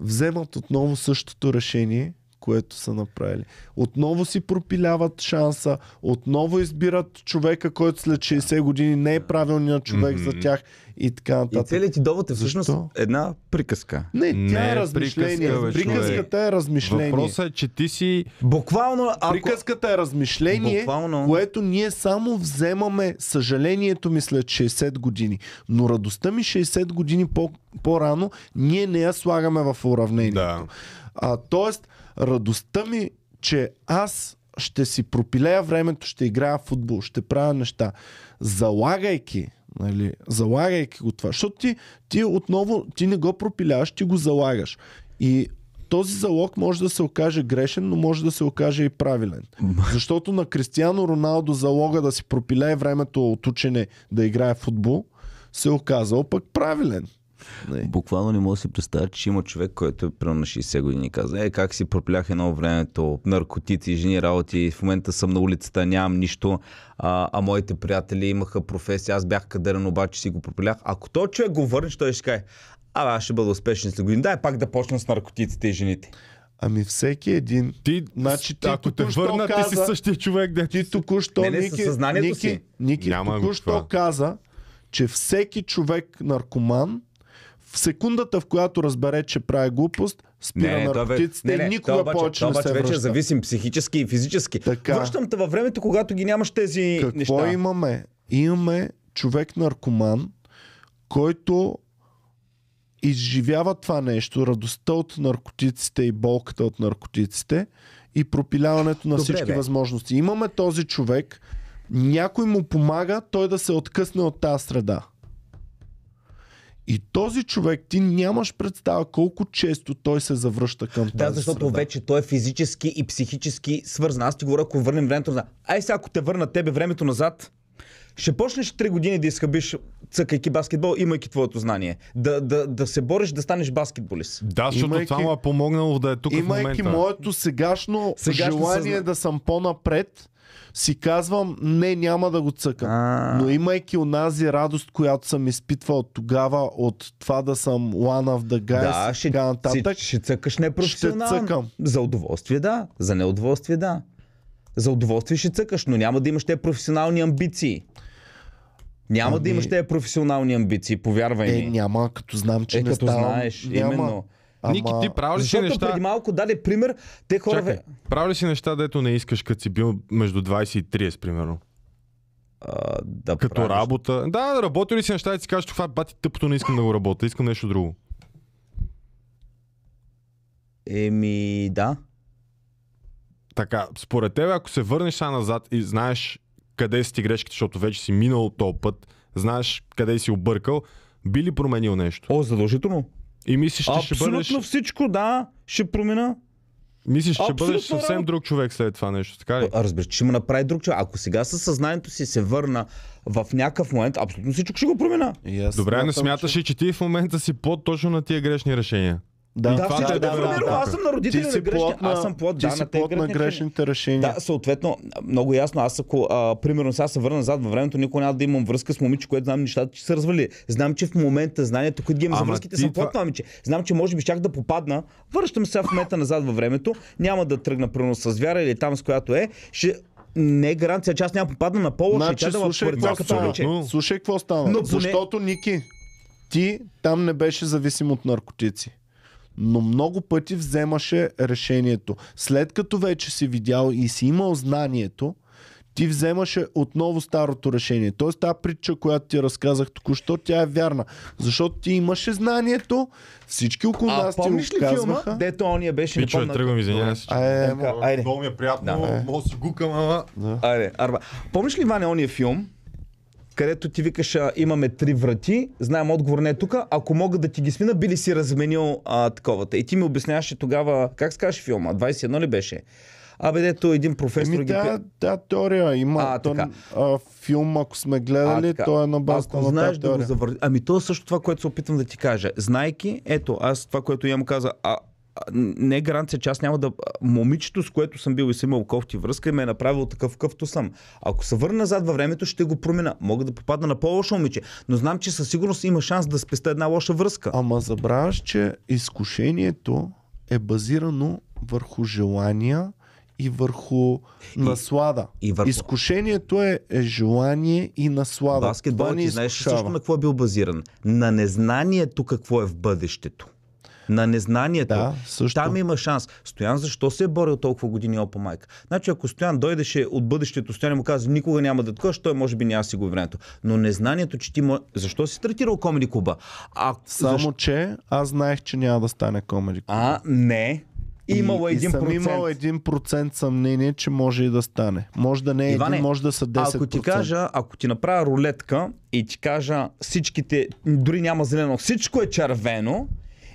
вземат отново същото решение което са направили. Отново си пропиляват шанса, отново избират човека, който след 60 години не е правилният човек mm-hmm. за тях и така нататък. И целият ти довод е всъщност Защо? една приказка. Не, не тя е, е размишление. Приказка, бе, Приказката е размишление. Въпросът е, че ти си... Буквално... Ако... Приказката е размишление, Буквално... което ние само вземаме съжалението ми след 60 години. Но радостта ми 60 години по- по-рано, ние не я слагаме в уравнението. Да. А, тоест, радостта ми, че аз ще си пропилея времето, ще играя в футбол, ще правя неща, залагайки Нали, залагайки го това. Защото ти, ти отново ти не го пропиляваш, ти го залагаш. И този залог може да се окаже грешен, но може да се окаже и правилен. Защото на Кристиано Роналдо залога да си пропилее времето от учене да играе в футбол се е оказал пък правилен. Не. Буквално не мога да си представя, че има човек, който е примерно на 60 години и каза, е, как си проплях едно времето, наркотици, жени работи, в момента съм на улицата, нямам нищо, а, а моите приятели имаха професия, аз бях кадърен, обаче си го проплях. Ако то човек го върне, той ще каже, а, аз ще бъда успешен след години. Дай пак да почна с наркотиците и жените. Ами всеки един. Ти, значи, ти ако те върна, каза, ти си същия човек. Де... Ти току-що, не, не, Ники, Ники, си. Ники, Ники току-що каза, че всеки човек наркоман в секундата, в която разбере, че прави глупост, спира не, наркотиците не, не, никога обаче, повече обаче не се вече зависим психически и физически. Така, Връщам те във времето, когато ги нямаш тези какво неща. Какво имаме? Имаме човек-наркоман, който изживява това нещо, радостта от наркотиците и болката от наркотиците и пропиляването на Добре, всички бе. възможности. Имаме този човек, някой му помага той да се откъсне от тази среда. И този човек, ти нямаш представа колко често той се завръща към тази Да, защото среда. вече той е физически и психически свързан. Аз ти говоря, ако върнем времето назад. Ай сега, ако те върна тебе времето назад, ще почнеш 3 години да изхъбиш, цъкайки баскетбол, имайки твоето знание. Да, да, да се бориш да станеш баскетболист. Да, защото имайки, това му е помогнало да е тук имайки в момента. моето сегашно, сегашно желание съзна... да съм по-напред, си казвам, не, няма да го цъкам. А... Но имайки онази радост, която съм изпитвал тогава от това да съм one of the guys, да, ще, така нататък, ще, ще цъкаш непрофесионално. Ще цъкам. За удоволствие да, за неудоволствие да. За удоволствие ще цъкаш, но няма да имаш те професионални амбиции. Няма ами... да имаш те професионални амбиции, повярвай е, ми. Е, няма, като знам, че е, не като става. Знаеш, няма. именно. Ама... Ники, ти правиш ли си неща... преди малко даде пример, те хора... Чакай, ли си неща, дето не искаш, като си бил между 20 и 30, примерно? А, да като правиш. работа. Да, работи ли си неща и си кажеш, това бати тъпото, не искам да го работя, искам нещо друго. Еми, да. Така, според тебе, ако се върнеш сега назад и знаеш къде си ти грешките, защото вече си минал този път, знаеш къде си объркал, би ли променил нещо? О, задължително. И мислиш, че Абсолютно ще бъдеш... всичко, да, ще промена. Мислиш, че Абсолютно бъдеш съвсем друг човек след това нещо, така ли? Разбира, че ще му направи друг човек. Ако сега със съзнанието си се върна в някакъв момент, абсолютно всичко ще го промена. Yes, Добре, не смяташ, че... че ти в момента си по-точно на тия грешни решения. Е да, да, да, да, да, да, аз съм на родители на грешни, аз съм плод, ти да, си на, плод на грешните решения. Да, съответно, много ясно, аз ако, а, примерно, сега се върна назад във времето, никога няма да имам връзка с момиче, което знам нещата, че се развали. Знам, че в момента знанието, които ги имам за връзките, съм плод това... момиче. Знам, че може би щях да попадна, връщам се в момента назад във времето, няма да тръгна примерно с вяра или там с която е, ще не е гаранция, че аз няма попадна на по значи, и слушай, да слушай, като Слушай какво става. Защото, Ники, ти там не беше зависим от наркотици но много пъти вземаше решението. След като вече си видял и си имал знанието, ти вземаше отново старото решение. Тоест тази притча, която ти разказах току-що, тя е вярна. Защото ти имаше знанието, всички около нас ти помниш ли филма, дето ония беше Пичо, нападнат? тръгвам, извинявай се. Е, е, айде, айде. Много ми е приятно, да. мога си гукам, ама... Да. Айде, Арба. Помниш ли, Ваня, ония филм, където ти викаш, а, имаме три врати, знаем отговор не е тук, ако мога да ти ги смина, би ли си разменил а, таковата? И ти ми обясняваше тогава, как скаш филма, 21 ли беше? Абе, дето един професор Еми, ги... тя, да, теория има. А, то, а, филм, ако сме гледали, а, то е на базата ако на знаеш да го завър... Ами то е също това, което се опитвам да ти кажа. Знайки, ето, аз това, което я му каза, а, не е гаранция, че аз няма да... Момичето, с което съм бил и съм имал кофти връзка и ме е направил такъв къвто съм. Ако се върна назад във времето, ще го променя. Мога да попадна на по-лошо момиче, но знам, че със сигурност има шанс да спеста една лоша връзка. Ама забравяш, че изкушението е базирано върху желания и върху и, наслада. И върху... Изкушението е, е желание и наслада. Баскетбол, ти знаеш също на какво е бил базиран? На незнанието какво е в бъдещето на незнанието, да, също. там има шанс. Стоян, защо се е борил толкова години Опа майка? Значи, ако Стоян дойдеше от бъдещето, Стоян му каза, никога няма да такова, той може би няма си го е времето. Но незнанието, че ти може... Защо си стартирал комеди Куба? А, Само, защ... че аз знаех, че няма да стане комеди Куба. А, не. Имало и, 1%. И съм имал процент съмнение, че може и да стане. Може да не е Иване, един, може да са 10%. Ако ти кажа, ако ти направя рулетка и ти кажа всичките, дори няма зелено, всичко е червено,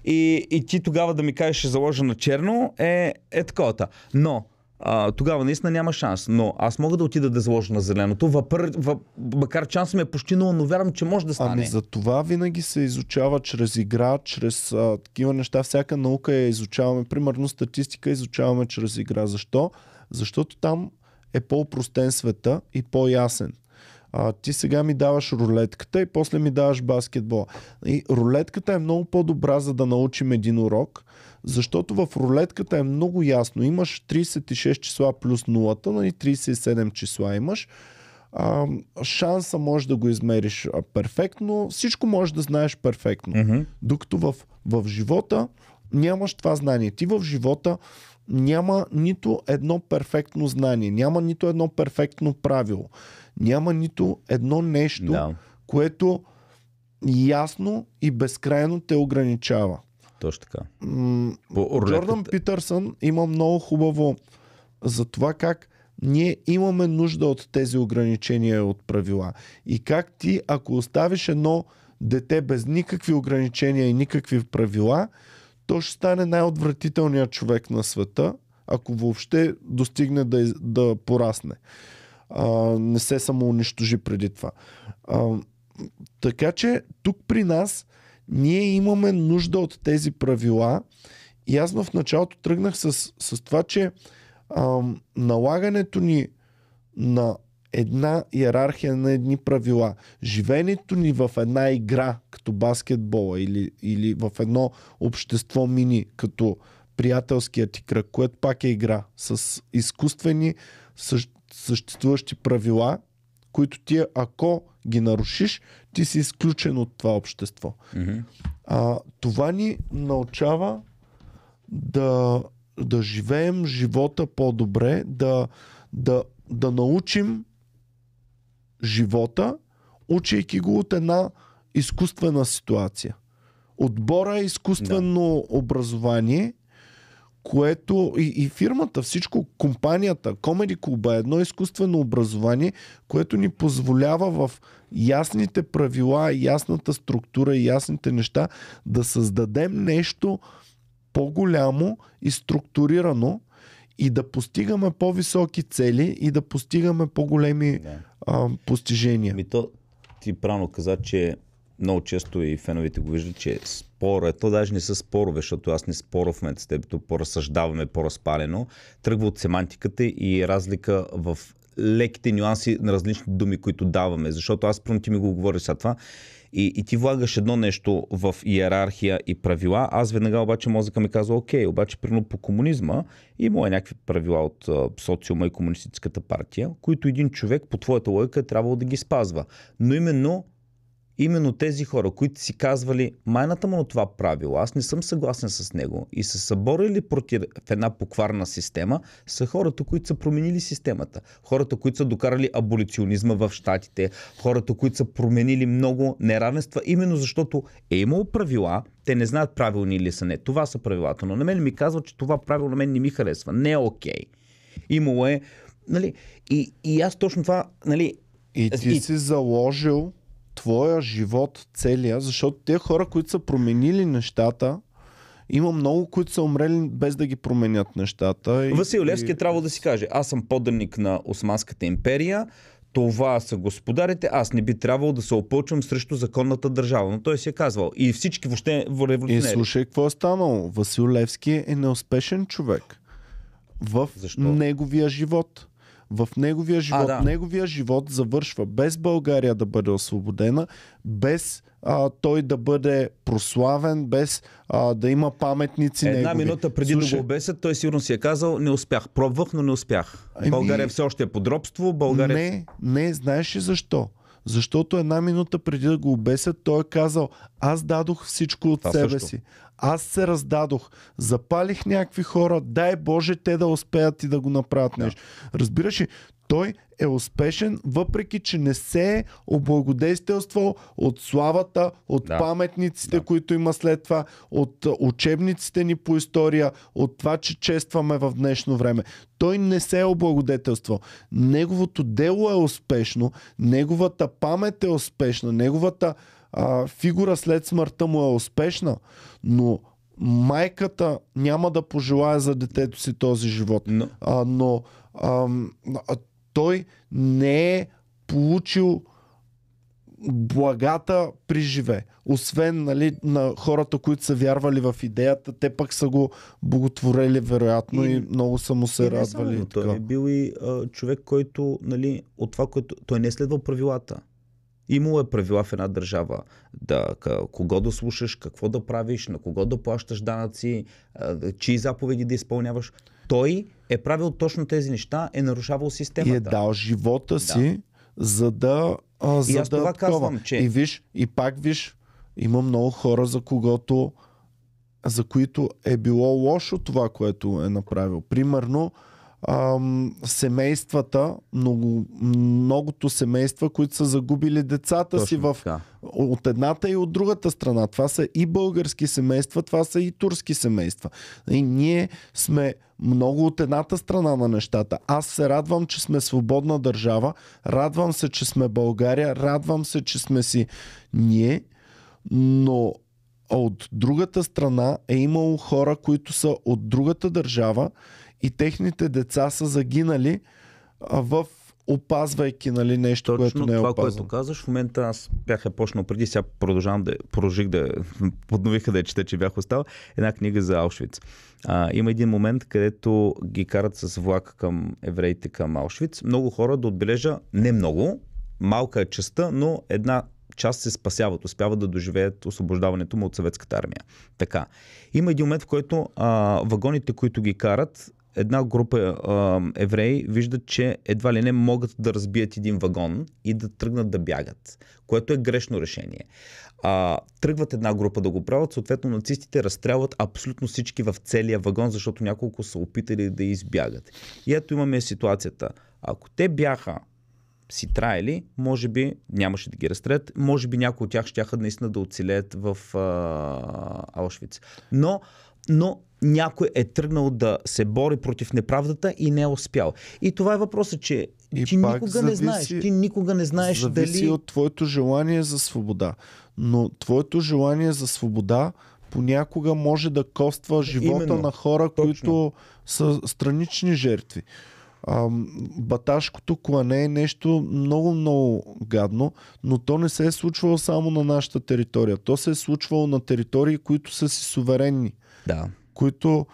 и, и ти тогава да ми кажеш, ще заложа на черно, е, е такова. Но а, тогава наистина няма шанс. Но аз мога да отида да заложа на зеленото, въпър, въп, макар шанс ми е почти нула, но вярвам, че може да стане. Ами за това винаги се изучава чрез игра, чрез а, такива неща. Всяка наука я изучаваме. Примерно статистика изучаваме чрез игра. Защо? Защото там е по-простен света и по-ясен а, ти сега ми даваш рулетката и после ми даваш баскетбол. И рулетката е много по-добра за да научим един урок, защото в рулетката е много ясно. Имаш 36 числа плюс 0, нали 37 числа имаш. А, шанса може да го измериш а, перфектно, всичко може да знаеш перфектно. Mm-hmm. Докато в, в живота нямаш това знание. Ти в живота няма нито едно перфектно знание, няма нито едно перфектно правило. Няма нито едно нещо, да. което ясно и безкрайно те ограничава. Точно така. М- Джордан Питърсън има много хубаво за това как ние имаме нужда от тези ограничения от правила. И как ти, ако оставиш едно дете без никакви ограничения и никакви правила, то ще стане най-отвратителният човек на света, ако въобще достигне да, да порасне а, не се самоунищожи преди това. А, така че тук при нас ние имаме нужда от тези правила и аз в началото тръгнах с, с това, че а, налагането ни на една иерархия на едни правила. Живението ни в една игра, като баскетбола или, или в едно общество мини, като приятелския ти кръг, което пак е игра с изкуствени, с съществуващи правила, които ти, ако ги нарушиш, ти си изключен от това общество. Mm-hmm. А, това ни научава да, да живеем живота по-добре, да, да, да научим живота, учейки го от една изкуствена ситуация. Отбора е изкуствено да. образование – което и, и фирмата, всичко, компанията, Comedy Club е едно изкуствено образование, което ни позволява в ясните правила, ясната структура и ясните неща да създадем нещо по-голямо и структурирано и да постигаме по-високи цели и да постигаме по-големи да. а, постижения. Ми то, ти правилно каза, че много често и феновете го виждат, че спорове, то даже не са спорове, защото аз не спора в момента с теб, то поразсъждаваме по-разпалено, тръгва от семантиката и разлика в леките нюанси на различни думи, които даваме. Защото аз пръвно ти ми го говориш сега това и, и ти влагаш едно нещо в иерархия и правила. Аз веднага обаче мозъка ми казва, окей, обаче прино по комунизма има някакви правила от социума и комунистическата партия, които един човек по твоята логика е трябвало да ги спазва. Но именно именно тези хора, които си казвали майната му на това правило, аз не съм съгласен с него и са съборили против една покварна система, са хората, които са променили системата. Хората, които са докарали аболиционизма в щатите, хората, които са променили много неравенства, именно защото е имало правила, те не знаят правилни ли са не. Това са правилата. Но на мен ми казва, че това правило на мен не ми харесва. Не е окей. Okay. Имало е. Нали, и, и аз точно това, нали, и ти и... си заложил твоя живот целия, защото тези хора, които са променили нещата, има много, които са умрели без да ги променят нещата. И, Васил Левски и... трябва да си каже, аз съм поданик на Османската империя, това са господарите, аз не би трябвало да се опълчвам срещу законната държава. Но той си е казвал. И всички въобще в революционери. И слушай какво е станало. Васил Левски е неуспешен човек в Защо? неговия живот в неговия живот. А, да. Неговия живот завършва без България да бъде освободена, без а, той да бъде прославен, без а, да има паметници. Една негови. минута преди Слушай... да го обесят, той сигурно си е казал, не успях. Пробвах, но не успях. Ами... България все още е подробство. България... Не, не, знаеш ли защо? Защото една минута преди да го обесят, той е казал, аз дадох всичко от а, себе също. си. Аз се раздадох, запалих някакви хора, дай Боже те да успеят и да го направят нещо. Разбираш ли, той е успешен, въпреки че не се е облагодействал от славата, от да. паметниците, да. които има след това, от учебниците ни по история, от това, че честваме в днешно време. Той не се е облагодетелствал. Неговото дело е успешно, неговата памет е успешна, неговата а, фигура след смъртта му е успешна, но майката няма да пожелая за детето си този живот. No. А, но а, а, той не е получил благата приживе. Освен нали, на хората, които са вярвали в идеята, те пък са го боготворели вероятно и, и много са му се и радвали. Само, и той е бил и а, човек, който нали, от това, което той не е следвал правилата. Имало е правила в една държава. Да, кого да слушаш, какво да правиш, на кого да плащаш данъци, чии заповеди да изпълняваш. Той е правил точно тези неща, е нарушавал системата. И е дал живота си, да. за да. А, за и аз да това казвам, че. И виж, и пак виж, има много хора, за когото за които е било лошо това, което е направил. Примерно, ам, семействата, много, многото семейства, които са загубили децата Точно, си в, от едната и от другата страна. Това са и български семейства, това са и турски семейства. И ние сме много от едната страна на нещата. Аз се радвам, че сме свободна държава, радвам се, че сме България, радвам се, че сме си ние, но от другата страна е имало хора, които са от другата държава и техните деца са загинали а, в опазвайки нали, нещо, Точно което не е това, опазвано. което казваш, в момента аз бях е почнал преди, сега продължавам да продължих да подновиха да я чета, че бях остал, една книга за Аушвиц. А, има един момент, където ги карат с влак към евреите към Аушвиц. Много хора да отбележа, не много, малка е частта, но една част се спасяват, успяват да доживеят освобождаването му от съветската армия. Така. Има един момент, в който а, вагоните, които ги карат, една група а, евреи виждат, че едва ли не могат да разбият един вагон и да тръгнат да бягат, което е грешно решение. А, тръгват една група да го правят, съответно нацистите разстрелват абсолютно всички в целия вагон, защото няколко са опитали да избягат. И ето имаме ситуацията. Ако те бяха си траели, може би нямаше да ги разстрелят, може би някои от тях ще наистина да оцелеят в а, Аушвиц. Но но някой е тръгнал да се бори против неправдата и не е успял. И това е въпросът, че и ти никога зависи, не знаеш. Ти никога не знаеш зависи дали... от твоето желание за свобода. Но твоето желание за свобода понякога може да коства живота Именно. на хора, Точно. които са странични жертви. А, баташкото клане е нещо много, много гадно, но то не се е случвало само на нашата територия. То се е случвало на територии, които са си суверенни да. които,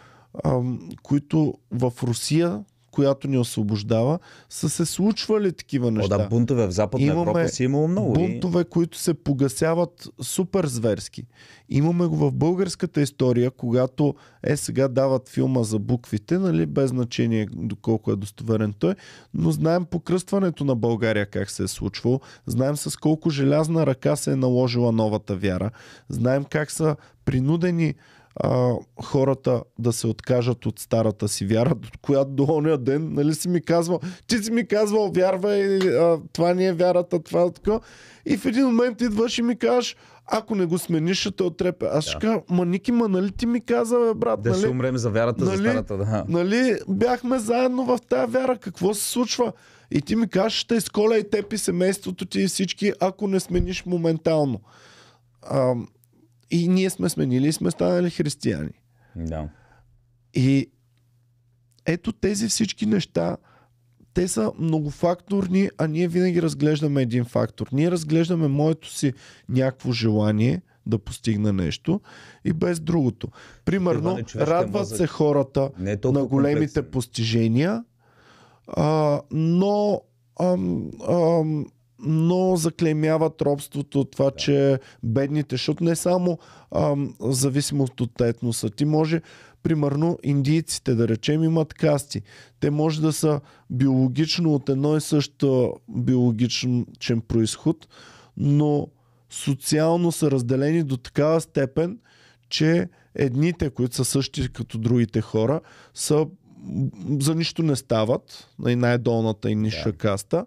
ам, които в Русия която ни освобождава, са се случвали такива неща. О, да, бунтове в Западна Имаме Европа си имало много. Бунтове, и... които се погасяват супер зверски. Имаме го в българската история, когато е сега дават филма за буквите, нали, без значение доколко е достоверен той, но знаем покръстването на България как се е случвало, знаем с колко желязна ръка се е наложила новата вяра, знаем как са принудени а, хората да се откажат от старата си вяра, от която до ония ден, нали си ми казвал, ти си ми казвал, вярвай, а, това не е вярата, това е така. И в един момент идваш и ми кажеш, ако не го смениш, ще те отрепя. Аз да. ще кажа, ма Ники, ма нали ти ми каза, бе, брат, да нали? ще умрем за вярата, нали, за старата, да. Нали, бяхме заедно в тая вяра, какво се случва? И ти ми кажеш, ще изколя и теб и семейството ти и всички, ако не смениш моментално. А, и ние сме сменили и сме станали християни. Да. И ето тези всички неща, те са многофакторни, а ние винаги разглеждаме един фактор. Ние разглеждаме моето си някакво желание да постигна нещо и без другото. Примерно, Иване, радват мозък. се хората Не е на големите комплекс. постижения, а, но ам, ам, но заклеймяват робството, това, да. че бедните, защото не само ам, зависимост от етноса. Ти може, примерно, индийците, да речем, имат касти. Те може да са биологично от едно и също биологичен происход, но социално са разделени до такава степен, че едните, които са същи като другите хора, са за нищо не стават, най-долната и ниша да. каста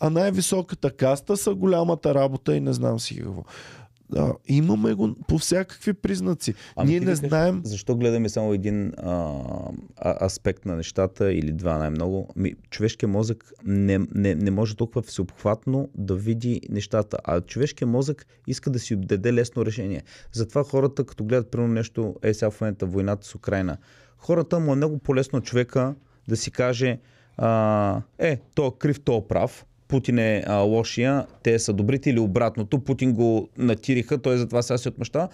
а най-високата каста са голямата работа и не знам си какво. Да, имаме го по всякакви признаци. Ами Ние не знаем. Защо гледаме само един а, аспект на нещата или два най-много? човешкият мозък не, не, не може толкова всеобхватно да види нещата, а човешкият мозък иска да си даде лесно решение. Затова хората, като гледат примерно нещо, е сега в момента войната с Украина, хората му е много по-лесно човека да си каже а, е, то е крив, то е прав Путин е а, лошия, те са добрите или обратното. Путин го натириха, той затова сега се отмъща.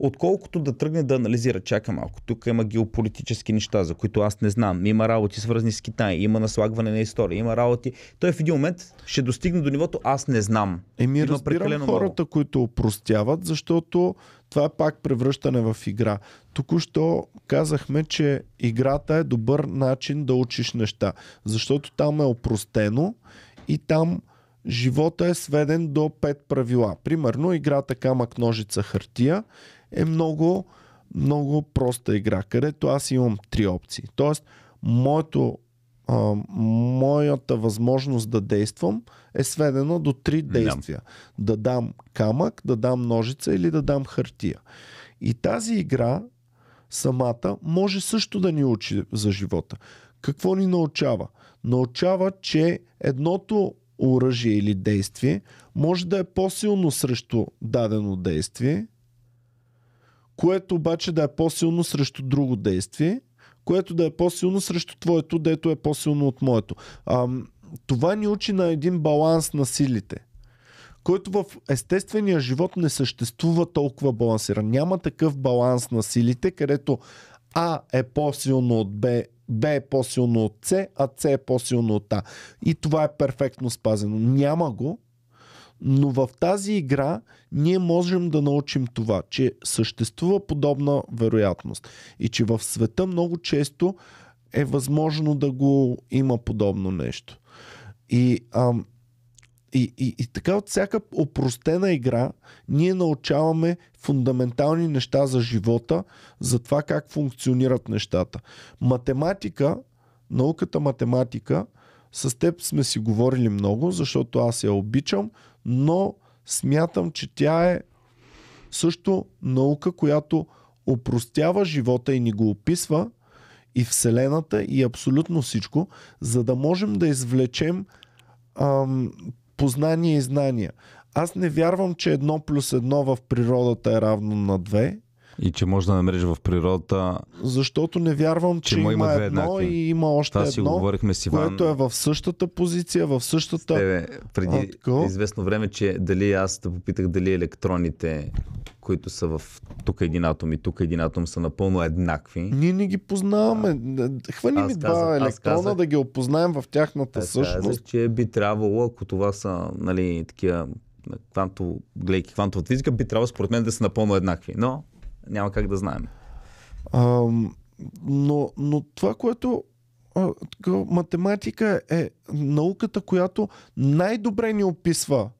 Отколкото да тръгне да анализира, чака малко, тук има геополитически неща, за които аз не знам. Има работи свързани с Китай, има наслагване на история, има работи. Той в един момент ще достигне до нивото аз не знам. Еми, разбирам хората, много. които опростяват, защото това е пак превръщане в игра. Току-що казахме, че играта е добър начин да учиш неща, защото там е опростено и там живота е сведен до пет правила. Примерно играта камък, ножица, хартия е много, много проста игра, където аз имам три опции. Тоест, моето а, моята възможност да действам е сведена до три действия. Yeah. Да дам камък, да дам ножица или да дам хартия. И тази игра самата може също да ни учи за живота. Какво ни научава? Научава, че едното оръжие или действие може да е по-силно срещу дадено действие, което обаче да е по-силно срещу друго действие, което да е по-силно срещу твоето, дето е по-силно от моето. Ам, това ни учи на един баланс на силите, който в естествения живот не съществува толкова балансиран. Няма такъв баланс на силите, където А е по-силно от Б Б е по-силно от С, а С е по-силно от А. И това е перфектно спазено. Няма го, но в тази игра ние можем да научим това, че съществува подобна вероятност и че в света много често е възможно да го има подобно нещо. И ам, и, и, и така от всяка опростена игра ние научаваме фундаментални неща за живота, за това как функционират нещата. Математика, науката математика, с теб сме си говорили много, защото аз я обичам, но смятам, че тя е също наука, която опростява живота и ни го описва и Вселената и абсолютно всичко, за да можем да извлечем ам, познания и знания. Аз не вярвам, че едно плюс едно в природата е равно на две и че може да намериш в природата. Защото не вярвам, че, че има, има две едно еднакви. и има още Това едно, говорихме с Иван, което е в същата позиция, в същата... Тебе, преди а, известно време, че дали аз да попитах дали електроните, които са в тук един атом и тук един атом са напълно еднакви. Ние не ги познаваме. Хвани ми два електрона казах, да ги опознаем в тяхната аз същност. Казах, че би трябвало, ако това са нали, такива квантов, гледайки квантова физика, би трябвало според мен да са напълно еднакви. Но няма как да знаем. А, но, но това, което а, математика е науката, която най-добре ни описва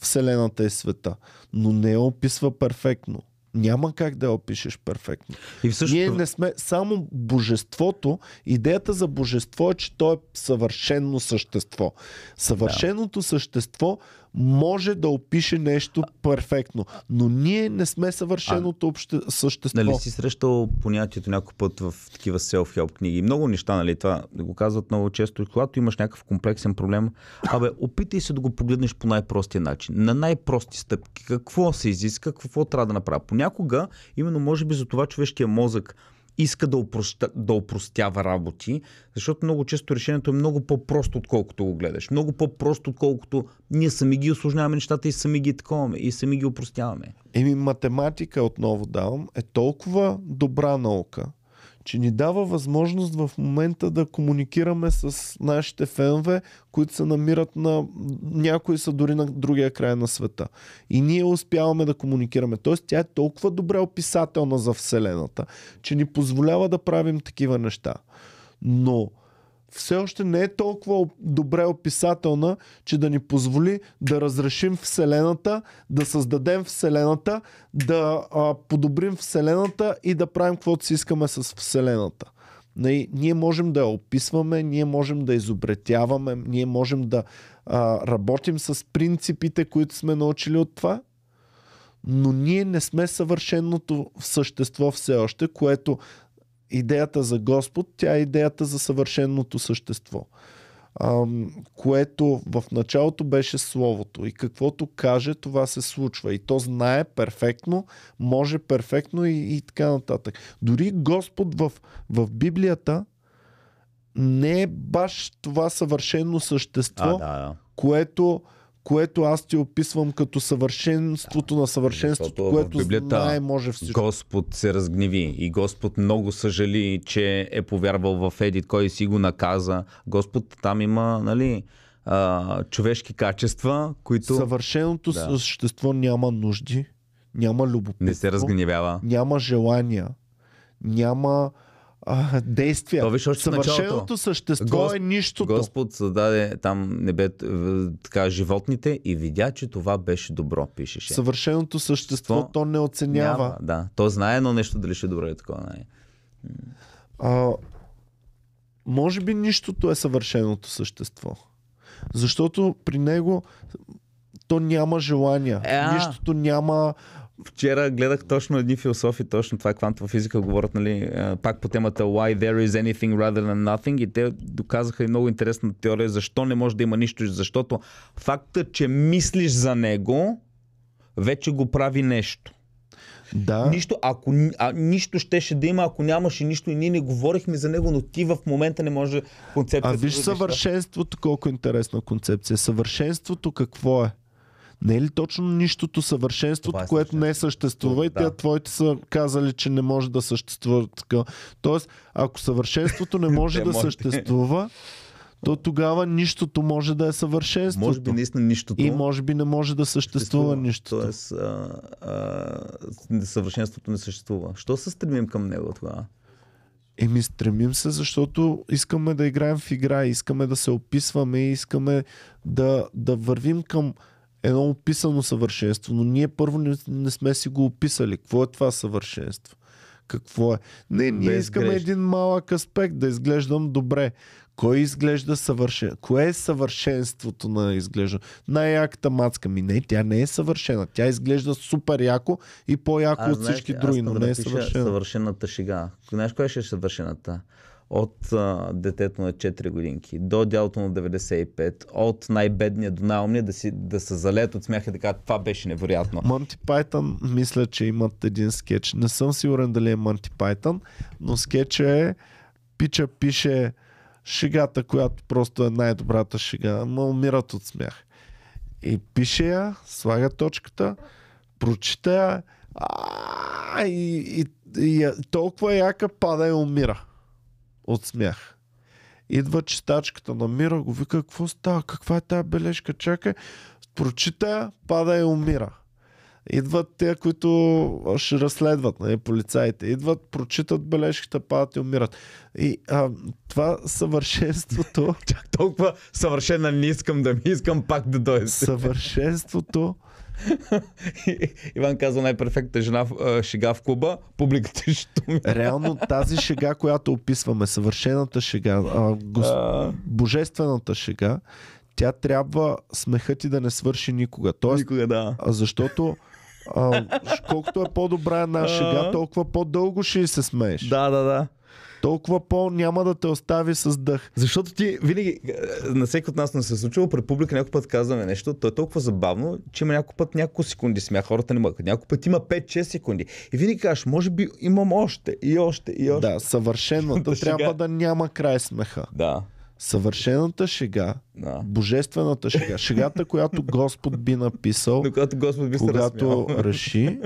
Вселената и света, но не я описва перфектно. Няма как да я опишеш перфектно. И всъщност... Ние не сме само божеството. Идеята за божество е, че то е съвършено същество. Съвършеното да. същество може да опише нещо перфектно. Но ние не сме съвършеното обще... същество. Нали си срещал понятието някой път в такива self-help книги? Много неща, нали? Това го казват много често. и Когато имаш някакъв комплексен проблем, абе, опитай се да го погледнеш по най-простия начин. На най-прости стъпки. Какво се изиска, какво трябва да направя. Понякога, именно може би за това човешкия мозък иска да, опроща, да опростява работи, защото много често решението е много по-просто, отколкото го гледаш. Много по-просто, отколкото ние сами ги осложняваме нещата и сами ги таковаме и сами ги опростяваме. Еми математика, отново давам, е толкова добра наука, че ни дава възможност в момента да комуникираме с нашите фенове, които се намират на... Някои са дори на другия край на света. И ние успяваме да комуникираме. Тоест тя е толкова добре описателна за Вселената, че ни позволява да правим такива неща. Но все още не е толкова добре описателна, че да ни позволи да разрешим Вселената, да създадем Вселената, да а, подобрим Вселената и да правим каквото си искаме с Вселената. Най- нали, ние можем да я описваме, ние можем да изобретяваме, ние можем да а, работим с принципите, които сме научили от това, но ние не сме съвършеното същество все още, което идеята за Господ, тя е идеята за съвършеното същество. което в началото беше Словото. И каквото каже, това се случва. И то знае перфектно, може перфектно и, и така нататък. Дори Господ в, в Библията не е баш това съвършено същество, а, да, да. което което аз ти описвам като съвършенството да. на съвършенството, което Библията, знае може всичко. Господ се разгневи и Господ много съжали, че е повярвал в Едит, кой си го наказа. Господ там има, нали, а, човешки качества, които... Съвършеното да. същество няма нужди, няма любопитство. Не се разгневява. Няма желания, няма а, действия. виж, Съвършеното същество Госп... е нищото. Господ създаде там небе, е, така, животните и видя, че това беше добро, пишеше. Съвършеното същество, то, то не оценява. Няма, да, то знае едно нещо дали ще добро е такова. Не. А, може би нищото е съвършеното същество. Защото при него то няма желания. Е, а... Нищото няма Вчера гледах точно едни философи, точно това квантова физика, говорят, нали, е, пак по темата Why there is anything rather than nothing и те доказаха и много интересна теория, защо не може да има нищо, защото факта, че мислиш за него, вече го прави нещо. Да. Нищо, ако, а, нищо щеше да има, ако нямаше нищо и ние не говорихме за него, но ти в момента не може концепцията. А виж да съвършенството, колко интересна концепция. Съвършенството какво е? Не е ли точно нищото съвършенството, е което не съществува и да. те твоите са казали, че не може да съществува така. Тоест, ако съвършенството не може да съществува, то тогава нищото може да е съвършенството. Може би наистина нищото. И може би не може да съществува, съществува нищото. Тоест, а, а, съвършенството не съществува. Що се стремим към него тогава? Еми, стремим се, защото искаме да играем в игра, искаме да се описваме, искаме да, да вървим към едно описано съвършенство, но ние първо не, не сме си го описали. Какво е това съвършенство? Какво е? Не, ние Безгрешно. искаме един малък аспект да изглеждам добре. Кой изглежда съвършен? Кое е съвършенството на изглежда? Най-яката мацка ми. Не, тя не е съвършена. Тя изглежда супер яко и по-яко а, от знаеш, всички други, но не е съвършена. Съвършената шега. Знаеш коя ще е съвършената? от а, детето на 4 годинки до дялото на 95, от най-бедния до най-умния да, си, да са залет от смях и така, това беше невероятно. Манти Пайтън мисля, че имат един скетч. Не съм сигурен дали е Манти Пайтън, но скетч е Пича пише шигата, която просто е най-добрата шига, но умират от смях. И пише я, слага точката, прочита я, и, и, и, и толкова яка пада и умира от смях. Идва читачката, намира го, вика, какво става, каква е тая бележка, чакай, прочита, пада и умира. Идват те, които ще разследват, не, нали, полицаите. Идват, прочитат бележките, падат и умират. И а, това съвършенството... Чак толкова съвършена не искам да ми искам пак да дойде. Съвършенството Иван каза най перфектна жена, шега в клуба, публиката ще ми. Реално тази шега, която описваме, съвършената шега, а, гос... а... божествената шега, тя трябва смехът ти да не свърши никога. Тоест, никога, да. Защото а, колкото е по-добра една шега, толкова по-дълго ще се смееш. Да, да, да толкова по няма да те остави с дъх. Защото ти винаги, е, на всеки от нас не се е случва, пред публика някой път казваме нещо, то е толкова забавно, че има някой път няколко секунди смях, хората не могат. Някой път има 5-6 секунди. И винаги кажеш, може би имам още и още и още. Да, съвършената трябва да няма край смеха. Да. Съвършената шега, да. божествената шега, шегата, която Господ би написал, Но когато Господ би когато реши,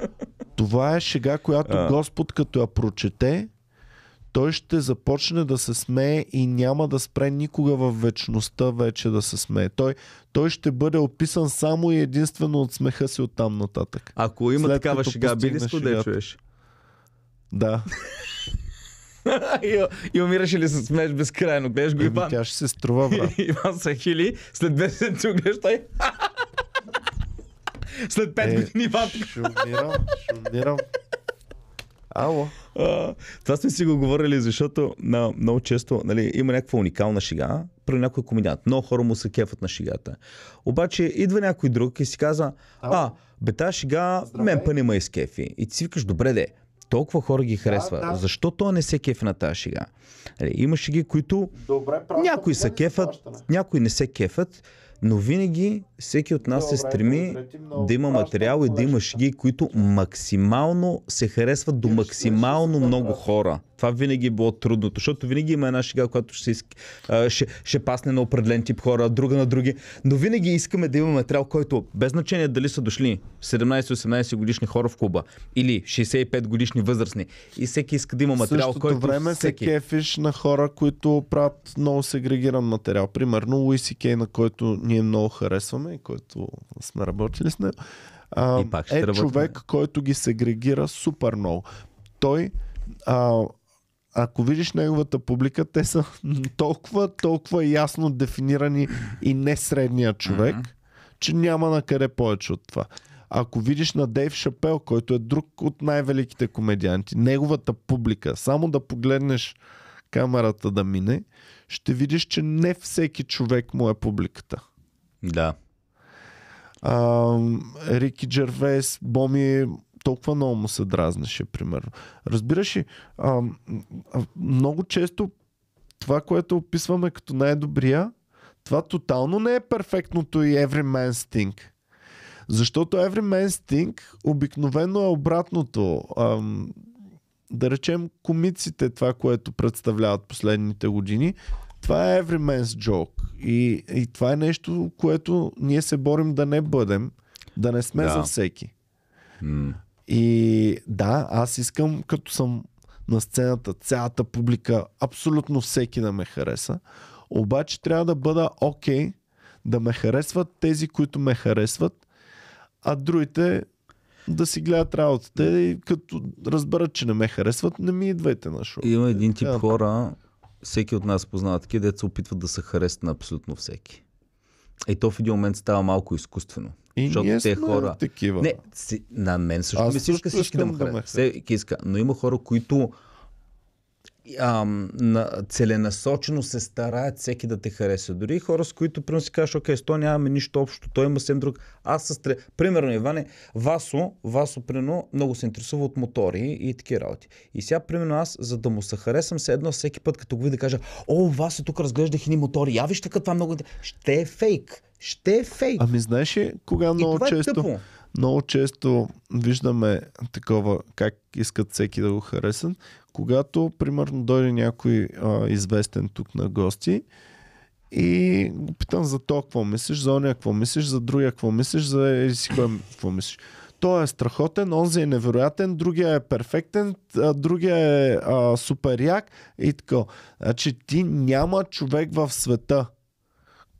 това е шега, която а. Господ като я прочете, той ще започне да се смее и няма да спре никога в вечността вече да се смее. Той, той ще бъде описан само и единствено от смеха си от там нататък. Ако има След такава шега, би ли чуеш? Да. и, и ли се смееш безкрайно? Гледаш го, Иван. Тя ще се струва, брат. Иван Сахили, след 10 ти гледаш той. след 5 е, години Иван. Ще умирам, ще умирам. Ало. А, това сме си го говорили, защото на, много често нали, има някаква уникална шига при някой комедиант. Много хора му се кефат на шигата. Обаче идва някой друг и си казва, а, бе тази шега Здравей. мен па не ме изкефи. И ти си викаш, добре де, толкова хора ги харесва. Да, да. Защо той не се кефи на тази шига? Нали, има шеги, които Добре, някои се кефат, някои не се кефат но винаги всеки от нас Добре, се стреми да има материал и да има шиги, които максимално се харесват до максимално много хора. Това винаги е било трудното, защото винаги има една шега, която ще, иск... ще, ще пасне на определен тип хора, друга на други. Но винаги искаме да имаме материал, който без значение дали са дошли 17-18 годишни хора в клуба или 65 годишни възрастни. И всеки иска да има материал, Същото който време всеки... се кефиш на хора, които правят много сегрегиран материал. Примерно Луиси Кей, на който ние много харесваме и който сме работили с него. А, и пак ще е работим. човек, който ги сегрегира супер много. Той а, ако видиш неговата публика, те са толкова, толкова ясно дефинирани и не средния човек, mm-hmm. че няма на къде повече от това. Ако видиш на Дейв Шапел, който е друг от най-великите комедианти, неговата публика, само да погледнеш камерата да мине, ще видиш, че не всеки човек му е публиката. Да. А, Рики Джервес, Боми толкова много му се дразнеше, примерно. Разбираш ли, много често това, което описваме като най-добрия, това тотално не е перфектното и every man's thing. Защото every man's thing обикновено е обратното. Ам, да речем комиците, това, което представляват последните години, това е every man's joke. И, и това е нещо, което ние се борим да не бъдем, да не сме да. за всеки. Mm. И да, аз искам, като съм на сцената, цялата публика, абсолютно всеки да ме хареса. Обаче трябва да бъда окей okay, да ме харесват тези, които ме харесват, а другите да си гледат работата и като разберат, че не ме харесват, не ми идвайте на шоу. Има един тип да. хора, всеки от нас познава такива, деца опитват да се харесат на абсолютно всеки. И то в един момент става малко изкуствено. И защото ние те сме хора. Такива. Не, си, на мен също Аз ми се иска всички да ме харесват. Всеки иска. Но има хора, които ам, на, целенасочено се стараят всеки да те хареса. Дори и хора, с които примерно си кажеш, окей, с то нямаме нищо общо, той има съвсем друг. Аз се стре... Примерно, Иване, Васо, Васо, примерно, много се интересува от мотори и такива работи. И сега, примерно, аз, за да му се харесам, се едно всеки път, като го видя, да кажа, о, Васо, тук разглеждах ни мотори, я вижте, каква много... Ще е фейк ще е фейк. Ами знаеш ли, кога и много е често... Тъпо. Много често виждаме такова, как искат всеки да го харесат, когато, примерно, дойде някой а, известен тук на гости и го питам за то, какво мислиш, за оня, какво мислиш, за другия, какво мислиш, за си кой, какво мислиш. Той е страхотен, онзи е невероятен, другия е перфектен, другия е а, супер як и така. Значи ти няма човек в света,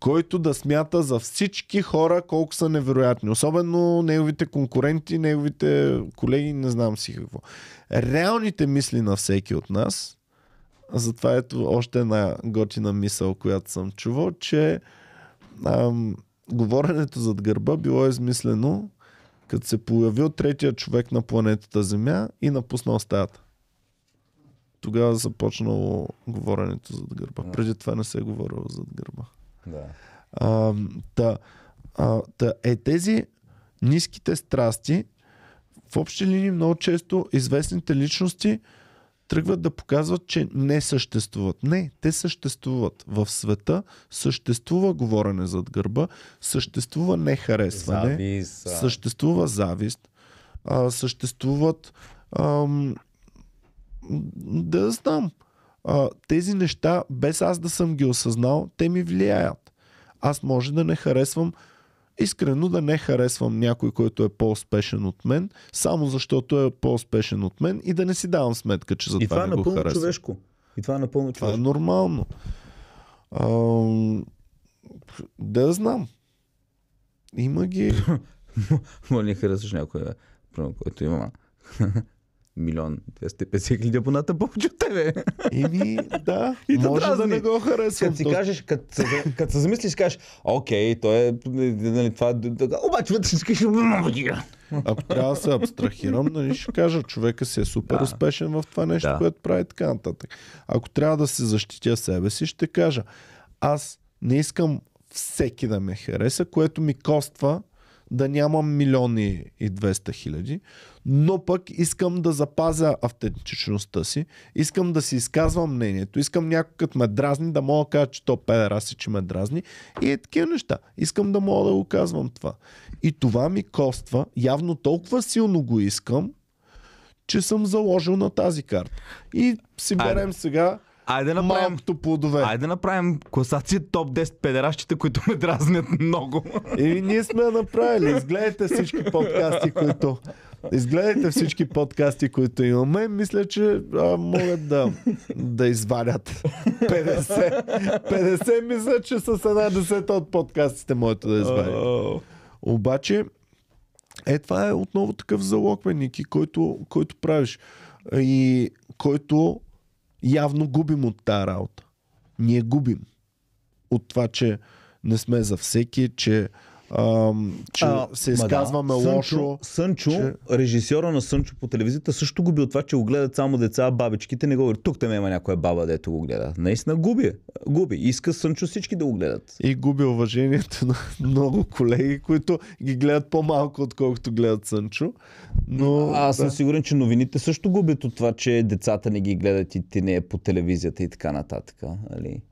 който да смята за всички хора колко са невероятни. Особено неговите конкуренти, неговите колеги, не знам си какво. Реалните мисли на всеки от нас, затова ето още една готина мисъл, която съм чувал, че ам, говоренето зад гърба било измислено, като се появил третия човек на планетата Земя и напуснал стаята. Тогава започнало говоренето зад гърба. Преди това не се е говорило зад гърба. Да. А, та, а, та, е, тези ниските страсти, в общи линии много често известните личности тръгват да показват, че не съществуват. Не, те съществуват. В света съществува говорене зад гърба, съществува нехаресване, завист, а... съществува завист, а, съществуват ам, да знам, а, тези неща, без аз да съм ги осъзнал, те ми влияят. Аз може да не харесвам, искрено да не харесвам някой, който е по-успешен от мен, само защото е по-успешен от мен и да не си давам сметка, че за това, това е не е го харесвам. човешко. И това е напълно това е човешко. Това е нормално. А, да знам. Има ги. Моля, не харесваш някой, който има милион 250 хиляди абоната повече от тебе. Еми, да. И да може дразни. да не го харесвам. Като си кажеш, като се замислиш, кажеш, окей, то е, нали, това, обаче вътре си кажеш, ако трябва да се абстрахирам, нали ще кажа, човека си е супер да. успешен в това нещо, да. което прави така нататък. Ако трябва да се защитя себе си, ще кажа, аз не искам всеки да ме хареса, което ми коства да нямам милиони и 200 хиляди, но пък искам да запазя автентичността си, искам да си изказвам мнението, искам някой като ме дразни да мога да кажа, че то педера си, че ме дразни и е такива неща. Искам да мога да го казвам това. И това ми коства, явно толкова силно го искам, че съм заложил на тази карта. И си берем Айде. сега Айде направим, малкото плодове. Айде да направим класация топ 10 педеращите, които ме дразнят много. И ние сме направили. Изгледайте всички подкасти, които Изгледайте всички подкасти, които имаме. Мисля, че а, могат да, да извадят 50. 50 мисля, че с една десета от подкастите моето да извадят. Обаче, е, това е отново такъв залог, бе, Ники, който, който правиш. И който явно губим от тази работа. Ние губим от това, че не сме за всеки, че ам, че а, се изказваме да. лошо. Сънчо, че... режисьора на Сънчо по телевизията също губи от това, че го гледат само деца, бабичките не говорят. Тук там има някоя баба, дето го гледа. Наистина губи. Губи. Иска Сънчо всички да го гледат. И губи уважението на много колеги, които ги гледат по-малко, отколкото гледат Сънчо. Но... Аз съм да. сигурен, че новините също губят от това, че децата не ги гледат и ти не е по телевизията и така нататък. Али?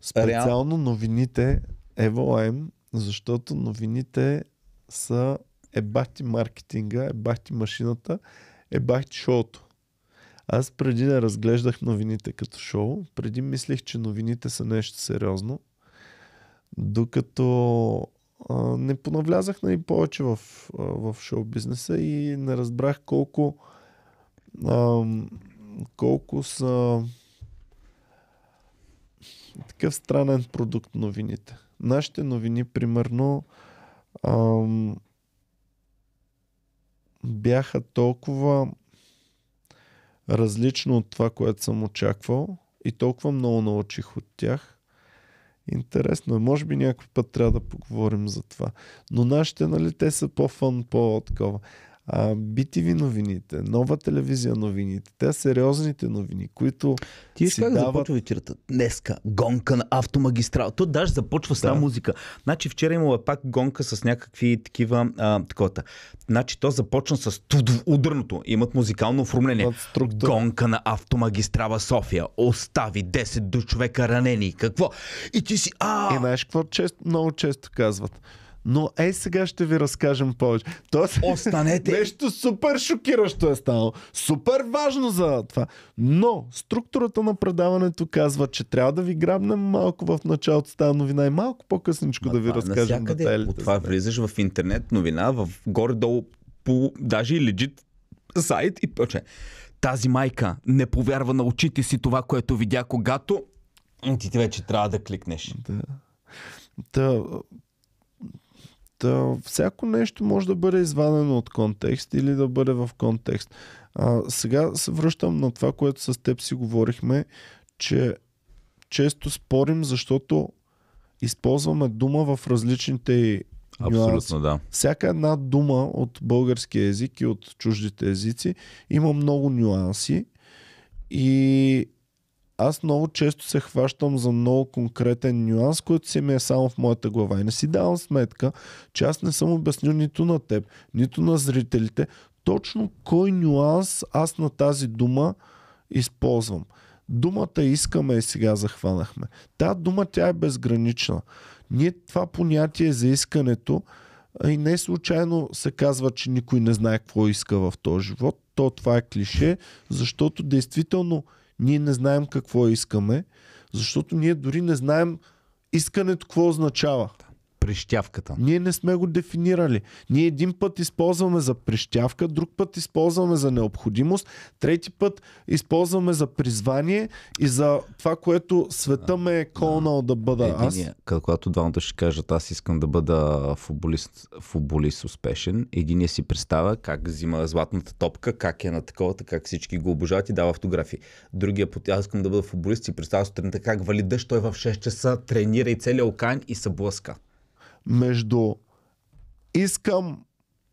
Специално новините Ева защото новините са ебахти маркетинга, ебахти машината, ебахти шоуто. Аз преди да разглеждах новините като шоу, преди мислих, че новините са нещо сериозно, докато а, не понавлязах и нали, повече в, в шоу бизнеса и не разбрах колко а, колко са такъв странен продукт новините нашите новини, примерно, ам, бяха толкова различно от това, което съм очаквал и толкова много научих от тях. Интересно е. Може би някой път трябва да поговорим за това. Но нашите, нали, те са по-фан, по откова BTV новините, нова телевизия новините, те сериозните новини, които Ти си как дават... започва вечерата? Днеска гонка на автомагистрала. То даже започва с да. музика. Значи вчера имала пак гонка с някакви такива а, такова. Значи то започна с ударното. Имат музикално оформление. Гонка на автомагистрала София. Остави 10 до човека ранени. Какво? И ти си... А! И знаеш какво често, много често казват? но ей сега ще ви разкажем повече. Тоест, Останете. нещо супер шокиращо е станало. Супер важно за това. Но структурата на предаването казва, че трябва да ви грабнем малко в началото тази новина и малко по-късничко а, да ви разкажем детайлите. От това влизаш в интернет новина, в горе-долу по, даже и легит сайт и поче. Тази майка не повярва на очите си това, което видя, когато ти вече трябва да кликнеш. Да. Та, Та, всяко нещо може да бъде извадено от контекст или да бъде в контекст. А, сега се връщам на това, което с теб си говорихме, че често спорим, защото използваме дума в различните Абсолютно, да. Всяка една дума от българския език и от чуждите езици има много нюанси и аз много често се хващам за много конкретен нюанс, който си ми е само в моята глава. И не си давам сметка, че аз не съм обяснил нито на теб, нито на зрителите, точно кой нюанс аз на тази дума използвам. Думата искаме и сега захванахме. Та дума тя е безгранична. Ние това понятие за искането и не случайно се казва, че никой не знае какво иска в този живот. То това е клише, защото действително ние не знаем какво искаме, защото ние дори не знаем искането какво означава. Да прищявката. Ние не сме го дефинирали. Ние един път използваме за прищявка, друг път използваме за необходимост, трети път използваме за призвание и за това, което света ме е колнал да, да бъда единия, аз. Когато двамата ще кажат, аз искам да бъда футболист, футболист успешен, единия си представя как взима златната топка, как е на таковата, как всички го обожават и дава автографи. Другия път, аз искам да бъда футболист и представя сутринта как вали дъжд, той в 6 часа тренира и целия окан и се блъска между искам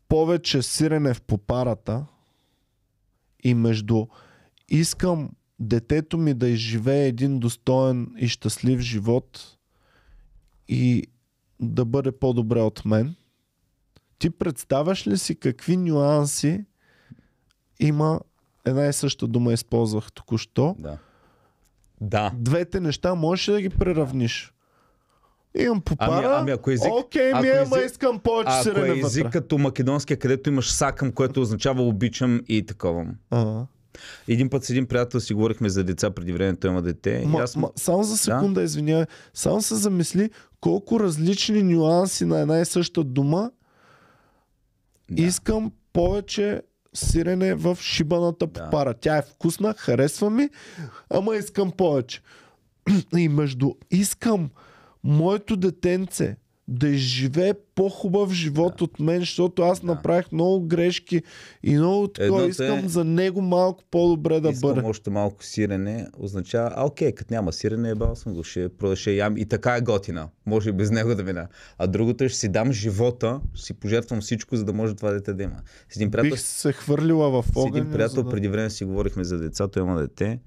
повече сирене в попарата и между искам детето ми да изживее един достоен и щастлив живот и да бъде по-добре от мен. Ти представяш ли си какви нюанси има една и съща дума използвах току-що. Да. да. Двете неща можеш ли да ги преравниш? Имам попара. Ами, ами ако език... Окей, ми е, ма искам повече ако сирене Ако език като македонския, където имаш сакам, което означава обичам и такова. Ага. Един път с един приятел си говорихме за деца преди време, той има дете. Ма, и аз... ма, само за секунда, да? извинявай. Само се замисли колко различни нюанси на една и съща дума да. искам повече сирене в шибаната попара. Да. Тя е вкусна, харесва ми, ама искам повече. И между искам моето детенце да изживее по-хубав живот да. от мен, защото аз да. направих много грешки и много такова. Едно е искам за него малко по-добре да искам бъде. още малко сирене. Означава, а окей, като няма сирене, ебал съм го, ще продаше ям и така е готина. Може и без него да мина. А другото е, ще си дам живота, ще си пожертвам всичко, за да може това дете да има. С един приятел... Бих се хвърлила в огъня. С един приятел да... преди време си говорихме за децата, има дете.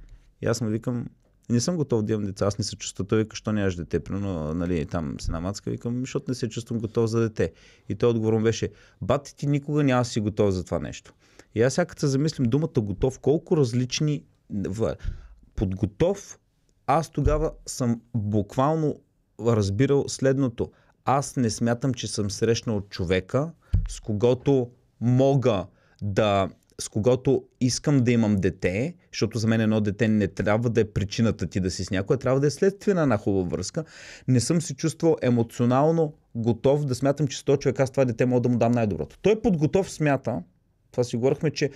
И аз му викам, не съм готов да имам деца, аз не се чувствам. Той вика, що нямаш дете, но нали, там се намацка, викам, защото не се чувствам готов за дете. И той отговор му беше, бат, ти никога няма си готов за това нещо. И аз сега като се замислим думата готов, колко различни... Подготов, аз тогава съм буквално разбирал следното. Аз не смятам, че съм срещнал човека, с когото мога да... с когото искам да имам дете, защото за мен едно дете не трябва да е причината ти да си с някоя, трябва да е следствие на една хубава връзка. Не съм се чувствал емоционално готов да смятам, че този човек с това дете мога да му дам най-доброто. Той е подготов смята, това си говорихме, че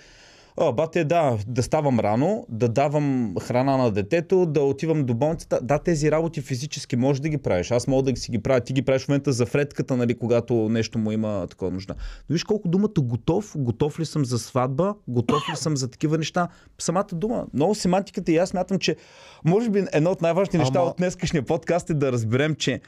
О, бате, да, да ставам рано, да давам храна на детето, да отивам до болницата. Да, тези работи физически може да ги правиш. Аз мога да си ги правя. Ти ги правиш в момента за фредката, нали, когато нещо му има такова нужда. Но виж колко думата готов, готов ли съм за сватба, готов ли съм за такива неща. Самата дума. Много семантиката и аз смятам, че може би едно от най-важните Ама... неща от днескашния подкаст е да разберем, че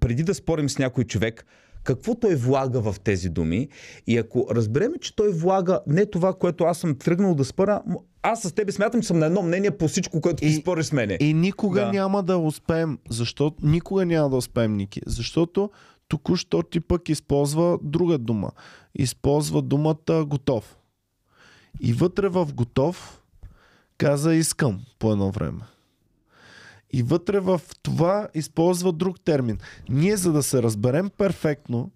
преди да спорим с някой човек, какво той е влага в тези думи. И ако разбереме, че той влага не това, което аз съм тръгнал да спъра, аз с тебе смятам, че съм на едно мнение по всичко, което ти спори с мене. И никога да. няма да успеем, защото никога няма да успеем, Ники, защото току-що ти пък използва друга дума. Използва думата готов. И вътре в готов каза искам по едно време. И вътре в това използва друг термин. Ние, за да се разберем перфектно,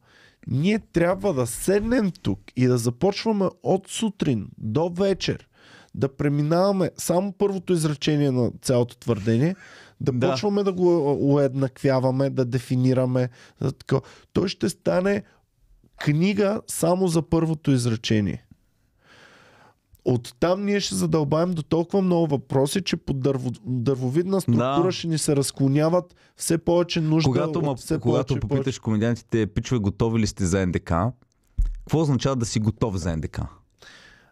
ние трябва да седнем тук и да започваме от сутрин до вечер да преминаваме само първото изречение на цялото твърдение, да, да. почваме да го уеднаквяваме, да дефинираме. Той ще стане книга само за първото изречение. От там ние ще задълбаем до толкова много въпроси, че под дърво, дървовидна структура да. ще ни се разклоняват все повече нужда. Когато, ма, все когато повече, попиташ повече... комедиантите, пичове, готови ли сте за НДК, какво означава да си готов за НДК?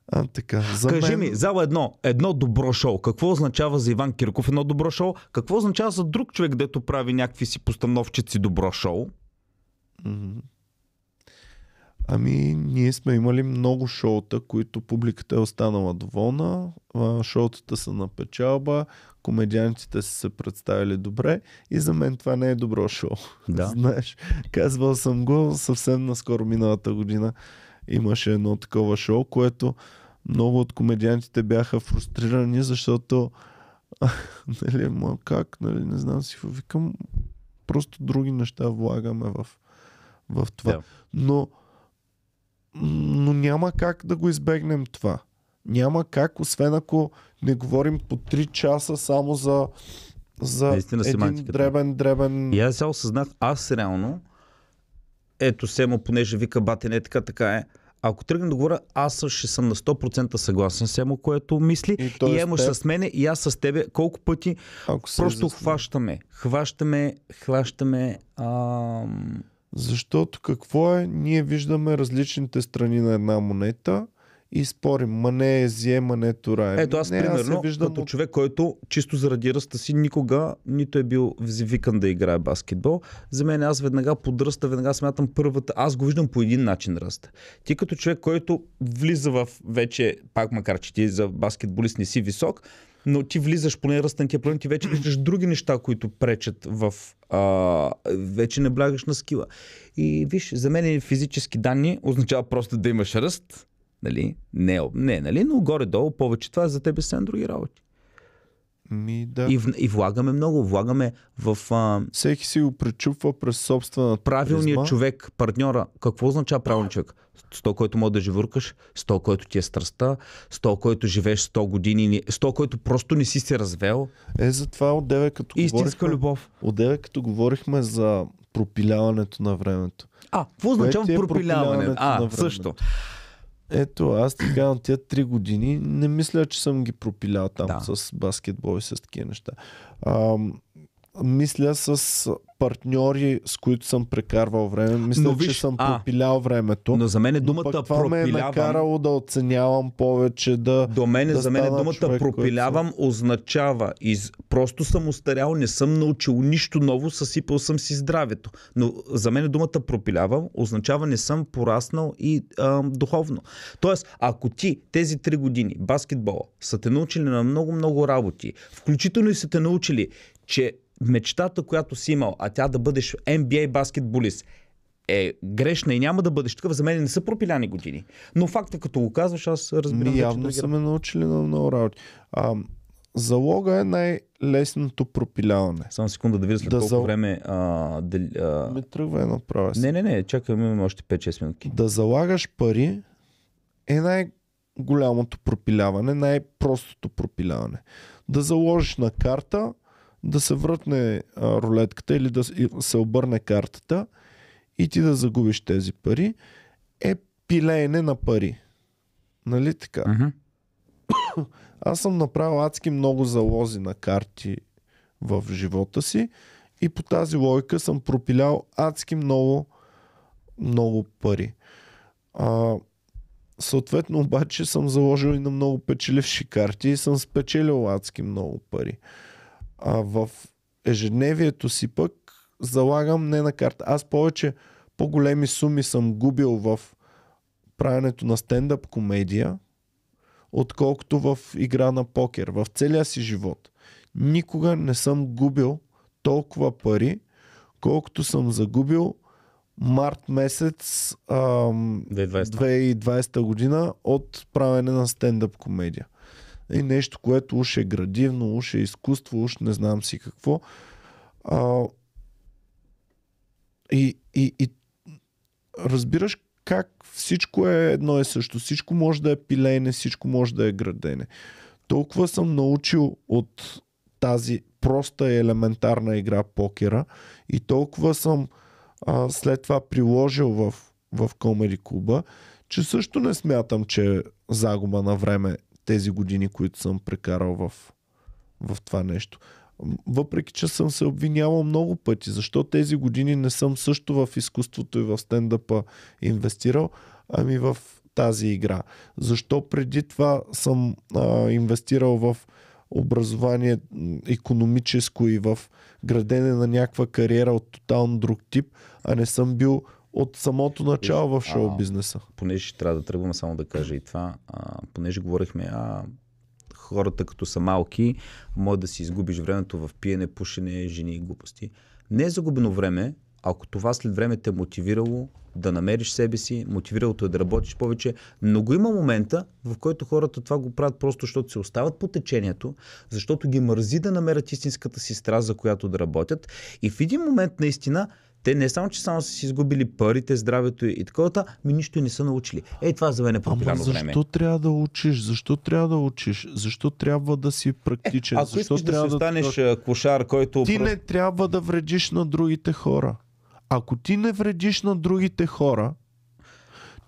А, така. За Кажи мен... ми, зала едно, едно добро шоу. Какво означава за Иван Кирков едно добро шоу? Какво означава за друг човек, дето прави някакви си постановчици добро шоу? Mm-hmm. Ами, ние сме имали много шоута, които публиката е останала доволна, шоутата са на печалба, комедиантите са се представили добре и за мен това не е добро шоу. Да. Знаеш, казвал съм го съвсем наскоро миналата година. Имаше едно такова шоу, което много от комедиантите бяха фрустрирани, защото нали, ма как, нали, не знам си, викам, просто други неща влагаме в, в това. Да. Но но няма как да го избегнем това. Няма как, освен ако не говорим по 3 часа само за, за Наистина, един дребен, дребен... И аз сега осъзнах, аз реално, ето Семо, понеже вика батене, така, така е, ако тръгна да говоря, аз ще съм на 100% съгласен с Емо, което мисли. И, и е Емо теб... с мене, и аз с тебе. Колко пъти ако просто хващаме. Хващаме, хващаме. Ам... Защото какво е? Ние виждаме различните страни на една монета и спорим, ма не е зие, ма не е тура. Ето аз, не, примерно, аз виждам... като човек, който чисто заради ръста си никога нито е бил викан да играе баскетбол, за мен аз веднага подръста, веднага смятам първата. Аз го виждам по един начин ръста. Ти като човек, който влиза в вече, пак макар че ти за баскетболист не си висок, но ти влизаш поне ръстен ти проблем, ти вече виждаш други неща, които пречат в... А, вече не блягаш на скила. И виж, за мен физически данни означава просто да имаш ръст, нали? Не, не нали? но горе-долу повече това е за тебе са други работи. Ми, да. и, в, и влагаме много, влагаме в... А... Всеки си го пречупва през собствената Правилният призма. човек, партньора, какво означава правилният човек? С то, който може да живуркаш, с то, който ти е страста, с то, който живееш 100 години, с то, който просто не си се развел. Е, затова деве като Истинска любов. деве като говорихме за пропиляването на времето. А, какво означава е пропиляването? пропиляването? А, на времето? също. Ето, аз ти казвам, тия три години не мисля, че съм ги пропилял там да. с баскетбол и с такива неща. Ам, мисля с партньори, с които съм прекарвал време. Мисля, но, виж, че съм а, пропилял времето. Но за мен е думата но пък това ме е накарало да оценявам повече, да. До мен да за мен е думата човек, пропилявам който... означава. Из... Просто съм устарял, не съм научил нищо ново, съсипал съм си здравето. Но за мен е думата пропилявам означава не съм пораснал и а, духовно. Тоест, ако ти тези три години баскетбола са те научили на много-много работи, включително и са те научили, че мечтата, която си имал, а тя да бъдеш NBA баскетболист, е грешна и няма да бъдеш такъв, за мен не са пропиляни години. Но факта, като го казваш, аз разбирам. Ми, явно са ме научили на много работи. А, залога е най-лесното пропиляване. Само секунда да видя след да колко зал... време... А, дали, а... Ме тръгва едно право. Не, не, не, чакаме имаме още 5-6 минути. Да залагаш пари е най-голямото пропиляване, най-простото пропиляване. Да заложиш на карта да се вратне а, рулетката или да се обърне картата и ти да загубиш тези пари, е пилеене на пари. Нали така? Mm-hmm. Аз съм направил адски много залози на карти в живота си и по тази логика съм пропилял адски много, много пари. А, съответно обаче съм заложил и на много печеливши карти и съм спечелил адски много пари. Uh, а в ежедневието си пък залагам не на карта. Аз повече по-големи суми съм губил в правенето на стендъп комедия, отколкото в игра на покер. В целия си живот. Никога не съм губил толкова пари, колкото съм загубил март месец ам, 2020. 2020 година от правене на стендъп комедия е нещо, което уж е градивно, уж е изкуство, уж не знам си какво. А, и, и, и разбираш как всичко е едно и също. Всичко може да е пилейне, всичко може да е градене. Толкова съм научил от тази проста и елементарна игра покера и толкова съм а, след това приложил в, в Комери Куба, че също не смятам, че е загуба на време тези години, които съм прекарал в, в това нещо. Въпреки, че съм се обвинявал много пъти, защо тези години не съм също в изкуството и в стендъпа инвестирал, ами в тази игра. Защо преди това съм а, инвестирал в образование економическо и в градене на някаква кариера от тотално друг тип, а не съм бил от самото начало в шоу бизнеса. Понеже трябва да тръгваме само да кажа и това, а, понеже говорихме, а, хората като са малки, може да си изгубиш времето в пиене, пушене, жени и глупости. Не е загубено време, ако това след време те е мотивирало да намериш себе си, мотивирало те е да работиш повече, но го има момента, в който хората това го правят просто защото се остават по течението, защото ги мързи да намерят истинската си страст, за която да работят. И в един момент наистина те не само, че само са си изгубили парите, здравето и такова, ми нищо не са научили. Е, това за мен е пропиляно време. Защо трябва да учиш? Защо трябва да учиш? Защо трябва да си практичен? Е, ако защо искаш трябва да, да станеш да... кошар, който... Ти не трябва да вредиш на другите хора. Ако ти не вредиш на другите хора,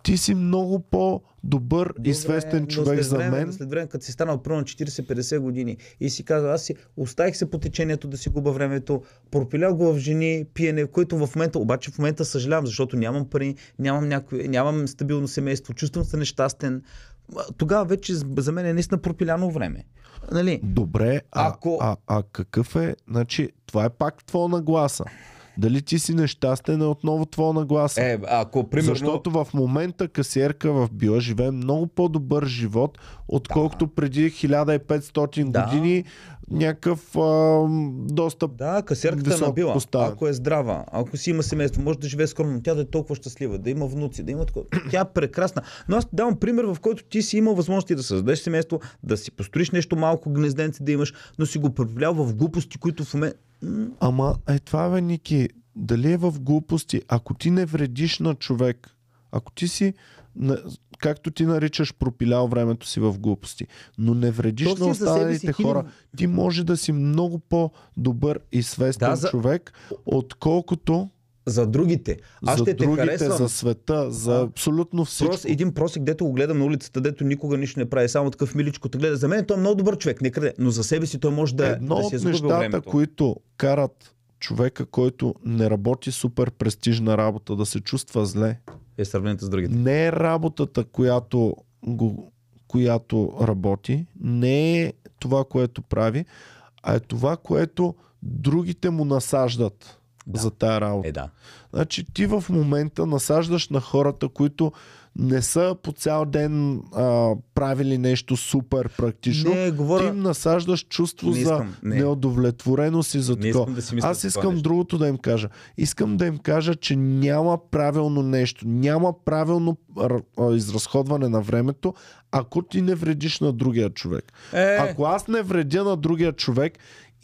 ти си много по- добър Добре, и свестен човек за мен. След време, като си станал първо на 40-50 години и си казал, аз си оставих се по течението да си губа времето, пропилял го в жени, пиене, което в момента, обаче в момента съжалявам, защото нямам пари, нямам, някой, нямам стабилно семейство, чувствам се нещастен. Тогава вече за мен е наистина пропиляно време. Нали? Добре, а, Ако... а, а какъв е, значи това е пак твоя нагласа. Дали ти си нещастен е отново твоя нагласа. Е, ако примерно... Защото в момента касиерка в Била живее много по-добър живот, отколкото да. преди 1500 да. години някакъв а, достъп. Да, касерката е набила. Поставен. Ако е здрава, ако си има семейство, може да живее скромно, тя да е толкова щастлива, да има внуци, да има такова. Тя е прекрасна. Но аз ти давам пример, в който ти си имал възможности да създадеш семейство, да си построиш нещо малко гнезденце да имаш, но си го проявлял в глупости, които в момента. Ама е това, бе, Ники, дали е в глупости, ако ти не вредиш на човек, ако ти си както ти наричаш, пропилял времето си в глупости. Но не вредиш То на останалите хора. Хилин... Ти може да си много по-добър и свестен да, за... човек, отколкото за другите. Аз за ще другите, те харесвам. за света, за абсолютно всичко. Прост, един просик, дето го гледам на улицата, дето никога нищо не прави, само такъв миличко те гледа. За мен той е много добър човек, не краде, но за себе си той може да, Едно да си е от нещата, времето. които карат човека, който не работи супер престижна работа, да се чувства зле, е сравнението с другите. Не е работата, която, го, която работи, не е това, което прави, а е това, което другите му насаждат да. за тая работа. Е, да. Значи ти в момента насаждаш на хората, които не са по цял ден а, правили нещо супер практично. Не, говоря... Ти им насаждаш чувство не искам, за не. неудовлетвореност и за не такова. Да си Аз искам нещо. другото да им кажа. Искам да им кажа, че няма правилно нещо. Няма правилно изразходване на времето, ако ти не вредиш на другия човек. Е... Ако аз не вредя на другия човек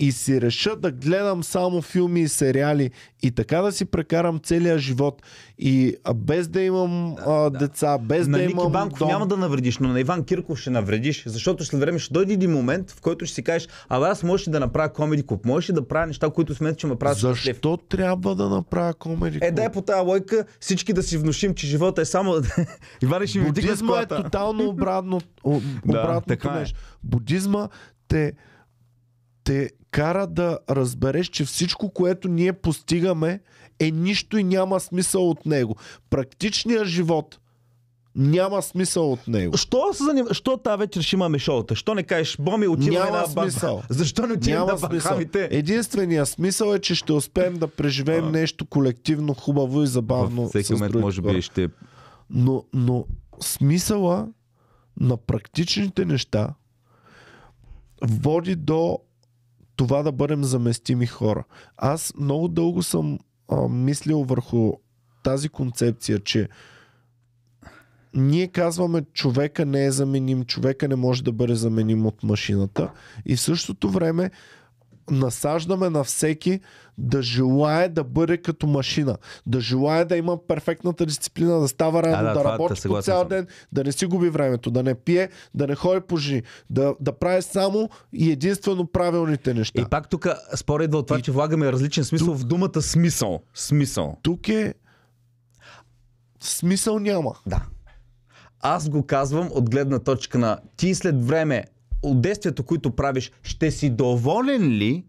и си реша да гледам само филми и сериали и така да си прекарам целия живот и а, без да имам да, а, да. деца, без на да Ники имам Банков дом... няма да навредиш, но на Иван Кирков ще навредиш, защото след време ще дойде един момент, в който ще си кажеш, а аз можеш да направя комеди клуб, можеш да правя неща, които смятат, че ме правят Защо лев. трябва да направя комеди клуб? Е, дай по тази лойка всички да си внушим, че живота е само... Иван ще ми Будизма е тотално обратно, обратно да, е. Будизма те те кара да разбереш, че всичко, което ние постигаме, е нищо и няма смисъл от него. Практичният живот няма смисъл от него. Що, се заним... Що тази вечер ще имаме шоута? Що не кажеш, Боми, отиваме на смисъл. Защо не отиваме на смисъл? Единственият смисъл е, че ще успеем да преживеем а... нещо колективно, хубаво и забавно. В всеки момент, може би, ще... Но, но смисъла на практичните неща води до това да бъдем заместими хора. Аз много дълго съм а, мислил върху тази концепция, че ние казваме, човека не е заменим, човека не може да бъде заменим от машината и в същото време насаждаме на всеки да желае да бъде като машина, да желае да има перфектната дисциплина, да става рано, да, да, да работи по цял ден, да не си губи времето, да не пие, да не ходи по жени, да, да прави само и единствено правилните неща. И пак тук идва от това, и... че влагаме различен смисъл тук... в думата смисъл. Смисъл. Тук е смисъл няма. Да. Аз го казвам от гледна точка на ти след време от действието, които правиш, ще си доволен ли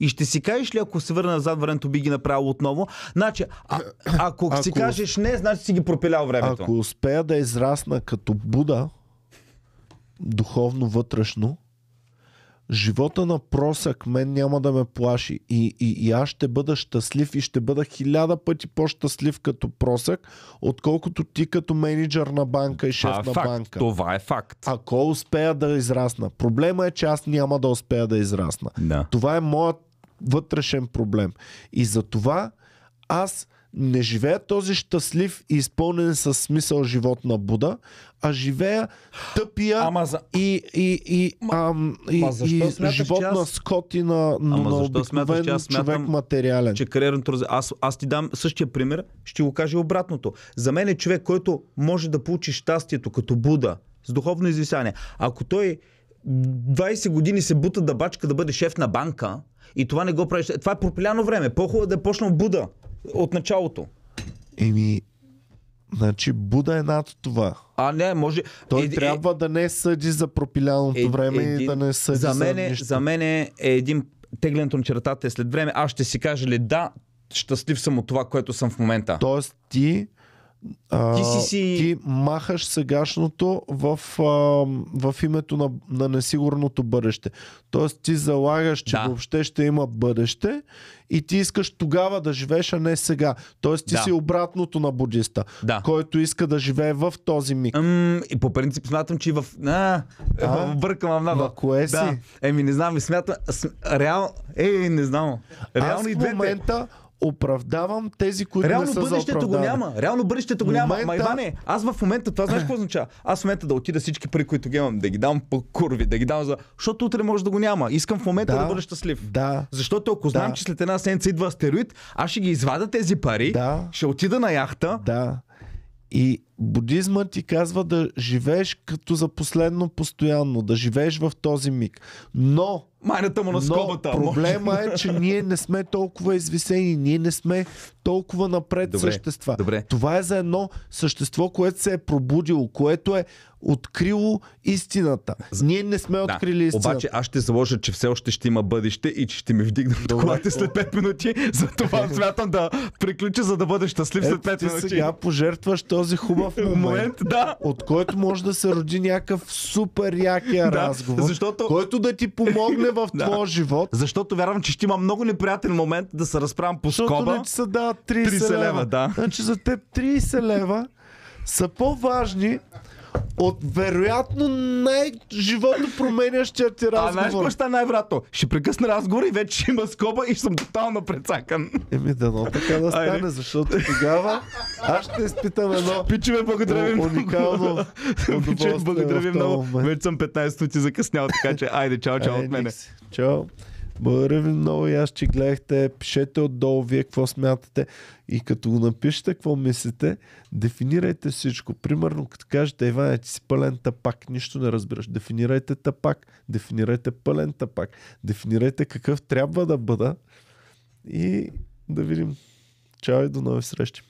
и ще си кажеш ли, ако се върна назад времето, би ги направил отново? Значи, а, ако, ако си кажеш не, значи си ги пропилял времето. Ако успея да израсна като Буда, духовно, вътрешно, живота на просък мен няма да ме плаши. И, и, и аз ще бъда щастлив и ще бъда хиляда пъти по-щастлив като просък, отколкото ти като менеджер на банка и шеф а, е на факт. банка. Това е факт. Ако успея да израсна. Проблема е, че аз няма да успея да израсна. Да. Това е моят вътрешен проблем. И за това аз не живея този щастлив и изпълнен с смисъл живот на Буда, а живея тъпия Ама за... и, и, и, ам, и, Ама и смяташ, живот аз... на скот и на, Ама на обикновен смяташ, аз смятам, човек материален. Че кариерното... Аз, аз ти дам същия пример, ще го кажа обратното. За мен е човек, който може да получи щастието като Буда, с духовно извисяване. Ако той 20 години се бута да бачка да бъде шеф на банка и това не го правиш, е, това е пропиляно време. По-хубаво е да е почнал Буда от началото. Еми, Значи Буда е над това. А не, може... Той е, трябва е, да не съди за пропиляното е, време един, и да не съди за, мене, за нищо. За мен е един... Теглянето на чертата е след време. Аз ще си кажа ли да, щастлив съм от това, което съм в момента. Тоест ти а, ти, си си... ти махаш сегашното в, а, в името на, на несигурното бъдеще. Тоест ти залагаш, че да. въобще ще има бъдеще и ти искаш тогава да живееш, а не сега. Тоест ти да. си обратното на будиста, да. който иска да живее в този миг. М- и по принцип смятам, че и в... А, а? Бъркам много. На кое да. си? Еми не знам, смятам... Реал... Ей, не знам. Реално Аз в момента... Двете оправдавам тези, които Реално не са бъдещето за го няма. Реално бъдещето го няма. Момента... няма. Майване, аз в момента, това знаеш какво означава? Аз в момента да отида всички пари, които ги имам, да ги дам по курви, да ги дам за... Защото утре може да го няма. Искам в момента да, да бъда щастлив. Да. Защото ако да. знам, че след една седмица идва астероид, аз ще ги извада тези пари, да. ще отида на яхта. Да. И Будизма ти казва да живееш като за последно постоянно, да живееш в този миг. Но Майната му на скобата. Но проблема е, че ние не сме толкова извисени, ние не сме толкова напред добре, същества. Добре. Това е за едно същество, което се е пробудило, което е открило истината. Ние не сме да, открили истината. Обаче аз ще заложа, че все още ще има бъдеще и че ще ми вдигнат колата след 5 минути. Затова смятам да приключа, за да бъда щастлив след 5 минути. сега пожертваш този хубав момент, да. от който може да се роди някакъв супер якия да, разговор, защото... който да ти помогне в да. твоя живот. Защото вярвам, че ще има много неприятен момент да се разправям по защото скоба. Защото са дават 30, 30 лева. лева да. Значи за теб 30 лева са по-важни от вероятно най-животно променящия ти разговор. А знаеш какво ще е най вратно Ще прекъсна разговор и вече има скоба и съм тотално прецакан. Еми дано така да стане, Айде. защото тогава аз ще изпитам едно Пичеме, благодаря ви много. уникално Пичове, благодаря ви много. Вече съм 15 ти закъснял, така че айде, чао, чао от мене. Чао. Благодаря ви много и аз, че гледахте. Пишете отдолу вие какво смятате. И като го напишете какво мислите, дефинирайте всичко. Примерно, като кажете, Иване, ти си пълен тапак, нищо не разбираш. Дефинирайте тапак, дефинирайте пълен тапак, дефинирайте какъв трябва да бъда и да видим. Чао и до нови срещи!